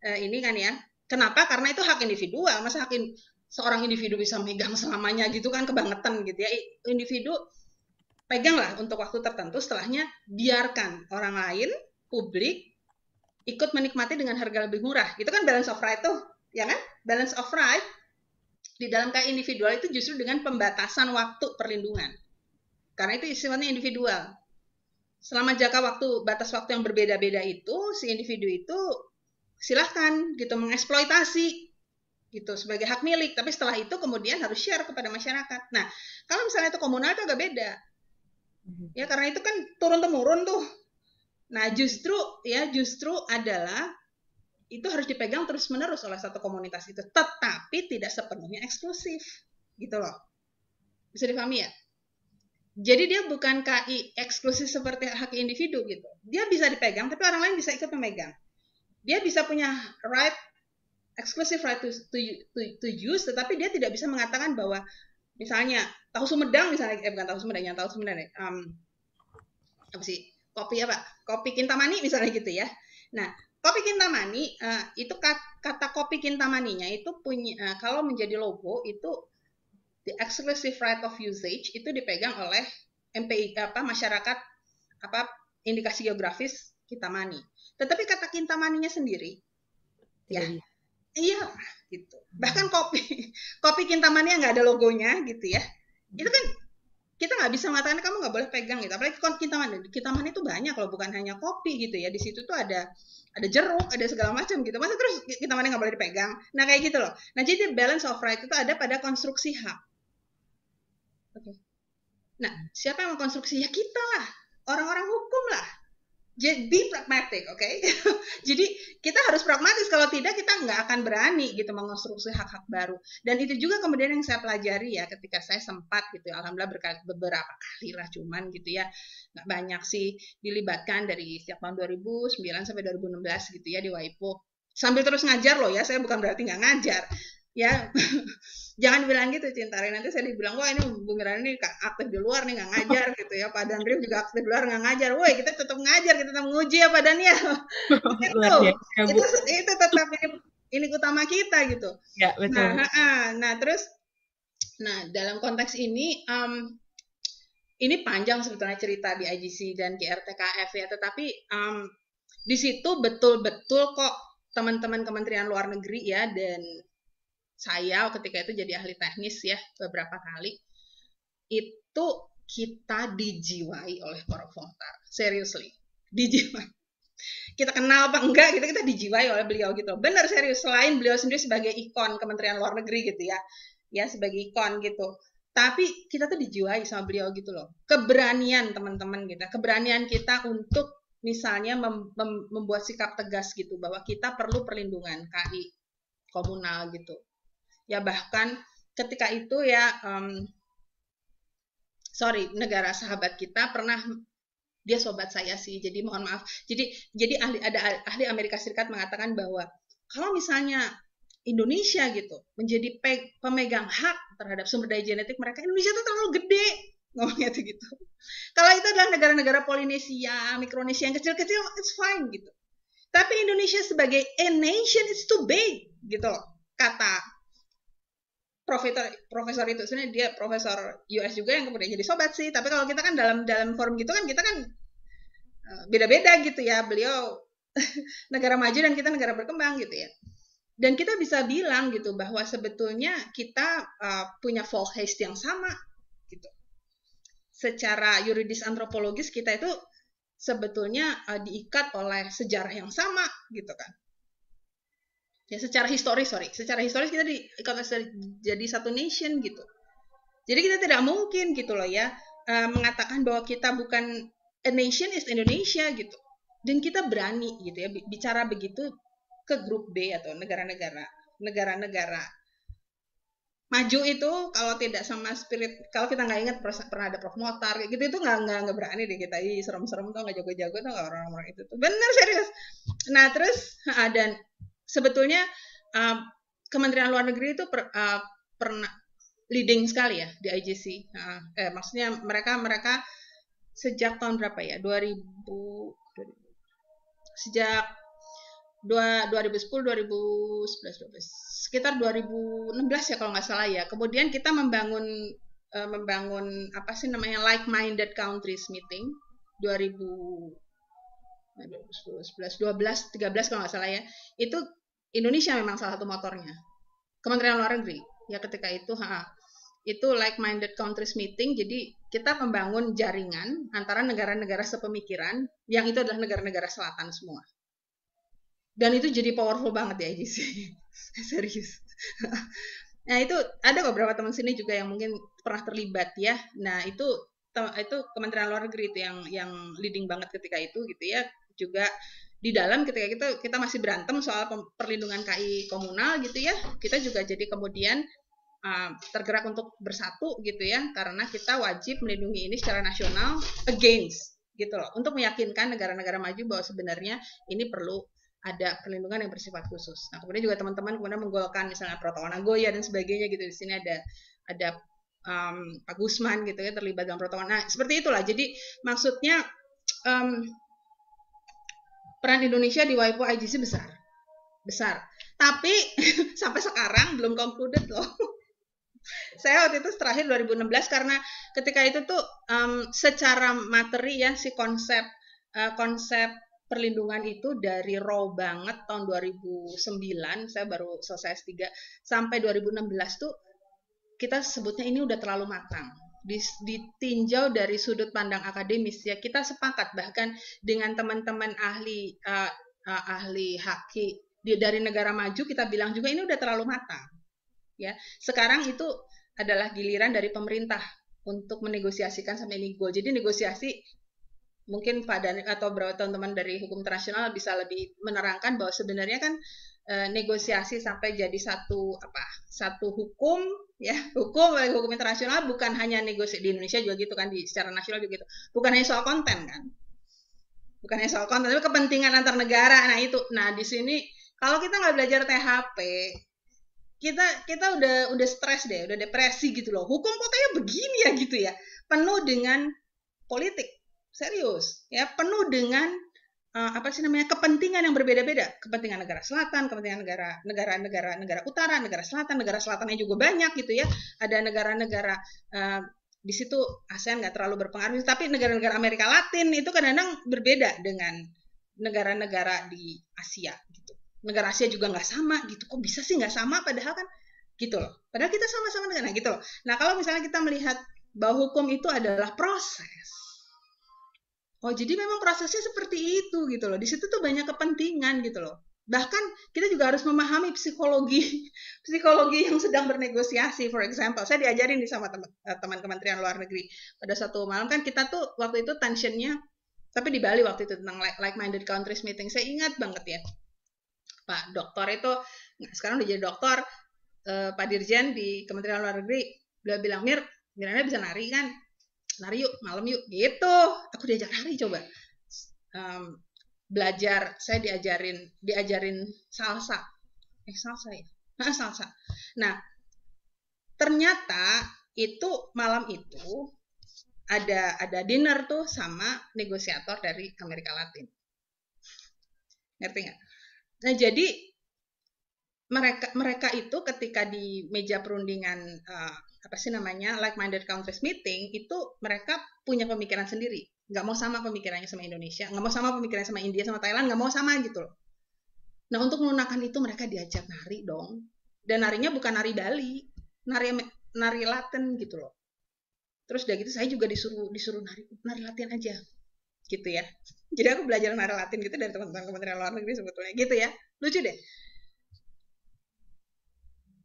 eh, ini kan ya. Kenapa? Karena itu hak individual. Masa hak in, seorang individu bisa megang selamanya gitu kan kebangetan gitu ya individu peganglah untuk waktu tertentu setelahnya biarkan orang lain publik ikut menikmati dengan harga lebih murah itu kan balance of right tuh ya kan balance of right di dalam kayak individual itu justru dengan pembatasan waktu perlindungan karena itu istilahnya individual selama jangka waktu batas waktu yang berbeda-beda itu si individu itu silahkan gitu mengeksploitasi gitu sebagai hak milik tapi setelah itu kemudian harus share kepada masyarakat nah kalau misalnya itu komunal itu agak beda mhm. ya karena itu kan turun temurun tuh nah justru ya justru adalah itu harus dipegang terus menerus oleh satu komunitas itu tetapi tidak sepenuhnya eksklusif gitu loh bisa dipahami ya jadi dia bukan KI eksklusif seperti hak individu gitu dia bisa dipegang tapi orang lain bisa ikut memegang dia bisa punya right exclusive right to, to, to, to use, tetapi dia tidak bisa mengatakan bahwa misalnya tahu Sumedang misalnya, eh bukan tahu Sumedang, yang tahu Sumedang, um, apa sih kopi apa kopi kintamani misalnya gitu ya. Nah kopi kintamani uh, itu kata, kata kopi kintamaninya itu punya uh, kalau menjadi logo itu the exclusive right of usage itu dipegang oleh MPI apa masyarakat apa indikasi geografis kintamani. Tetapi kata kintamaninya sendiri tidak ya iya gitu bahkan kopi kopi kintamani yang nggak ada logonya gitu ya itu kan kita nggak bisa mengatakan kamu nggak boleh pegang gitu apalagi kalau kintamani kintamani itu banyak Kalau bukan hanya kopi gitu ya di situ tuh ada ada jeruk ada segala macam gitu masa terus kintamani nggak boleh dipegang nah kayak gitu loh nah jadi balance of right itu ada pada konstruksi hak oke nah siapa yang mengkonstruksi ya kita lah orang-orang hukum lah jadi be pragmatic, oke? Okay? Jadi kita harus pragmatis. Kalau tidak kita nggak akan berani gitu mengonstruksi hak-hak baru. Dan itu juga kemudian yang saya pelajari ya ketika saya sempat gitu, ya, alhamdulillah berkali, beberapa kali lah cuman gitu ya nggak banyak sih dilibatkan dari sejak tahun 2009 sampai 2016 gitu ya di WIPO sambil terus ngajar loh ya saya bukan berarti nggak ngajar ya jangan bilang gitu Cintari nanti saya dibilang wah ini Bung Irani aktif di luar nih nggak ngajar gitu ya Pak Danri juga aktif di luar nggak ngajar woi kita tetap ngajar kita tetap nguji ya Pak Dania gitu. ya, itu itu tetap ini ini utama kita gitu ya, betul. nah nah terus nah dalam konteks ini um, ini panjang sebetulnya cerita di IGC dan di RTKF ya tetapi um, di situ betul-betul kok teman-teman Kementerian Luar Negeri ya dan saya ketika itu jadi ahli teknis ya beberapa kali itu kita dijiwai oleh Korokvotar seriously dijiwai kita kenal apa enggak kita gitu, kita dijiwai oleh beliau gitu benar serius selain beliau sendiri sebagai ikon Kementerian Luar Negeri gitu ya ya sebagai ikon gitu tapi kita tuh dijiwai sama beliau gitu loh keberanian teman-teman kita gitu. keberanian kita untuk misalnya mem mem membuat sikap tegas gitu bahwa kita perlu perlindungan KI komunal gitu ya bahkan ketika itu ya um, sorry negara sahabat kita pernah dia sobat saya sih jadi mohon maaf jadi jadi ahli ada ahli Amerika Serikat mengatakan bahwa kalau misalnya Indonesia gitu menjadi pe, pemegang hak terhadap sumber daya genetik mereka Indonesia itu terlalu gede ngomongnya tuh gitu kalau itu adalah negara-negara Polinesia Mikronesia yang kecil-kecil it's fine gitu tapi Indonesia sebagai a nation is too big gitu kata profesor profesor itu sebenarnya dia profesor US juga yang kemudian jadi sobat sih tapi kalau kita kan dalam dalam forum gitu kan kita kan eh, beda-beda gitu ya beliau negara maju dan kita negara berkembang gitu ya dan kita bisa bilang gitu bahwa sebetulnya kita uh, punya haste yang sama gitu secara yuridis antropologis kita itu sebetulnya uh, diikat oleh sejarah yang sama gitu kan ya secara historis sorry secara historis kita di jadi satu nation gitu jadi kita tidak mungkin gitu loh ya eh, mengatakan bahwa kita bukan a nation is Indonesia gitu dan kita berani gitu ya bicara begitu ke grup B atau negara-negara negara-negara maju itu kalau tidak sama spirit kalau kita nggak ingat pernah ada Prof Motar gitu itu nggak nggak nggak berani deh kita ih serem-serem tuh nggak jago-jago tuh orang-orang itu tuh bener serius nah terus ada sebetulnya uh, Kementerian Luar Negeri itu per, uh, pernah leading sekali ya di IGC. Uh, eh, maksudnya mereka mereka sejak tahun berapa ya? 2000, 2000 sejak 2, 2010, 2011, 2012 sekitar 2016 ya kalau nggak salah ya. Kemudian kita membangun uh, membangun apa sih namanya like-minded countries meeting 2000 11, 12, 13 kalau nggak salah ya, itu Indonesia memang salah satu motornya. Kementerian Luar Negeri. Ya ketika itu, ha, itu like-minded countries meeting, jadi kita membangun jaringan antara negara-negara sepemikiran, yang itu adalah negara-negara selatan semua. Dan itu jadi powerful banget ya, IGC. Serius. nah itu ada beberapa teman sini juga yang mungkin pernah terlibat ya. Nah itu itu Kementerian Luar Negeri itu yang yang leading banget ketika itu gitu ya juga di dalam ketika kita kita masih berantem soal perlindungan KI komunal gitu ya kita juga jadi kemudian uh, tergerak untuk bersatu gitu ya karena kita wajib melindungi ini secara nasional against gitu loh untuk meyakinkan negara-negara maju bahwa sebenarnya ini perlu ada perlindungan yang bersifat khusus. Nah, kemudian juga teman-teman kemudian menggolkan misalnya protokol Nagoya dan sebagainya gitu di sini ada ada um, Pak Gusman gitu ya terlibat dalam protokol. Nah, seperti itulah. Jadi maksudnya um, peran Indonesia di WIPO IGC besar. Besar. Tapi sampai sekarang belum concluded loh. Saya waktu itu terakhir 2016 karena ketika itu tuh um, secara materi ya si konsep uh, konsep perlindungan itu dari raw banget tahun 2009 saya baru selesai S3 sampai 2016 tuh kita sebutnya ini udah terlalu matang ditinjau dari sudut pandang akademis ya kita sepakat bahkan dengan teman-teman ahli uh, uh, ahli haki di, dari negara maju kita bilang juga ini udah terlalu matang ya sekarang itu adalah giliran dari pemerintah untuk menegosiasikan sama inigo jadi negosiasi mungkin Pak atau beberapa teman-teman dari hukum internasional bisa lebih menerangkan bahwa sebenarnya kan Eh, negosiasi sampai jadi satu apa satu hukum ya hukum eh, hukum internasional bukan hanya negosiasi di Indonesia juga gitu kan di secara nasional juga gitu bukan hanya soal konten kan bukan hanya soal konten tapi kepentingan antar negara nah itu nah di sini kalau kita nggak belajar THP kita kita udah udah stres deh udah depresi gitu loh hukum kok kayak begini ya gitu ya penuh dengan politik serius ya penuh dengan uh, apa sih namanya kepentingan yang berbeda-beda kepentingan negara selatan kepentingan negara negara negara negara utara negara selatan negara selatannya juga banyak gitu ya ada negara-negara uh, di situ ASEAN nggak terlalu berpengaruh tapi negara-negara Amerika Latin itu kadang-kadang berbeda dengan negara-negara di Asia gitu negara Asia juga nggak sama gitu kok bisa sih nggak sama padahal kan gitu loh padahal kita sama-sama dengan nah, gitu loh nah kalau misalnya kita melihat bahwa hukum itu adalah proses Oh, jadi memang prosesnya seperti itu gitu loh. Di situ tuh banyak kepentingan gitu loh. Bahkan kita juga harus memahami psikologi psikologi yang sedang bernegosiasi. For example, saya diajarin di sama eh, teman Kementerian Luar Negeri pada satu malam kan kita tuh waktu itu tensionnya tapi di Bali waktu itu tentang like minded countries meeting. Saya ingat banget ya. Pak dokter itu nah, sekarang udah jadi dokter eh, Pak Dirjen di Kementerian Luar Negeri beliau bilang Mir Mirna bisa nari kan lari yuk malam yuk gitu aku diajak lari coba um, belajar saya diajarin diajarin salsa eh salsa ya nah, salsa nah ternyata itu malam itu ada ada dinner tuh sama negosiator dari Amerika Latin ngerti nggak nah jadi mereka mereka itu ketika di meja perundingan uh, apa sih namanya like minded countries meeting itu mereka punya pemikiran sendiri nggak mau sama pemikirannya sama Indonesia nggak mau sama pemikirannya sama India sama Thailand nggak mau sama gitu loh nah untuk melunakan itu mereka diajak nari dong dan narinya bukan nari Bali nari nari Latin gitu loh terus udah gitu saya juga disuruh disuruh nari nari Latin aja gitu ya jadi aku belajar nari Latin gitu dari teman-teman kementerian luar negeri sebetulnya gitu ya lucu deh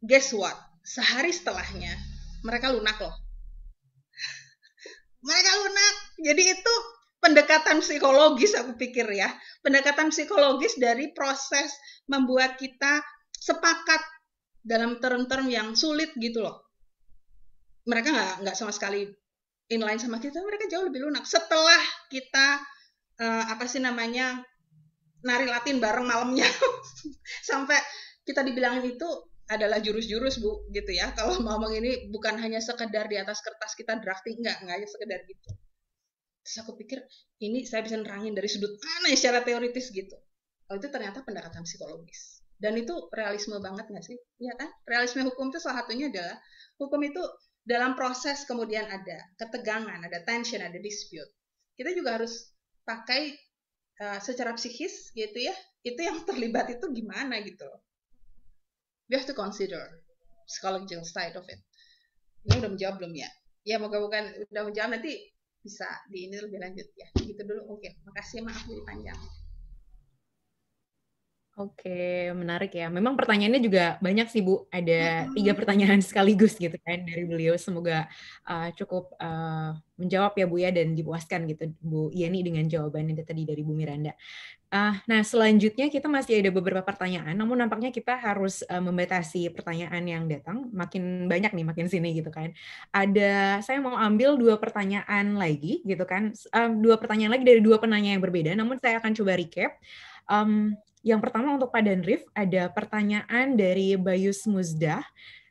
guess what? Sehari setelahnya mereka lunak loh. mereka lunak. Jadi itu pendekatan psikologis aku pikir ya. Pendekatan psikologis dari proses membuat kita sepakat dalam term-term yang sulit gitu loh. Mereka nggak nggak sama sekali inline sama kita, mereka jauh lebih lunak. Setelah kita uh, apa sih namanya nari Latin bareng malamnya sampai kita dibilangin itu adalah jurus-jurus bu gitu ya kalau ngomong ini bukan hanya sekedar di atas kertas kita drafting nggak nggak hanya sekedar gitu terus aku pikir ini saya bisa nerangin dari sudut mana ya secara teoritis gitu kalau itu ternyata pendekatan psikologis dan itu realisme banget nggak sih ya kan realisme hukum itu salah satunya adalah hukum itu dalam proses kemudian ada ketegangan ada tension ada dispute kita juga harus pakai uh, secara psikis gitu ya itu yang terlibat itu gimana gitu loh we have to consider psychological side of it ini udah menjawab belum ya ya moga bukan udah menjawab nanti bisa di ini lebih lanjut ya gitu dulu mungkin makasih ya, maaf lebih panjang Oke, menarik ya. Memang pertanyaannya juga banyak sih Bu. Ada tiga pertanyaan sekaligus gitu kan dari beliau. Semoga uh, cukup uh, menjawab ya Bu ya dan dipuaskan gitu Bu Yeni dengan jawaban yang tadi dari Bu Miranda. Uh, nah selanjutnya kita masih ada beberapa pertanyaan. Namun nampaknya kita harus uh, membatasi pertanyaan yang datang. Makin banyak nih, makin sini gitu kan. Ada saya mau ambil dua pertanyaan lagi gitu kan. Uh, dua pertanyaan lagi dari dua penanya yang berbeda. Namun saya akan coba recap. Um, yang pertama untuk Pak Danrif ada pertanyaan dari Bayus Musdah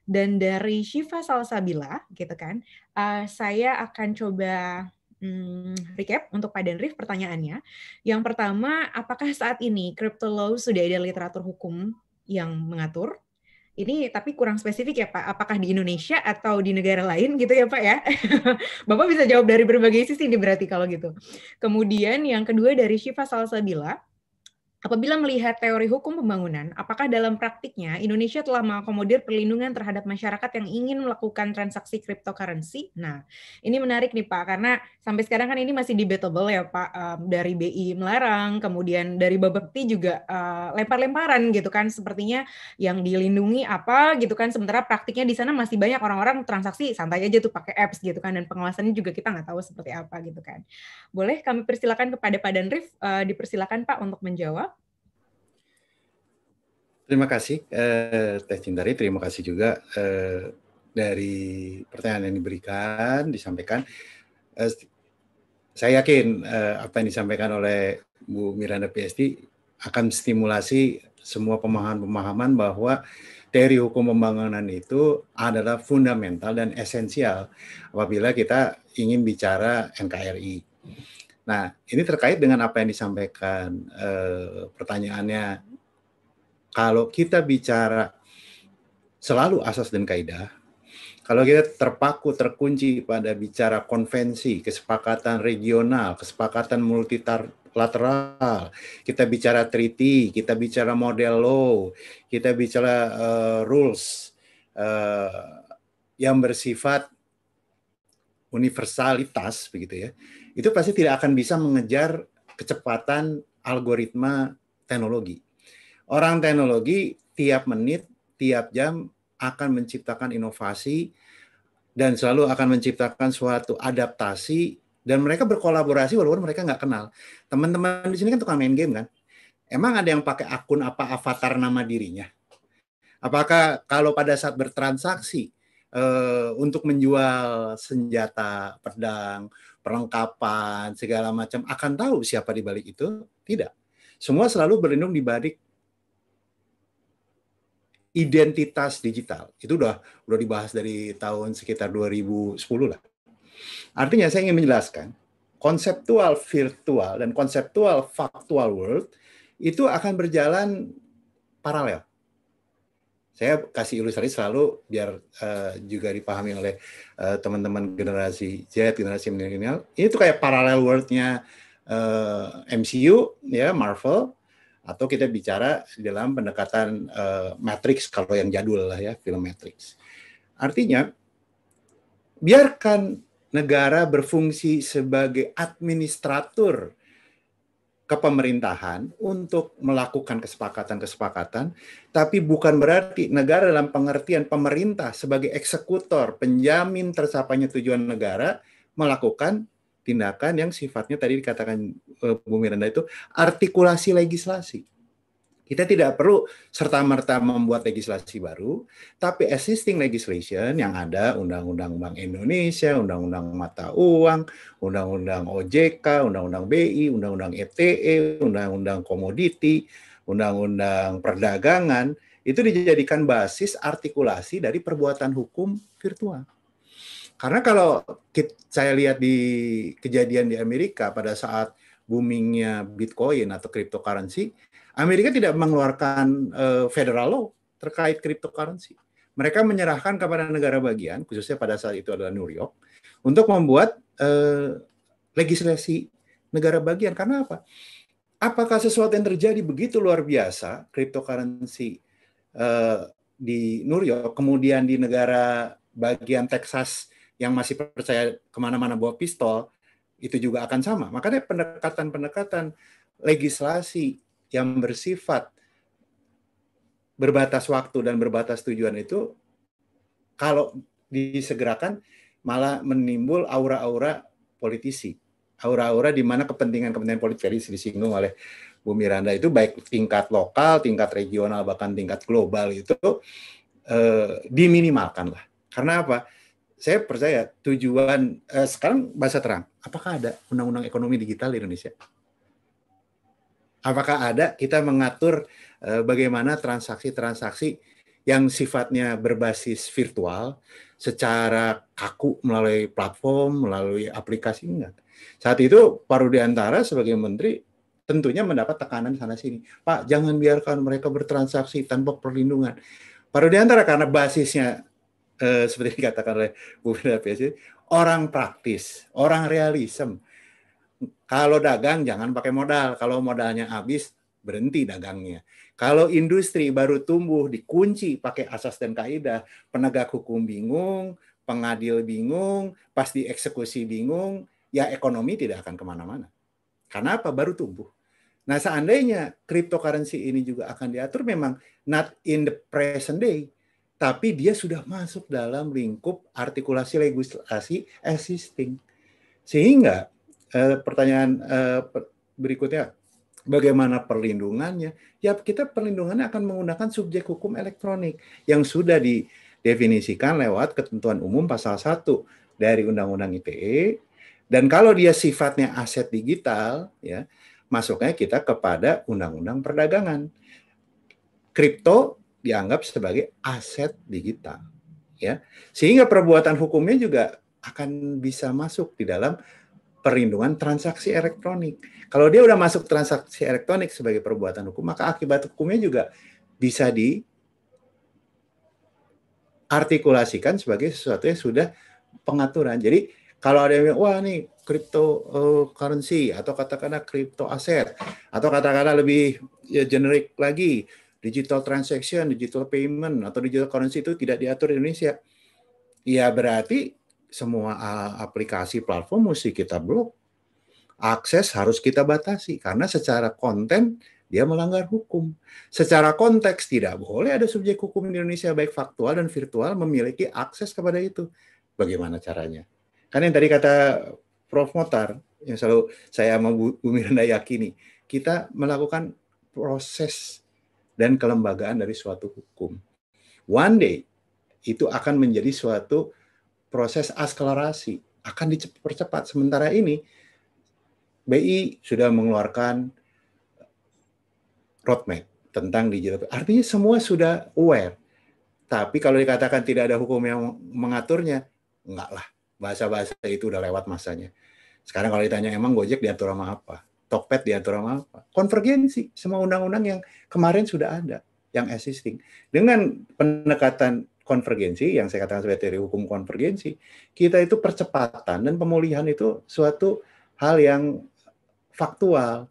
dan dari Syifa Salsabila gitu kan. Uh, saya akan coba hmm, recap untuk Pak Danrif pertanyaannya. Yang pertama, apakah saat ini crypto law sudah ada literatur hukum yang mengatur? Ini tapi kurang spesifik ya Pak, apakah di Indonesia atau di negara lain gitu ya Pak ya? Bapak bisa jawab dari berbagai sisi ini berarti kalau gitu. Kemudian yang kedua dari Syifa Salsabila, Apabila melihat teori hukum pembangunan, apakah dalam praktiknya Indonesia telah mengakomodir perlindungan terhadap masyarakat yang ingin melakukan transaksi cryptocurrency? Nah, ini menarik nih Pak, karena sampai sekarang kan ini masih debatable ya Pak, eh, dari BI melarang, kemudian dari Babakti juga eh, lempar-lemparan gitu kan, sepertinya yang dilindungi apa gitu kan, sementara praktiknya di sana masih banyak orang-orang transaksi santai aja tuh pakai apps gitu kan, dan pengawasannya juga kita nggak tahu seperti apa gitu kan. Boleh kami persilakan kepada Pak Danrif, eh, dipersilakan Pak untuk menjawab. Terima kasih eh, Teh Cindari, terima kasih juga eh, dari pertanyaan yang diberikan, disampaikan. Eh, saya yakin eh, apa yang disampaikan oleh Bu Miranda PSD akan stimulasi semua pemahaman-pemahaman bahwa teori hukum pembangunan itu adalah fundamental dan esensial apabila kita ingin bicara NKRI. Nah, ini terkait dengan apa yang disampaikan eh, pertanyaannya kalau kita bicara selalu asas dan kaidah, kalau kita terpaku terkunci pada bicara konvensi, kesepakatan regional, kesepakatan multilateral, kita bicara treaty, kita bicara model law, kita bicara uh, rules uh, yang bersifat universalitas begitu ya itu pasti tidak akan bisa mengejar kecepatan algoritma teknologi Orang teknologi tiap menit, tiap jam akan menciptakan inovasi dan selalu akan menciptakan suatu adaptasi dan mereka berkolaborasi walaupun mereka nggak kenal. Teman-teman di sini kan tukang main game kan. Emang ada yang pakai akun apa avatar nama dirinya? Apakah kalau pada saat bertransaksi eh, untuk menjual senjata, pedang, perlengkapan, segala macam akan tahu siapa di balik itu? Tidak. Semua selalu berlindung di balik identitas digital. Itu udah udah dibahas dari tahun sekitar 2010 lah. Artinya saya ingin menjelaskan konseptual virtual dan konseptual faktual world itu akan berjalan paralel. Saya kasih ilustrasi selalu biar uh, juga dipahami oleh teman eh, teman-teman generasi Z, generasi milenial. Ini tuh kayak paralel worldnya uh, eh, MCU, ya Marvel, atau kita bicara dalam pendekatan uh, eh, Matrix kalau yang jadul lah ya film Matrix. Artinya biarkan negara berfungsi sebagai administrator kepemerintahan untuk melakukan kesepakatan-kesepakatan, tapi bukan berarti negara dalam pengertian pemerintah sebagai eksekutor, penjamin tercapainya tujuan negara melakukan tindakan yang sifatnya tadi dikatakan eh, Bu Miranda itu artikulasi legislasi. Kita tidak perlu serta-merta membuat legislasi baru, tapi existing legislation yang ada Undang-Undang Bank Indonesia, Undang-Undang Mata Uang, Undang-Undang OJK, Undang-Undang BI, Undang-Undang ETE, e, Undang-Undang Komoditi, Undang-Undang Perdagangan, itu dijadikan basis artikulasi dari perbuatan hukum virtual. Karena kalau kita, saya lihat di kejadian di Amerika pada saat boomingnya Bitcoin atau cryptocurrency, Amerika tidak mengeluarkan uh, federal law terkait cryptocurrency. Mereka menyerahkan kepada negara bagian, khususnya pada saat itu adalah New York, untuk membuat uh, legislasi negara bagian. Karena apa? Apakah sesuatu yang terjadi begitu luar biasa, cryptocurrency uh, di New York, kemudian di negara bagian Texas yang masih percaya kemana-mana bawa pistol itu juga akan sama. Makanya pendekatan-pendekatan legislasi yang bersifat berbatas waktu dan berbatas tujuan itu kalau disegerakan malah menimbul aura-aura politisi. Aura-aura di mana kepentingan-kepentingan politik tadi disinggung oleh Bu Miranda itu baik tingkat lokal, tingkat regional, bahkan tingkat global itu eh, diminimalkan lah. Karena apa? saya percaya tujuan eh, sekarang bahasa terang. Apakah ada undang-undang ekonomi digital di Indonesia? Apakah ada kita mengatur eh, bagaimana transaksi-transaksi yang sifatnya berbasis virtual secara kaku melalui platform, melalui aplikasi enggak? Saat itu Paru Antara sebagai menteri tentunya mendapat tekanan sana sini. Pak, jangan biarkan mereka bertransaksi tanpa perlindungan. Paru Antara karena basisnya eh, seperti dikatakan oleh Bu Pesi, orang praktis, orang realisme. Kalau dagang jangan pakai modal, kalau modalnya habis berhenti dagangnya. Kalau industri baru tumbuh dikunci pakai asas dan kaidah, penegak hukum bingung, pengadil bingung, pasti eksekusi bingung, ya ekonomi tidak akan kemana-mana. Karena apa? Baru tumbuh. Nah seandainya cryptocurrency ini juga akan diatur memang not in the present day, tapi dia sudah masuk dalam lingkup artikulasi legislasi existing. Sehingga eh, pertanyaan eh, berikutnya, bagaimana perlindungannya? Ya kita perlindungannya akan menggunakan subjek hukum elektronik yang sudah didefinisikan lewat ketentuan umum pasal 1 dari Undang-Undang ITE. Dan kalau dia sifatnya aset digital, ya masuknya kita kepada Undang-Undang Perdagangan. Kripto dianggap sebagai aset digital ya sehingga perbuatan hukumnya juga akan bisa masuk di dalam perlindungan transaksi elektronik. Kalau dia udah masuk transaksi elektronik sebagai perbuatan hukum, maka akibat hukumnya juga bisa diartikulasikan sebagai sesuatu yang sudah pengaturan. Jadi kalau ada yang bilang, wah nih cryptocurrency eh, atau katakanlah kripto aset atau katakanlah lebih ya, generik lagi digital transaction, digital payment atau digital currency itu tidak diatur di Indonesia. Ya berarti semua ah, aplikasi platform mesti kita blok. Akses harus kita batasi karena secara konten dia melanggar hukum. Secara konteks tidak boleh ada subjek hukum di Indonesia baik faktual dan virtual memiliki akses kepada itu. Bagaimana caranya? Karena yang tadi kata Prof. Motar, yang selalu saya sama Bu Miranda yakini, kita melakukan proses dan kelembagaan dari suatu hukum. One day itu akan menjadi suatu proses akselerasi, akan dipercepat. Sementara ini BI sudah mengeluarkan roadmap tentang digital. Artinya semua sudah aware. Tapi kalau dikatakan tidak ada hukum yang mengaturnya, enggak lah. Bahasa-bahasa itu udah lewat masanya. Sekarang kalau ditanya emang Gojek diatur sama apa? Tokped diatur sama apa? Konvergensi semua undang-undang yang kemarin sudah ada, yang existing. Dengan pendekatan konvergensi yang saya katakan sebagai teori hukum konvergensi, kita itu percepatan dan pemulihan itu suatu hal yang faktual,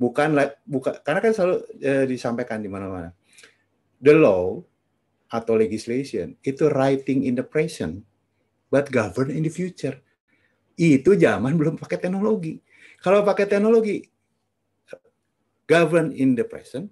bukan bukan karena kan selalu e, disampaikan di mana-mana. The law atau legislation itu writing in the present but govern in the future. Itu zaman belum pakai teknologi. Kalau pakai teknologi, govern in the present,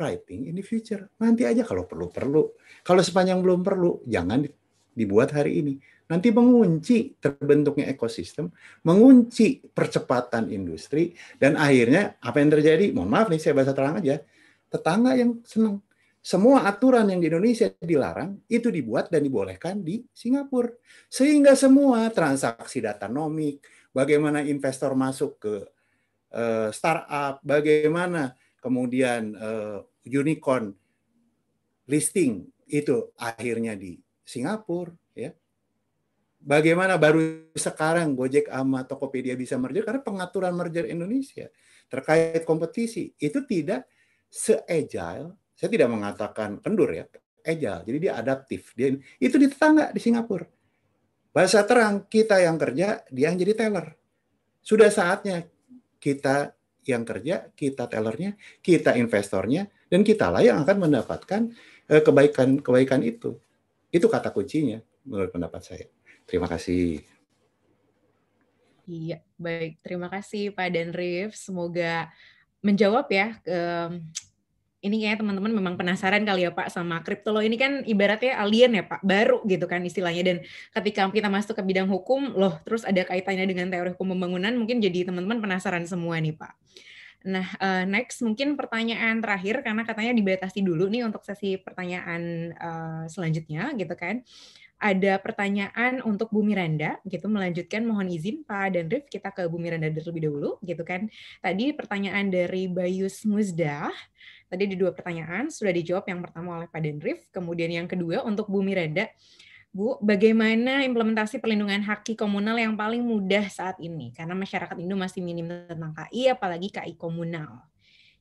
writing in the future. Nanti aja kalau perlu-perlu. Kalau sepanjang belum perlu, jangan dibuat hari ini. Nanti mengunci terbentuknya ekosistem, mengunci percepatan industri, dan akhirnya apa yang terjadi? Mohon maaf nih, saya bahasa terang aja. Tetangga yang senang. Semua aturan yang di Indonesia dilarang, itu dibuat dan dibolehkan di Singapura. Sehingga semua transaksi data nomik bagaimana investor masuk ke eh, startup, bagaimana kemudian eh, unicorn listing itu akhirnya di Singapura ya. Bagaimana baru sekarang Gojek sama Tokopedia bisa merger karena pengaturan merger Indonesia terkait kompetisi itu tidak se-agile. Saya tidak mengatakan kendur ya, agile. Jadi dia adaptif. Dia itu di tetangga di Singapura Bahasa terang, kita yang kerja, dia yang jadi teller. Sudah saatnya kita yang kerja, kita tellernya, kita investornya, dan kita lah yang akan mendapatkan kebaikan-kebaikan eh, itu. Itu kata kuncinya menurut pendapat saya. Terima kasih. Iya, baik. Terima kasih Pak Dan Semoga menjawab ya ini kayaknya teman-teman memang penasaran kali ya Pak sama kripto loh ini kan ibaratnya alien ya Pak baru gitu kan istilahnya dan ketika kita masuk ke bidang hukum loh terus ada kaitannya dengan teori hukum pembangunan mungkin jadi teman-teman penasaran semua nih Pak. Nah eh, next mungkin pertanyaan terakhir karena katanya dibatasi dulu nih untuk sesi pertanyaan eh, selanjutnya gitu kan. Ada pertanyaan untuk Bu Miranda gitu melanjutkan mohon izin Pak dan Rif kita ke Bu Miranda terlebih dahulu gitu kan. Tadi pertanyaan dari Bayus Musdah Tadi ada dua pertanyaan, sudah dijawab yang pertama oleh Pak Denrif, kemudian yang kedua untuk Bu Miranda, Bu, bagaimana implementasi perlindungan haki komunal yang paling mudah saat ini? Karena masyarakat Indo masih minim tentang KI, apalagi KI komunal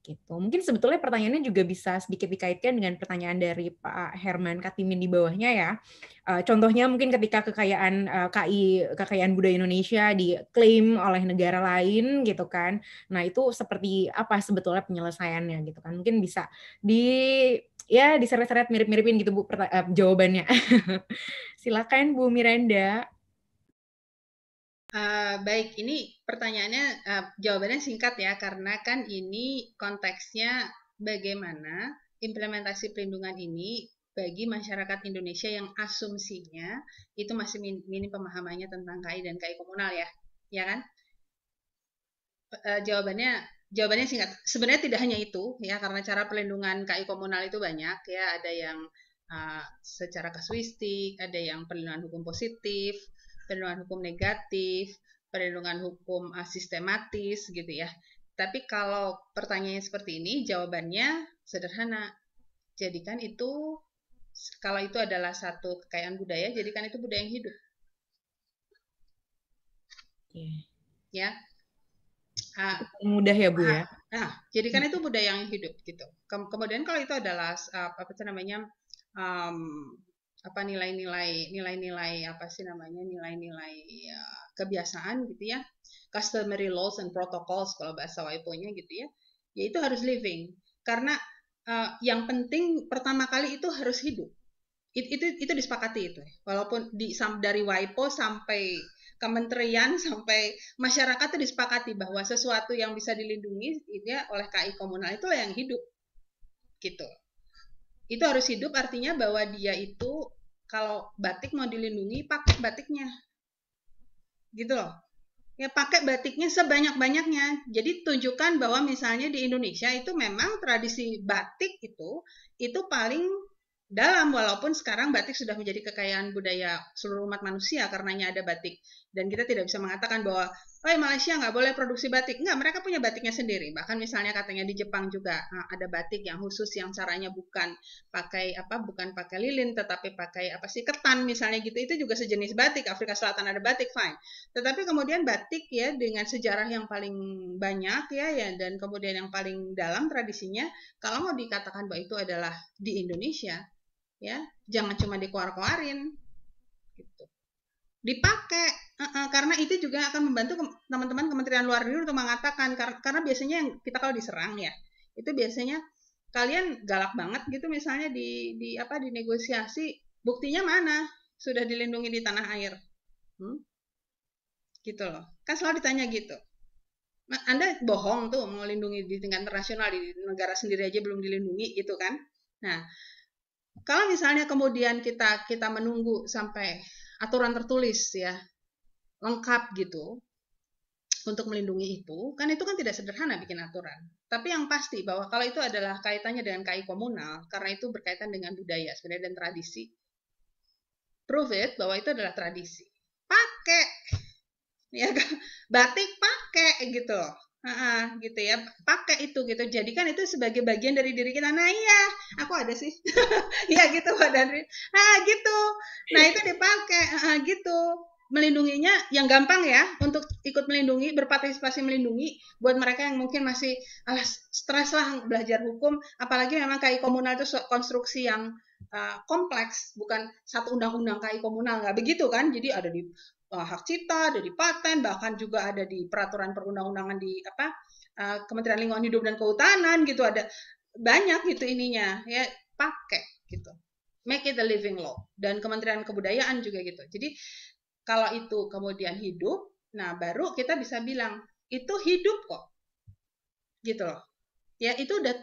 gitu. Mungkin sebetulnya pertanyaannya juga bisa sedikit dikaitkan dengan pertanyaan dari Pak Herman Katimin di bawahnya ya. Eh, contohnya mungkin ketika kekayaan uh, eh, KI kekayaan budaya Indonesia diklaim oleh negara lain gitu kan. Nah, itu seperti apa sebetulnya penyelesaiannya gitu kan. Mungkin bisa di ya diseret-seret mirip-miripin gitu Bu uh, jawabannya. Silakan Bu Miranda. Uh, baik, ini pertanyaannya uh, jawabannya singkat ya karena kan ini konteksnya bagaimana implementasi perlindungan ini bagi masyarakat Indonesia yang asumsinya itu masih minim pemahamannya tentang KI dan KI komunal ya, ya kan? Uh, jawabannya jawabannya singkat. Sebenarnya tidak hanya itu ya karena cara perlindungan KI komunal itu banyak ya ada yang uh, secara kasuistik, ada yang perlindungan hukum positif, perlindungan hukum negatif, perlindungan hukum uh, sistematis gitu ya. Tapi kalau pertanyaannya seperti ini, jawabannya sederhana. Jadikan itu, kalau itu adalah satu kekayaan budaya, jadikan itu budaya yang hidup. Oke. Ya. Ah, mudah ya Bu ya. Nah, ah, jadikan itu budaya yang hidup gitu. Kemudian kalau itu adalah apa itu namanya um, apa nilai-nilai nilai-nilai apa sih namanya nilai-nilai ya, kebiasaan gitu ya customary laws and protocols kalau bahasa Waiponya gitu ya ya itu harus living karena uh, yang penting pertama kali itu harus hidup itu itu, itu disepakati itu ya. walaupun di dari Waipo sampai kementerian sampai masyarakat itu disepakati bahwa sesuatu yang bisa dilindungi ya oleh KI komunal itu yang hidup gitu itu harus hidup artinya bahwa dia itu kalau batik mau dilindungi pakai batiknya gitu loh ya pakai batiknya sebanyak-banyaknya. Jadi tunjukkan bahwa misalnya di Indonesia itu memang tradisi batik itu itu paling dalam walaupun sekarang batik sudah menjadi kekayaan budaya seluruh umat manusia karenanya ada batik dan kita tidak bisa mengatakan bahwa oh Malaysia nggak boleh produksi batik nggak mereka punya batiknya sendiri bahkan misalnya katanya di Jepang juga eh, ada batik yang khusus yang caranya bukan pakai apa bukan pakai lilin tetapi pakai apa sih ketan misalnya gitu itu juga sejenis batik Afrika Selatan ada batik fine tetapi kemudian batik ya dengan sejarah yang paling banyak ya ya dan kemudian yang paling dalam tradisinya kalau mau dikatakan bahwa itu adalah di Indonesia ya jangan cuma dikuar-kuarin dipakai uh, uh, karena itu juga akan membantu teman-teman ke Kementerian Luar Negeri untuk mengatakan kar karena biasanya yang kita kalau diserang ya itu biasanya kalian galak banget gitu misalnya di di apa di negosiasi buktinya mana sudah dilindungi di tanah air hmm? gitu loh kan selalu ditanya gitu anda bohong tuh mau lindungi di tingkat internasional di negara sendiri aja belum dilindungi gitu kan nah kalau misalnya kemudian kita kita menunggu sampai aturan tertulis ya lengkap gitu untuk melindungi itu kan itu kan tidak sederhana bikin aturan tapi yang pasti bahwa kalau itu adalah kaitannya dengan KI komunal karena itu berkaitan dengan budaya sebenarnya dan tradisi prove it bahwa itu adalah tradisi pakai ya kan batik pakai gitu Uh, gitu ya pakai itu gitu jadikan itu sebagai bagian dari diri kita nah iya aku ada sih ya gitu Pak Danri ah gitu nah itu dipakai uh, gitu melindunginya yang gampang ya untuk ikut melindungi berpartisipasi melindungi buat mereka yang mungkin masih alah, stres lah belajar hukum apalagi memang KI komunal itu konstruksi yang uh, kompleks bukan satu undang-undang KI komunal nggak begitu kan jadi ada di Eh, hak cipta, ada di paten, bahkan juga ada di peraturan perundang-undangan di apa uh, Kementerian Lingkungan Hidup dan Kehutanan gitu ada banyak gitu ininya ya pakai gitu. Make it a living law dan Kementerian Kebudayaan juga gitu. Jadi kalau itu kemudian hidup, nah baru kita bisa bilang itu hidup kok. Gitu loh. Ya itu udah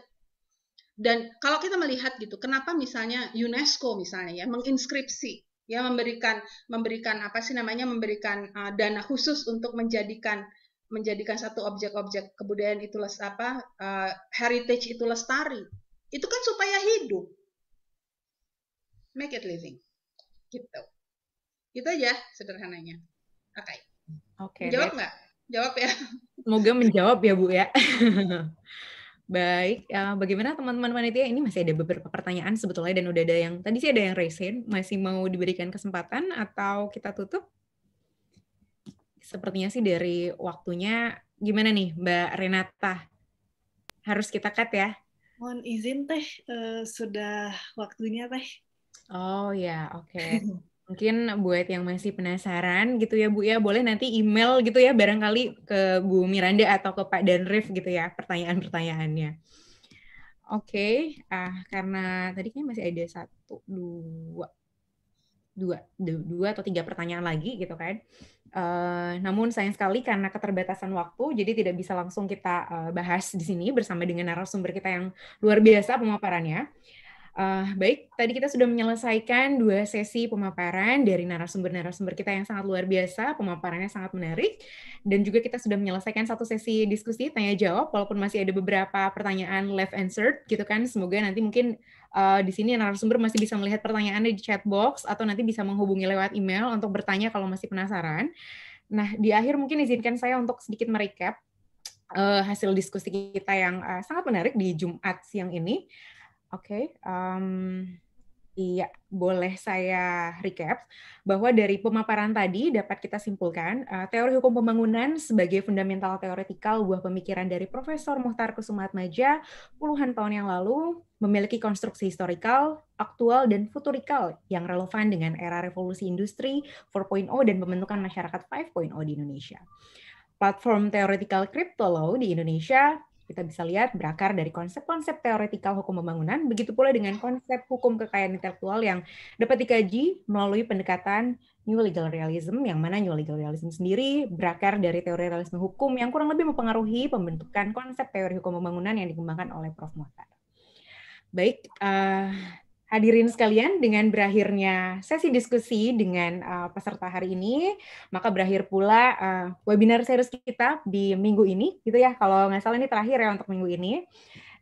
dan kalau kita melihat gitu, kenapa misalnya UNESCO misalnya ya menginskripsi ya memberikan memberikan apa sih namanya memberikan uh, dana khusus untuk menjadikan menjadikan satu objek-objek kebudayaan itu les, apa uh, heritage itu lestari itu kan supaya hidup make it living gitu itu aja sederhananya oke okay. oke okay, jawab nggak jawab ya semoga menjawab ya bu ya Baik, uh, bagaimana teman-teman panitia? Ini masih ada beberapa pertanyaan sebetulnya dan udah ada yang tadi sih ada yang raise hand. Masih mau diberikan kesempatan atau kita tutup? Sepertinya sih dari waktunya gimana nih, Mbak Renata? Harus kita cut ya? Mohon izin teh, uh, sudah waktunya teh. Oh ya, oke. Okay. Mungkin buat yang masih penasaran gitu ya Bu ya, boleh nanti email gitu ya barangkali ke Bu Miranda atau ke Pak Danrif gitu ya pertanyaan-pertanyaannya. Oke, okay. ah karena tadi kan masih ada satu, dua, dua, dua atau tiga pertanyaan lagi gitu kan. Uh, namun sayang sekali karena keterbatasan waktu, jadi tidak bisa langsung kita uh, bahas di sini bersama dengan narasumber kita yang luar biasa pemaparannya. Uh, baik, tadi kita sudah menyelesaikan dua sesi pemaparan dari narasumber-narasumber kita yang sangat luar biasa, pemaparannya sangat menarik, dan juga kita sudah menyelesaikan satu sesi diskusi tanya-jawab, walaupun masih ada beberapa pertanyaan left answered, gitu kan, semoga nanti mungkin uh, di sini narasumber masih bisa melihat pertanyaannya di chat box, atau nanti bisa menghubungi lewat email untuk bertanya kalau masih penasaran. Nah, di akhir mungkin izinkan saya untuk sedikit merecap uh, hasil diskusi kita yang uh, sangat menarik di Jumat siang ini. Oke, okay, um, iya boleh saya recap bahwa dari pemaparan tadi dapat kita simpulkan uh, teori hukum pembangunan sebagai fundamental teoretikal buah pemikiran dari Profesor Muhtar Kusumatmaja puluhan tahun yang lalu memiliki konstruksi historikal, aktual, dan futurikal yang relevan dengan era revolusi industri 4.0 dan pembentukan masyarakat 5.0 di Indonesia platform theoretical crypto law di Indonesia kita bisa lihat berakar dari konsep-konsep teoretikal hukum pembangunan, begitu pula dengan konsep hukum kekayaan intelektual yang dapat dikaji melalui pendekatan New Legal Realism, yang mana New Legal Realism sendiri berakar dari teori realisme hukum yang kurang lebih mempengaruhi pembentukan konsep teori hukum pembangunan yang dikembangkan oleh Prof. Mohtar. Baik, uh, Hadirin sekalian, dengan berakhirnya sesi diskusi dengan uh, peserta hari ini, maka berakhir pula uh, webinar series kita di minggu ini, gitu ya. Kalau nggak salah ini terakhir ya untuk minggu ini,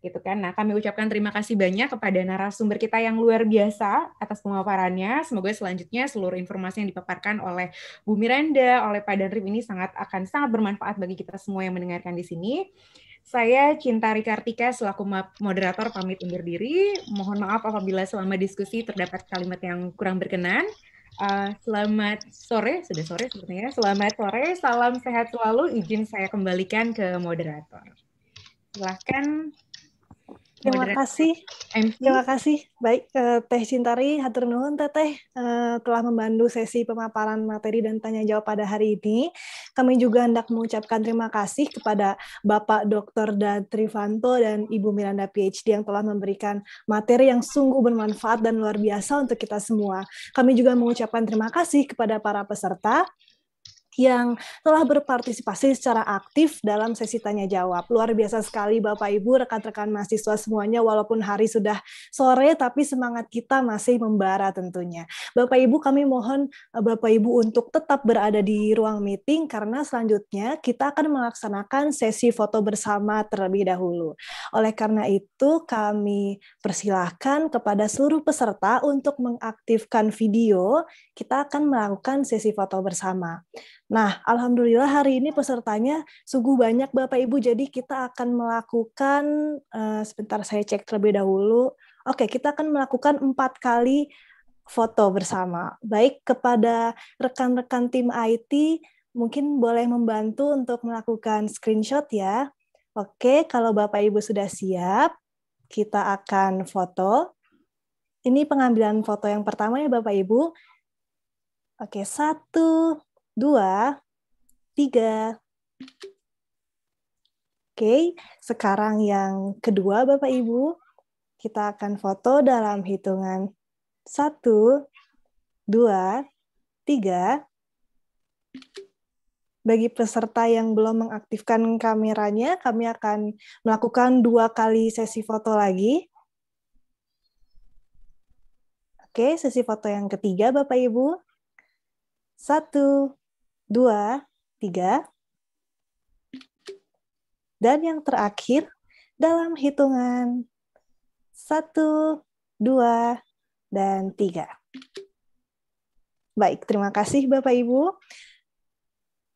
gitu kan. Nah, kami ucapkan terima kasih banyak kepada narasumber kita yang luar biasa atas pemaparannya. Semoga selanjutnya seluruh informasi yang dipaparkan oleh Bu Miranda, oleh Pak Danrip ini sangat akan sangat bermanfaat bagi kita semua yang mendengarkan di sini. Saya Cinta Rikartika selaku moderator pamit undur diri. Mohon maaf apabila selama diskusi terdapat kalimat yang kurang berkenan. Uh, selamat sore, sudah sore sebenarnya. Ya. Selamat sore, salam sehat selalu. Izin saya kembalikan ke moderator. Silahkan Terima kasih. MC. Terima kasih. Baik, uh, Teh Cintari, hatur nuhun Teteh uh, eh, telah membantu sesi pemaparan materi dan tanya jawab pada hari ini. Kami juga hendak mengucapkan terima kasih kepada Bapak Dr. Trivanto dan Ibu Miranda PhD yang telah memberikan materi yang sungguh bermanfaat dan luar biasa untuk kita semua. Kami juga mengucapkan terima kasih kepada para peserta yang telah berpartisipasi secara aktif dalam sesi tanya jawab. Luar biasa sekali Bapak Ibu, rekan-rekan mahasiswa semuanya walaupun hari sudah sore tapi semangat kita masih membara tentunya. Bapak Ibu kami mohon eh, Bapak Ibu untuk tetap berada di ruang meeting karena selanjutnya kita akan melaksanakan sesi foto bersama terlebih dahulu. Oleh karena itu kami persilahkan kepada seluruh peserta untuk mengaktifkan video, kita akan melakukan sesi foto bersama. Nah, alhamdulillah hari ini pesertanya sungguh banyak Bapak Ibu. Jadi kita akan melakukan uh, sebentar saya cek terlebih dahulu. Oke, kita akan melakukan empat kali foto bersama. Baik kepada rekan-rekan tim IT mungkin boleh membantu untuk melakukan screenshot ya. Oke, kalau Bapak Ibu sudah siap, kita akan foto. Ini pengambilan foto yang pertama ya Bapak Ibu. Oke, satu, dua, tiga. Oke, sekarang yang kedua Bapak Ibu, kita akan foto dalam hitungan satu, dua, tiga. Bagi peserta yang belum mengaktifkan kameranya, kami akan melakukan dua kali sesi foto lagi. Oke, sesi foto yang ketiga Bapak Ibu. Satu, dua, tiga. Dan yang terakhir, dalam hitungan satu, dua, dan tiga. Baik, terima kasih Bapak Ibu.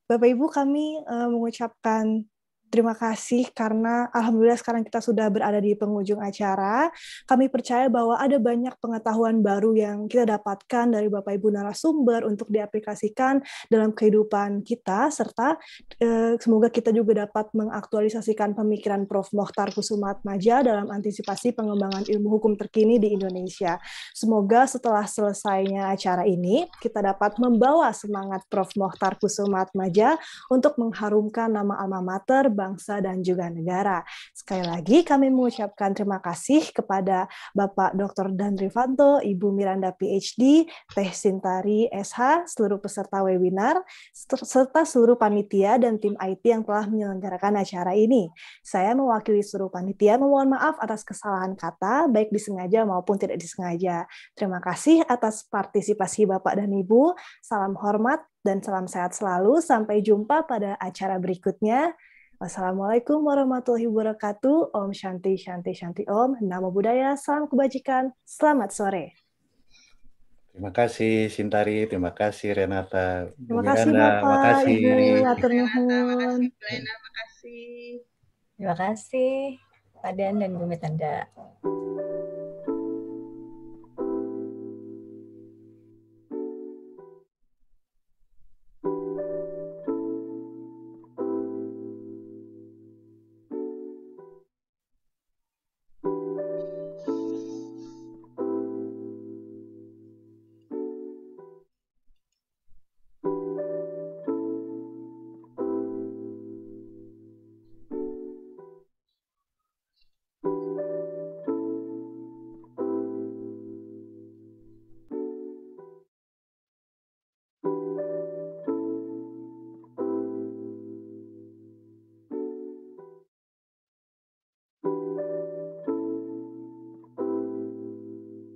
Bapak Ibu, kami eh, mengucapkan Terima kasih karena alhamdulillah sekarang kita sudah berada di penghujung acara. Kami percaya bahwa ada banyak pengetahuan baru yang kita dapatkan dari Bapak Ibu narasumber untuk diaplikasikan dalam kehidupan kita serta eh, semoga kita juga dapat mengaktualisasikan pemikiran Prof Mohtar Kusumat Maja dalam antisipasi pengembangan ilmu hukum terkini di Indonesia. Semoga setelah selesainya acara ini kita dapat membawa semangat Prof Mohtar Kusumat Maja untuk mengharumkan nama alma mater bangsa dan juga negara. Sekali lagi kami mengucapkan terima kasih kepada Bapak Dr. Dandri Fanto, Ibu Miranda PhD, Teh Sintari SH, seluruh peserta webinar, serta seluruh panitia dan tim IT yang telah menyelenggarakan acara ini. Saya mewakili seluruh panitia memohon maaf atas kesalahan kata, baik disengaja maupun tidak disengaja. Terima kasih atas partisipasi Bapak dan Ibu. Salam hormat dan salam sehat selalu. Sampai jumpa pada acara berikutnya. Wassalamualaikum warahmatullahi wabarakatuh. Om Shanti, Shanti, Shanti Om. Namo Buddhaya, salam kebajikan. Selamat sore. Terima kasih Sintari, terima kasih Renata. Terima kasih Bapak. Terima kasih Ibu, Renata, makasih Buena, makasih. Terima kasih Padan dan Bumi Tanda.